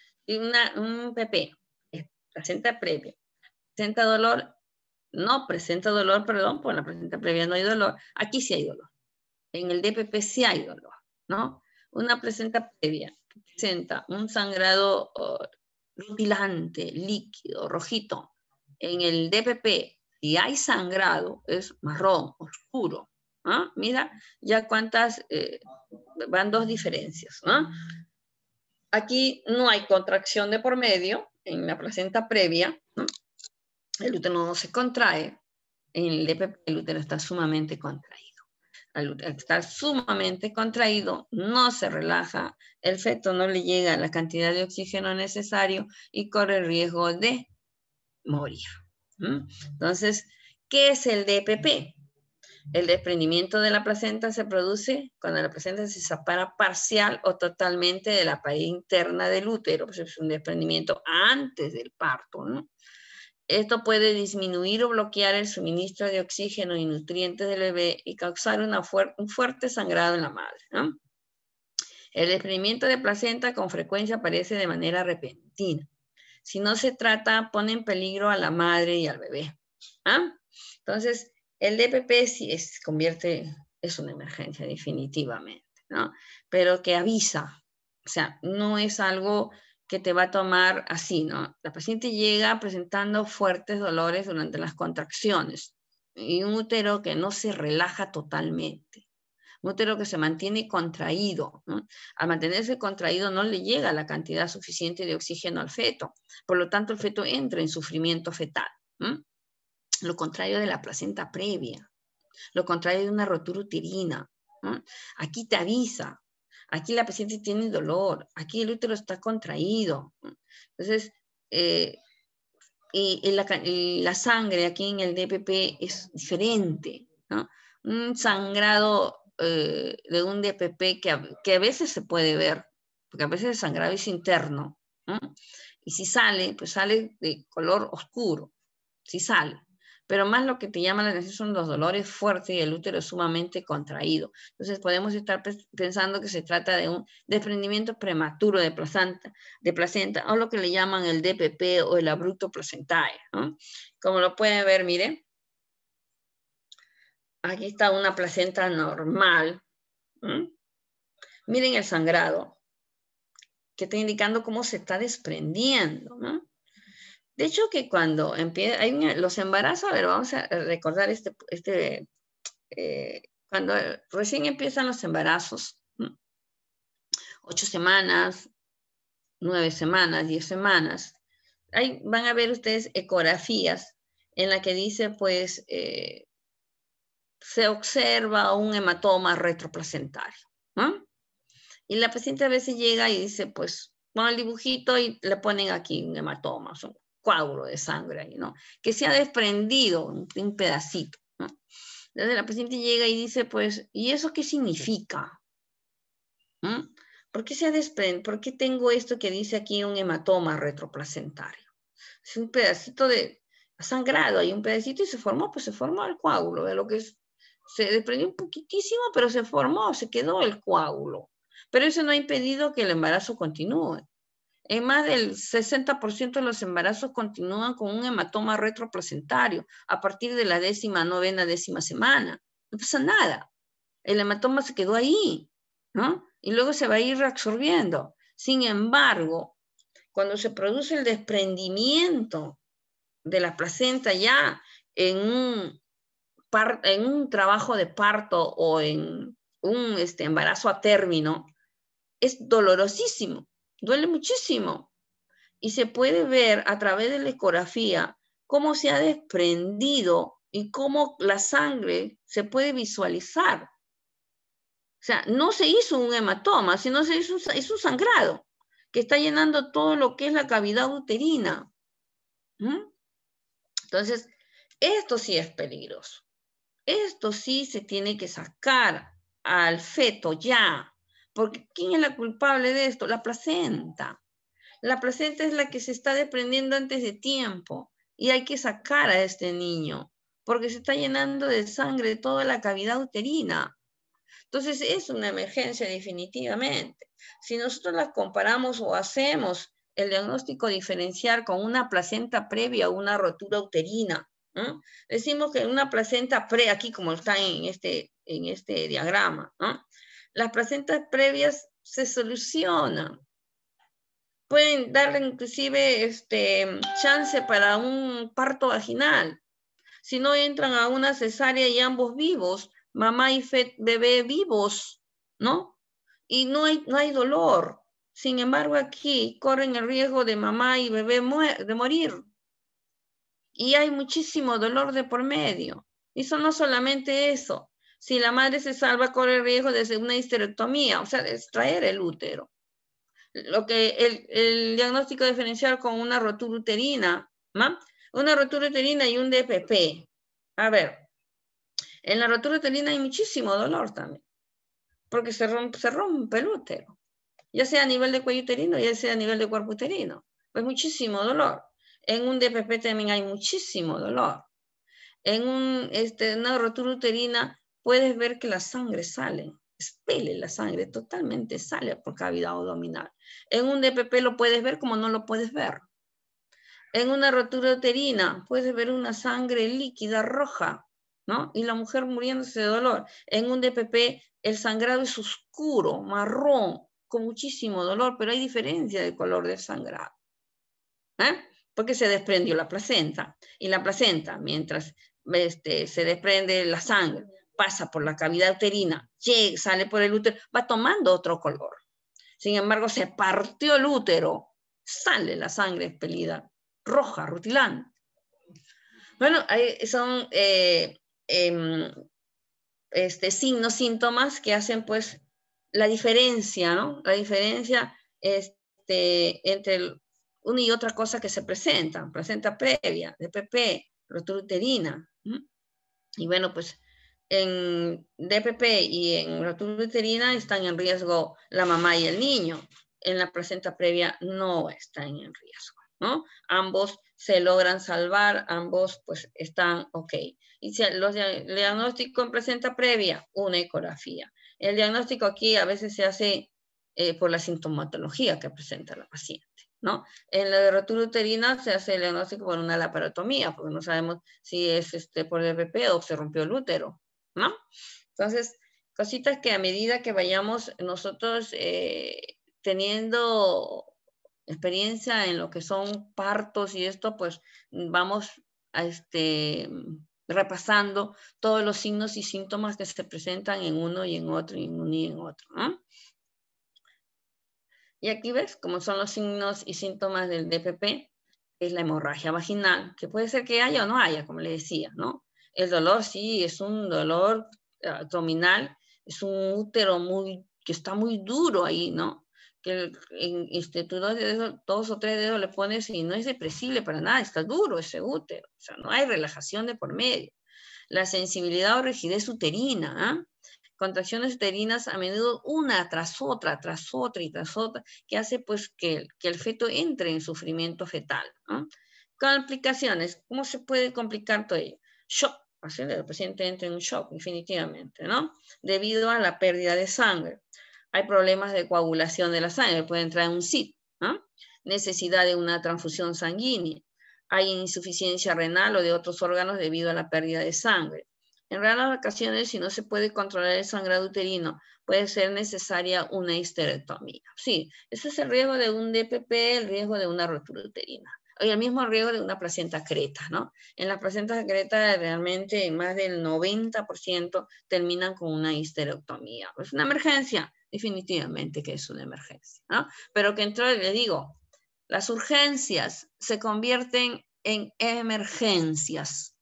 Speaker 1: un PP eh, presenta previa, presenta dolor, no presenta dolor, perdón, por pues la presenta previa no hay dolor, aquí sí hay dolor, en el DPP sí hay dolor, ¿no? Una presenta previa, presenta un sangrado rutilante, líquido, rojito, en el DPP si hay sangrado es marrón, oscuro, ¿ah? Mira ya cuántas, eh, van dos diferencias, ¿no? Aquí no hay contracción de por medio en la placenta previa, el útero no se contrae, en el el útero está sumamente contraído. Al estar sumamente contraído, no se relaja, el feto no le llega la cantidad de oxígeno necesario y corre el riesgo de morir. Entonces, ¿qué es el DPP? El desprendimiento de la placenta se produce cuando la placenta se separa parcial o totalmente de la pared interna del útero, pues es un desprendimiento antes del parto, ¿no? Esto puede disminuir o bloquear el suministro de oxígeno y nutrientes del bebé y causar un fuerte sangrado en la madre. El desprendimiento de placenta con frecuencia aparece de manera repentina. Si no se trata, pone en peligro a la madre y al bebé. ¿ah? Entonces, el DPP sí es, convierte, es una emergencia definitivamente, ¿no? Pero que avisa, o sea, no es algo que te va a tomar así, ¿no? La paciente llega presentando fuertes dolores durante las contracciones y un útero que no se relaja totalmente un útero que se mantiene contraído. ¿no? Al mantenerse contraído no le llega la cantidad suficiente de oxígeno al feto, por lo tanto el feto entra en sufrimiento fetal. ¿no? lo contrario de la placenta previa, lo contrario de una rotura uterina. Aquí te avisa, aquí la paciente tiene dolor, aquí el útero está contraído. Entonces, eh, la, sangre aquí en el DPP es diferente. Un sangrado eh, de un DPP que que a, veces se puede ver, porque a veces el sangrado es interno. Y si sale, pues sale de color oscuro, si sale pero más lo que te llama la atención son los dolores fuertes y el útero sumamente contraído. Entonces podemos estar pues, pensando que se trata de un desprendimiento prematuro de placenta, de placenta o lo que le llaman el DPP o el abrupto placentae. Como lo pueden ver, miren, aquí está una placenta normal. Miren el sangrado, que está indicando cómo se está desprendiendo. ¿no? De hecho, que cuando empieza, los embarazos, a ver, vamos a recordar este, este eh, cuando recién empiezan los embarazos, ocho semanas, nueve semanas, diez semanas, ahí van a ver ustedes ecografías en la que dice, pues, eh, se observa un hematoma retroplacentario. Y la paciente a veces llega y dice, pues, pon el dibujito y le ponen aquí un hematoma coágulo de sangre ahí, ¿no? Que se ha desprendido un, pedacito, ¿no? Entonces la paciente llega y dice, pues, ¿y eso qué significa? ¿Mm? ¿Por qué se ha desprendido? ¿Por qué tengo esto que dice aquí un hematoma retroplacentario? Es un pedacito de sangrado, hay un pedacito y se formó, pues se formó el coágulo, de lo que es, se desprendió un poquitísimo, pero se formó, se quedó el coágulo. Pero eso no ha impedido que el embarazo continúe. En más del 60% de los embarazos continúan con un hematoma retroplacentario a partir de la décima, novena, décima semana. No pasa nada. El hematoma se quedó ahí, ¿no? Y luego se va a ir reabsorbiendo. Sin embargo, cuando se produce el desprendimiento de la placenta ya en un, en trabajo de parto o en un este, embarazo a término, es dolorosísimo Duele muchísimo. Y se puede ver a través de la ecografía cómo se ha desprendido y cómo la sangre se puede visualizar. O sea, no se hizo un hematoma, sino se hizo un, es un sangrado que está llenando todo lo que es la cavidad uterina. ¿Mm? Entonces, esto sí es peligroso. Esto sí se tiene que sacar al feto ya. Porque ¿quién es la culpable de esto? La placenta. La placenta es la que se está desprendiendo antes de tiempo y hay que sacar a este niño porque se está llenando de sangre toda la cavidad uterina. Entonces es una emergencia definitivamente. Si nosotros las comparamos o hacemos el diagnóstico diferencial con una placenta previa o una rotura uterina, decimos que una placenta pre, aquí como está en este, en este diagrama, las placentas previas se solucionan. Pueden darle inclusive este, chance para un parto vaginal. Si no entran a una cesárea y ambos vivos, mamá y bebé vivos, ¿no? Y no hay, no hay dolor. Sin embargo, aquí corren el riesgo de mamá y bebé de morir. Y hay muchísimo dolor de por medio. Y eso no solamente eso, si la madre se salva, corre el riesgo de una histerectomía, o sea, extraer el útero. Lo que el, diagnóstico diferencial con una rotura uterina, ¿ma? una rotura uterina y un DPP. A ver, en la rotura uterina hay muchísimo dolor también, porque se rompe, se rompe el útero, ya sea a nivel de cuello uterino, ya sea a nivel de cuerpo uterino. Pues muchísimo dolor. En un DPP también hay muchísimo dolor. En un, este, una rotura uterina puedes ver que la sangre sale, espele la sangre, totalmente sale por cavidad abdominal. En un DPP lo puedes ver como no lo puedes ver. En una rotura uterina puedes ver una sangre líquida roja, ¿no? Y la mujer muriéndose de dolor. En un DPP el sangrado es oscuro, marrón, con muchísimo dolor, pero hay diferencia de color del sangrado. ¿eh? Porque se desprendió la placenta. Y la placenta, mientras este, se desprende la sangre, pasa por la cavidad uterina, sale por el útero, va tomando otro color. Sin embargo, se partió el útero, sale la sangre expelida, roja, rutilante. Bueno, son eh, em, este, signos, síntomas que hacen pues la diferencia, ¿no? La diferencia este, entre una y otra cosa que se presenta presenta previa, DPP, rotura uterina. Y bueno, pues en DPP y en rotura uterina están en riesgo la mamá y el niño. En la placenta previa no están en riesgo, ¿no? Ambos se logran salvar, ambos pues están ok. Y si el diagnóstico en placenta previa, una ecografía. El diagnóstico aquí a veces se hace eh, por la sintomatología que presenta la paciente. ¿No? En la de rotura uterina se hace el diagnóstico por una laparotomía, porque no sabemos si es este, por DPP o se rompió el útero, ¿no? Entonces, cositas que a medida que vayamos nosotros eh, teniendo experiencia en lo que son partos y esto, pues vamos este, repasando todos los signos y síntomas que se presentan en uno y en otro, y en uno y en otro. Y aquí ves cómo son los signos y síntomas del DPP, es la hemorragia vaginal, que puede ser que haya o no haya, como le decía, ¿no? El dolor sí es un dolor eh, abdominal, es un útero muy, que está muy duro ahí, ¿no? Que en, este, dos, o tres dedos le pones y no es depresible para nada, está duro ese útero, o sea, no hay relajación de por medio. La sensibilidad o rigidez uterina, ¿ah? contracciones uterinas a menudo una tras otra, tras otra y tras otra, que hace pues que, que el feto entre en sufrimiento fetal. ¿no? Complicaciones, ¿cómo se puede complicar todo ello? shock, el paciente entra en shock definitivamente, ¿no? Debido a la pérdida de sangre. Hay problemas de coagulación de la sangre, puede entrar en un SID, Necesidad de una transfusión sanguínea. Hay insuficiencia renal o de otros órganos debido a la pérdida de sangre. En raras ocasiones, si no se puede controlar el sangrado uterino, puede ser necesaria una histerectomía. Sí, ese es el riesgo de un DPP, el riesgo de una rotura uterina el mismo riesgo de una placenta creta, ¿no? En la placentas creta realmente más del 90% terminan con una histerectomía. Es una emergencia, definitivamente que es una emergencia, ¿no? Pero que entró, le digo, las urgencias se convierten en emergencias.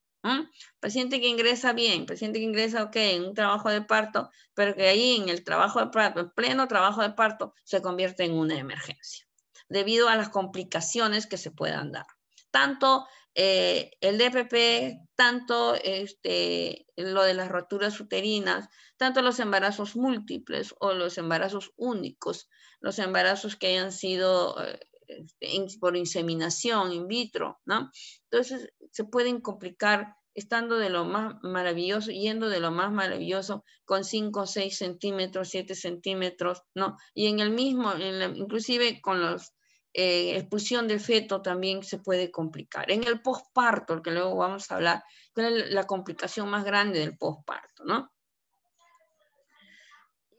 Speaker 1: Paciente que ingresa bien, paciente que ingresa, ok, en un trabajo de parto, pero que ahí en el trabajo de parto, en pleno trabajo de parto, se convierte en una emergencia debido a las complicaciones que se puedan dar. Tanto eh, el DPP, tanto este, lo de las roturas uterinas, tanto los embarazos múltiples o los embarazos únicos, los embarazos que hayan sido eh, este, por inseminación in vitro, ¿no? Entonces se pueden complicar estando de lo más maravilloso, yendo de lo más maravilloso con 5, 6 centímetros, 7 centímetros, ¿no? Y en el mismo, inclusive con los eh, expulsión del feto también se puede complicar. En el posparto, que luego vamos a hablar, ¿cuál es la complicación más grande del posparto, no?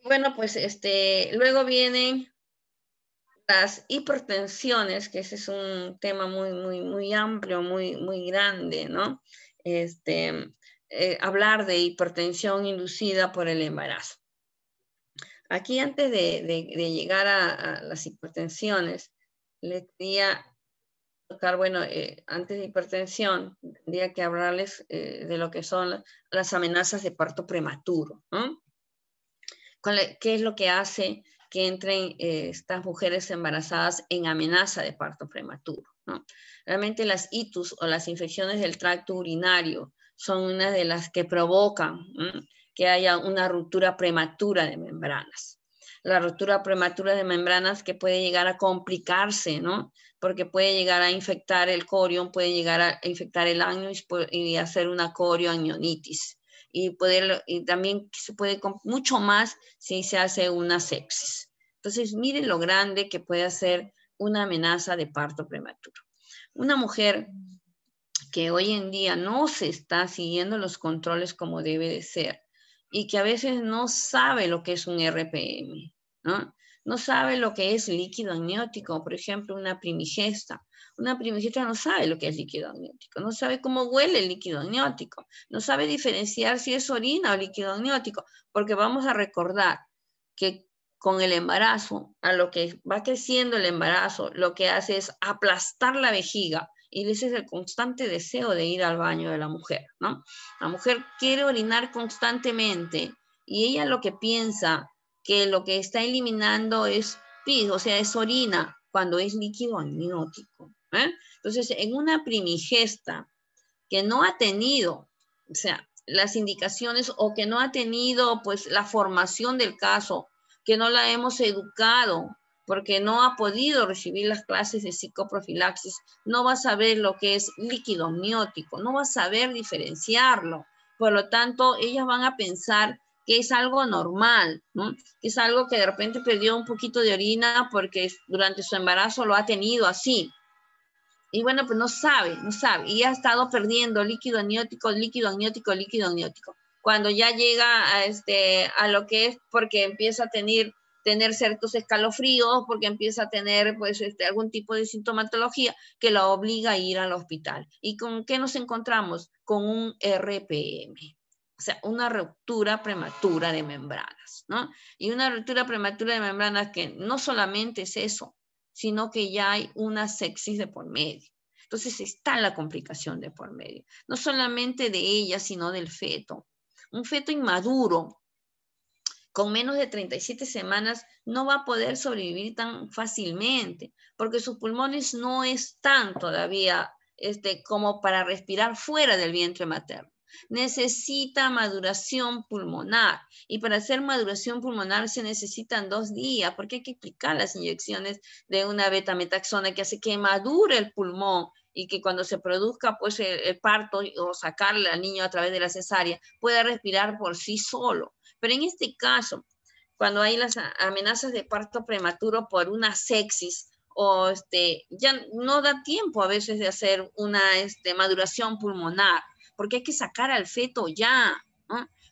Speaker 1: Bueno, pues este, luego vienen las hipertensiones, que ese es un tema muy, muy, muy amplio, muy, muy grande, ¿no? Este, eh, hablar de hipertensión inducida por el embarazo. Aquí antes de, llegar a, las hipertensiones, les quería tocar, bueno, eh, antes de hipertensión, tendría que hablarles eh, de lo que son las amenazas de parto prematuro. ¿Qué es lo que hace que entren eh, estas mujeres embarazadas en amenaza de parto prematuro? Realmente las itus o las infecciones del tracto urinario son una de las que provocan que haya una ruptura prematura de membranas la rotura prematura de membranas que puede llegar a complicarse, ¿no? Porque puede llegar a infectar el corión, puede llegar a infectar el anus y, hacer una corioanionitis. Y, poder, y también se puede mucho más si se hace una sepsis. Entonces, miren lo grande que puede ser una amenaza de parto prematuro. Una mujer que hoy en día no se está siguiendo los controles como debe de ser, y que a veces no sabe lo que es un RPM, ¿no? sabe lo que es líquido amniótico, por ejemplo, una primigesta. Una primigesta no sabe lo que es líquido amniótico, no sabe cómo huele el líquido amniótico, no sabe diferenciar si es orina o líquido amniótico, porque vamos a recordar que con el embarazo, a lo que va creciendo el embarazo, lo que hace es aplastar la vejiga y ese es el constante deseo de ir al baño de la mujer, ¿no? La mujer quiere orinar constantemente y ella lo que piensa que lo que está eliminando es pis, o sea, es orina, cuando es líquido amniótico. ¿eh? Entonces, en una primigesta que no ha tenido, o sea, las indicaciones o que no ha tenido pues la formación del caso, que no la hemos educado porque no ha podido recibir las clases de psicoprofilaxis, no va a saber lo que es líquido amniótico, no va a saber diferenciarlo. Por lo tanto, ellas van a pensar que es algo normal, que es algo que de repente perdió un poquito de orina porque durante su embarazo lo ha tenido así. Y bueno, pues no sabe, no sabe. Y ha estado perdiendo líquido amniótico, líquido amniótico, líquido amniótico. Cuando ya llega a, este, a lo que es porque empieza a tener tener ciertos escalofríos porque empieza a tener pues este, algún tipo de sintomatología que la obliga a ir al hospital. ¿Y con qué nos encontramos? Con un RPM, o sea, una ruptura prematura de membranas, ¿no? Y una ruptura prematura de membranas que no solamente es eso, sino que ya hay una sexis de por medio. Entonces está la complicación de por medio, no solamente de ella, sino del feto. Un feto inmaduro con menos de 37 semanas no va a poder sobrevivir tan fácilmente, porque sus pulmones no están todavía este, como para respirar fuera del vientre materno. Necesita maduración pulmonar y para hacer maduración pulmonar se necesitan dos días porque hay que aplicar las inyecciones de una beta-metaxona que hace que madure el pulmón y que cuando se produzca pues e, el, parto o sacarle al niño a través de la cesárea pueda respirar por sí solo. Pero en este caso, cuando hay las amenazas de parto prematuro por una sexis o este, ya no da tiempo a veces de hacer una este, maduración pulmonar, porque hay que sacar al feto ya.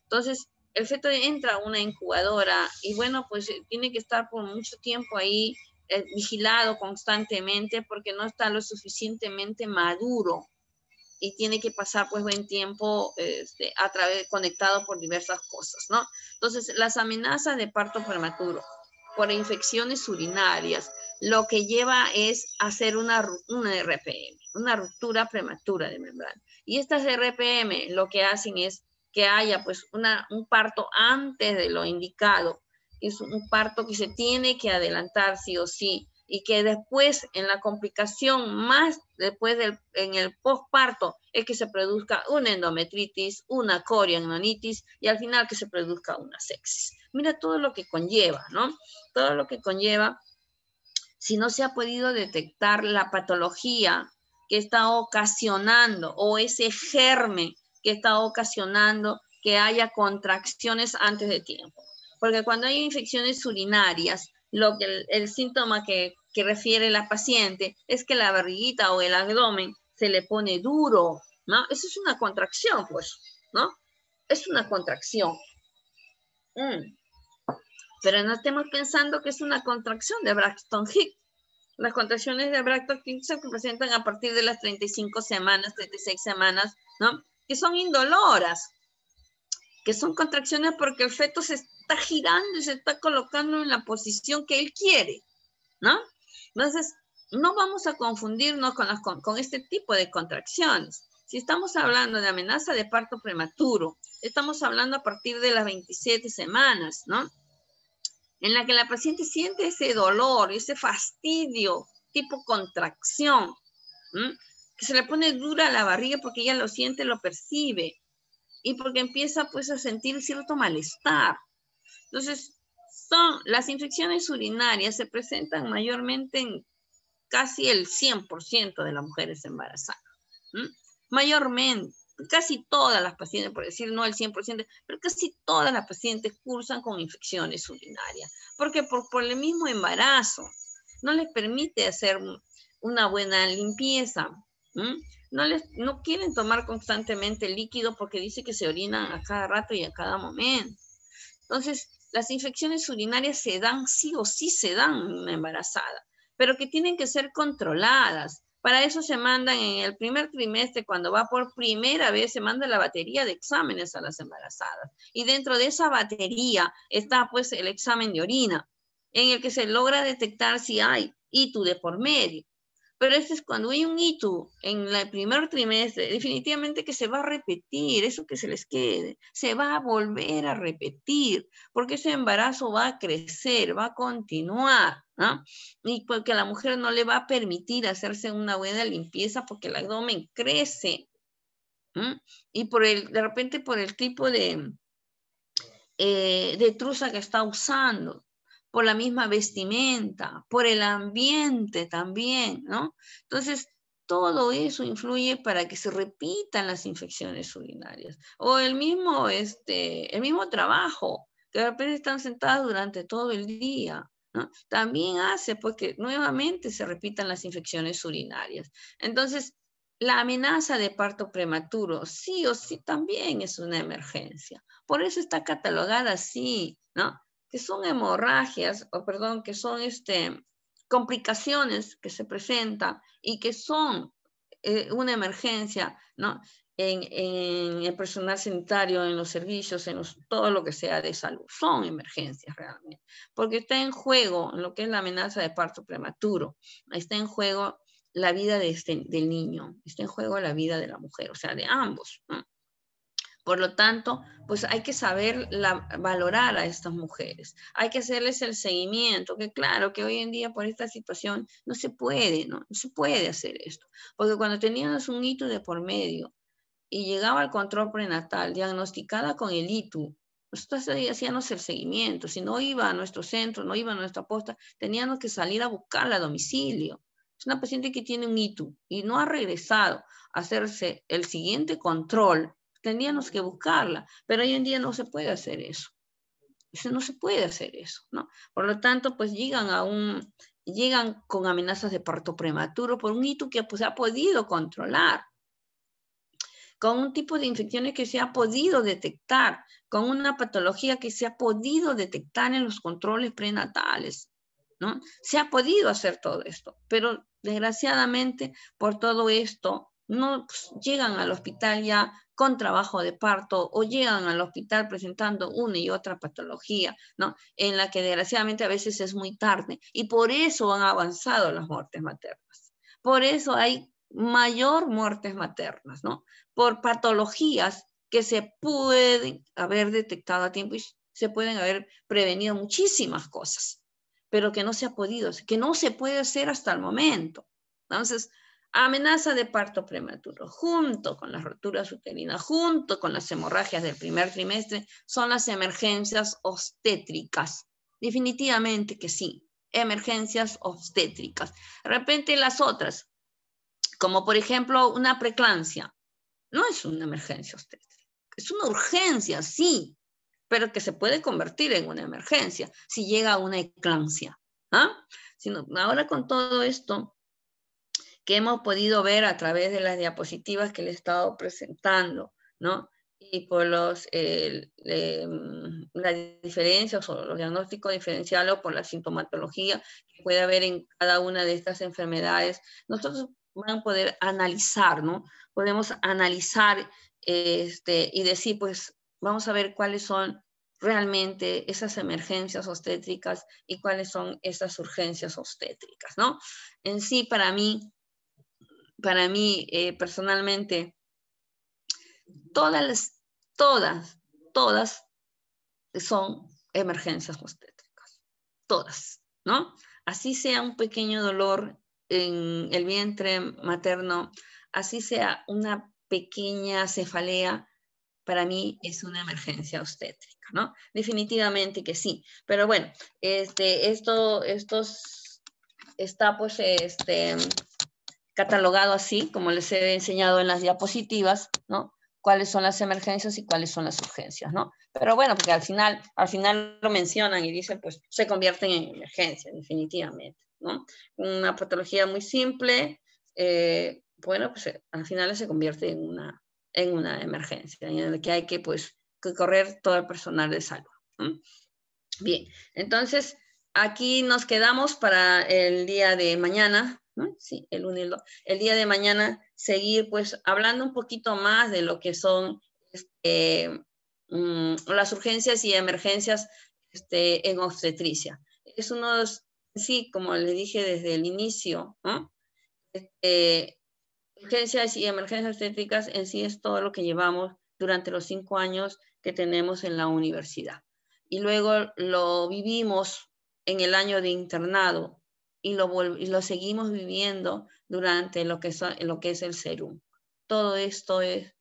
Speaker 1: Entonces, el feto entra a una incubadora y bueno, pues eh, tiene que estar por mucho tiempo ahí eh, vigilado constantemente porque no está lo suficientemente maduro y tiene que pasar pues buen tiempo este, a través conectado por diversas cosas, ¿no? Entonces, las amenazas de parto prematuro por infecciones urinarias, lo que lleva es hacer una, una RPM, una ruptura prematura de membrana. Y estas RPM lo que hacen es que haya pues una, un parto antes de lo indicado es un parto que se tiene que adelantar sí o sí y que después en la complicación más después del en el posparto es que se produzca una endometritis, una corianonitis y al final que se produzca una sexis. Mira todo lo que conlleva, ¿no? Todo lo que conlleva si no se ha podido detectar la patología que está ocasionando o ese germen que está ocasionando que haya contracciones antes de tiempo porque cuando hay infecciones urinarias, lo que el, síntoma que, refiere la paciente es que la barriguita o el abdomen se le pone duro, ¿no? Eso es una contracción, pues, ¿no? Es una contracción. Mm. Pero no estemos pensando que es una contracción de Braxton Hicks. Las contracciones de Braxton Hicks se presentan a partir de las 35 semanas, 36 semanas, ¿no? Que son indoloras, que son contracciones porque el feto se, está girando y se está colocando en la posición que él quiere, ¿no? Entonces, no vamos a confundirnos con, este tipo de contracciones. Si estamos hablando de amenaza de parto prematuro, estamos hablando a partir de las 27 semanas, ¿no? En la que la paciente siente ese dolor, ese fastidio, tipo contracción, que se le pone dura la barriga porque ella lo siente, lo percibe, y porque empieza pues a sentir cierto malestar. Entonces, son, las infecciones urinarias se presentan mayormente en casi el 100% de las mujeres embarazadas. Mayormente, casi todas las pacientes, por decir no el 100%, pero casi todas las pacientes cursan con infecciones urinarias, porque por, el mismo embarazo no les permite hacer una buena limpieza. No, les, no quieren tomar constantemente líquido porque dice que se orinan a cada rato y a cada momento. Entonces, las infecciones urinarias se dan, sí o sí se dan en embarazada, pero que tienen que ser controladas. Para eso se mandan en el primer trimestre, cuando va por primera vez, se manda la batería de exámenes a las embarazadas. Y dentro de esa batería está pues el examen de orina, en el que se logra detectar si hay ITU de por medio. Pero este es cuando hay un hito en el primer trimestre, definitivamente que se va a repetir, eso que se les quede, se va a volver a repetir, porque ese embarazo va a crecer, va a continuar, ¿no? Y porque pues la mujer no le va a permitir hacerse una buena limpieza porque el abdomen crece. Y por el, de repente por el tipo de, eh, de trusa que está usando por la misma vestimenta, por el ambiente también, ¿no? Entonces, todo eso influye para que se repitan las infecciones urinarias. O el mismo, este, el mismo trabajo, que de repente están sentadas durante todo el día, ¿no? También hace porque pues, nuevamente se repitan las infecciones urinarias. Entonces, la amenaza de parto prematuro, sí o sí, también es una emergencia. Por eso está catalogada así, ¿no? que son hemorragias, o perdón, que son este, complicaciones que se presentan y que son eh, una emergencia, ¿no? En, el personal sanitario, en los servicios, en todo lo que sea de salud. Son emergencias realmente, porque está en juego lo que es la amenaza de parto prematuro, está en juego la vida este, del niño, está en juego la vida de la mujer, o sea, de ambos. ¿no? Por lo tanto, pues hay que saber valorar a estas mujeres, hay que hacerles el seguimiento, que claro que hoy en día por esta situación no se puede, no, se puede hacer esto, porque cuando teníamos un hito de por medio y llegaba al control prenatal diagnosticada con el ITU, nosotros hacíamos el seguimiento, si no iba a nuestro centro, no iba a nuestra posta, teníamos que salir a buscarla a domicilio. Es una paciente que tiene un ITU y no ha regresado a hacerse el siguiente control Teníamos que buscarla, pero hoy en día no se puede hacer eso. eso no se puede hacer eso, ¿no? Por lo tanto, pues llegan a un, llegan con amenazas de parto prematuro por un hito que pues, se ha podido controlar, con un tipo de infecciones que se ha podido detectar, con una patología que se ha podido detectar en los controles prenatales, ¿no? Se ha podido hacer todo esto, pero desgraciadamente por todo esto no pues, llegan al hospital ya con trabajo de parto o llegan al hospital presentando una y otra patología, ¿no? En la que desgraciadamente a veces es muy tarde y por eso han avanzado las muertes maternas. Por eso hay mayor muertes maternas, ¿no? Por patologías que se pueden haber detectado a tiempo y se pueden haber prevenido muchísimas cosas, pero que no se ha podido, que no se puede hacer hasta el momento. Entonces, Amenaza de parto prematuro, junto con las roturas uterinas, junto con las hemorragias del primer trimestre, son las emergencias obstétricas. Definitivamente que sí, emergencias obstétricas. De repente las otras, como por ejemplo una preclancia, no es una emergencia obstétrica, es una urgencia, sí, pero que se puede convertir en una emergencia si llega a una eclampsia. ¿ah? Sino, ahora con todo esto, que hemos podido ver a través de las diapositivas que le he estado presentando, ¿no? Y por los, em, las diferencias o los diagnósticos o por la sintomatología que puede haber en cada una de estas enfermedades, nosotros van a poder analizar, ¿no? Podemos analizar este, y decir, pues, vamos a ver cuáles son realmente esas emergencias obstétricas y cuáles son esas urgencias obstétricas, ¿no? En sí, para mí, para mí eh, personalmente, todas, todas, todas son emergencias obstétricas, todas, ¿no? Así sea un pequeño dolor en el vientre materno, así sea una pequeña cefalea, para mí es una emergencia obstétrica, ¿no? Definitivamente que sí, pero bueno, este, esto, estos está pues este, catalogado así, como les he enseñado en las diapositivas, ¿no? cuáles son las emergencias y cuáles son las urgencias, ¿no? Pero bueno, porque al final, al final lo mencionan y dicen, pues se convierten en emergencia, definitivamente, ¿no? Una patología muy simple, eh, bueno, pues eh, al final se convierte en una, en una emergencia, en la que hay que, pues, correr todo el personal de salud. Bien, entonces aquí nos quedamos para el día de mañana, Sí, el 1 el día de mañana seguir pues hablando un poquito más de lo que son este, mm, las urgencias y emergencias este, en obstetricia. Es uno, sí, como le dije desde el inicio, este, urgencias y emergencias obstétricas en sí es todo lo que llevamos durante los cinco años que tenemos en la universidad. Y luego lo vivimos en el año de internado, y lo, seguimos viviendo durante lo que, lo que es el serum. Todo esto es,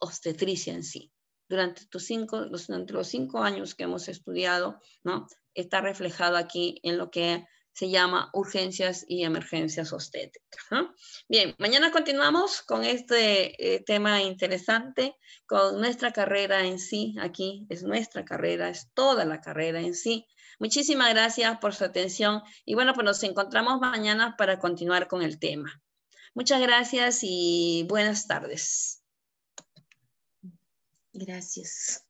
Speaker 1: obstetricia en sí. Durante, tus cinco, los, cinco años que hemos estudiado, ¿no? está reflejado aquí en lo que se llama urgencias y emergencias obstétricas. Bien, mañana continuamos con este eh, tema interesante, con nuestra carrera en sí. Aquí es nuestra carrera, es toda la carrera en sí. Muchísimas gracias por su atención y bueno, pues nos encontramos mañana para continuar con el tema. Muchas gracias y buenas tardes. Gracias.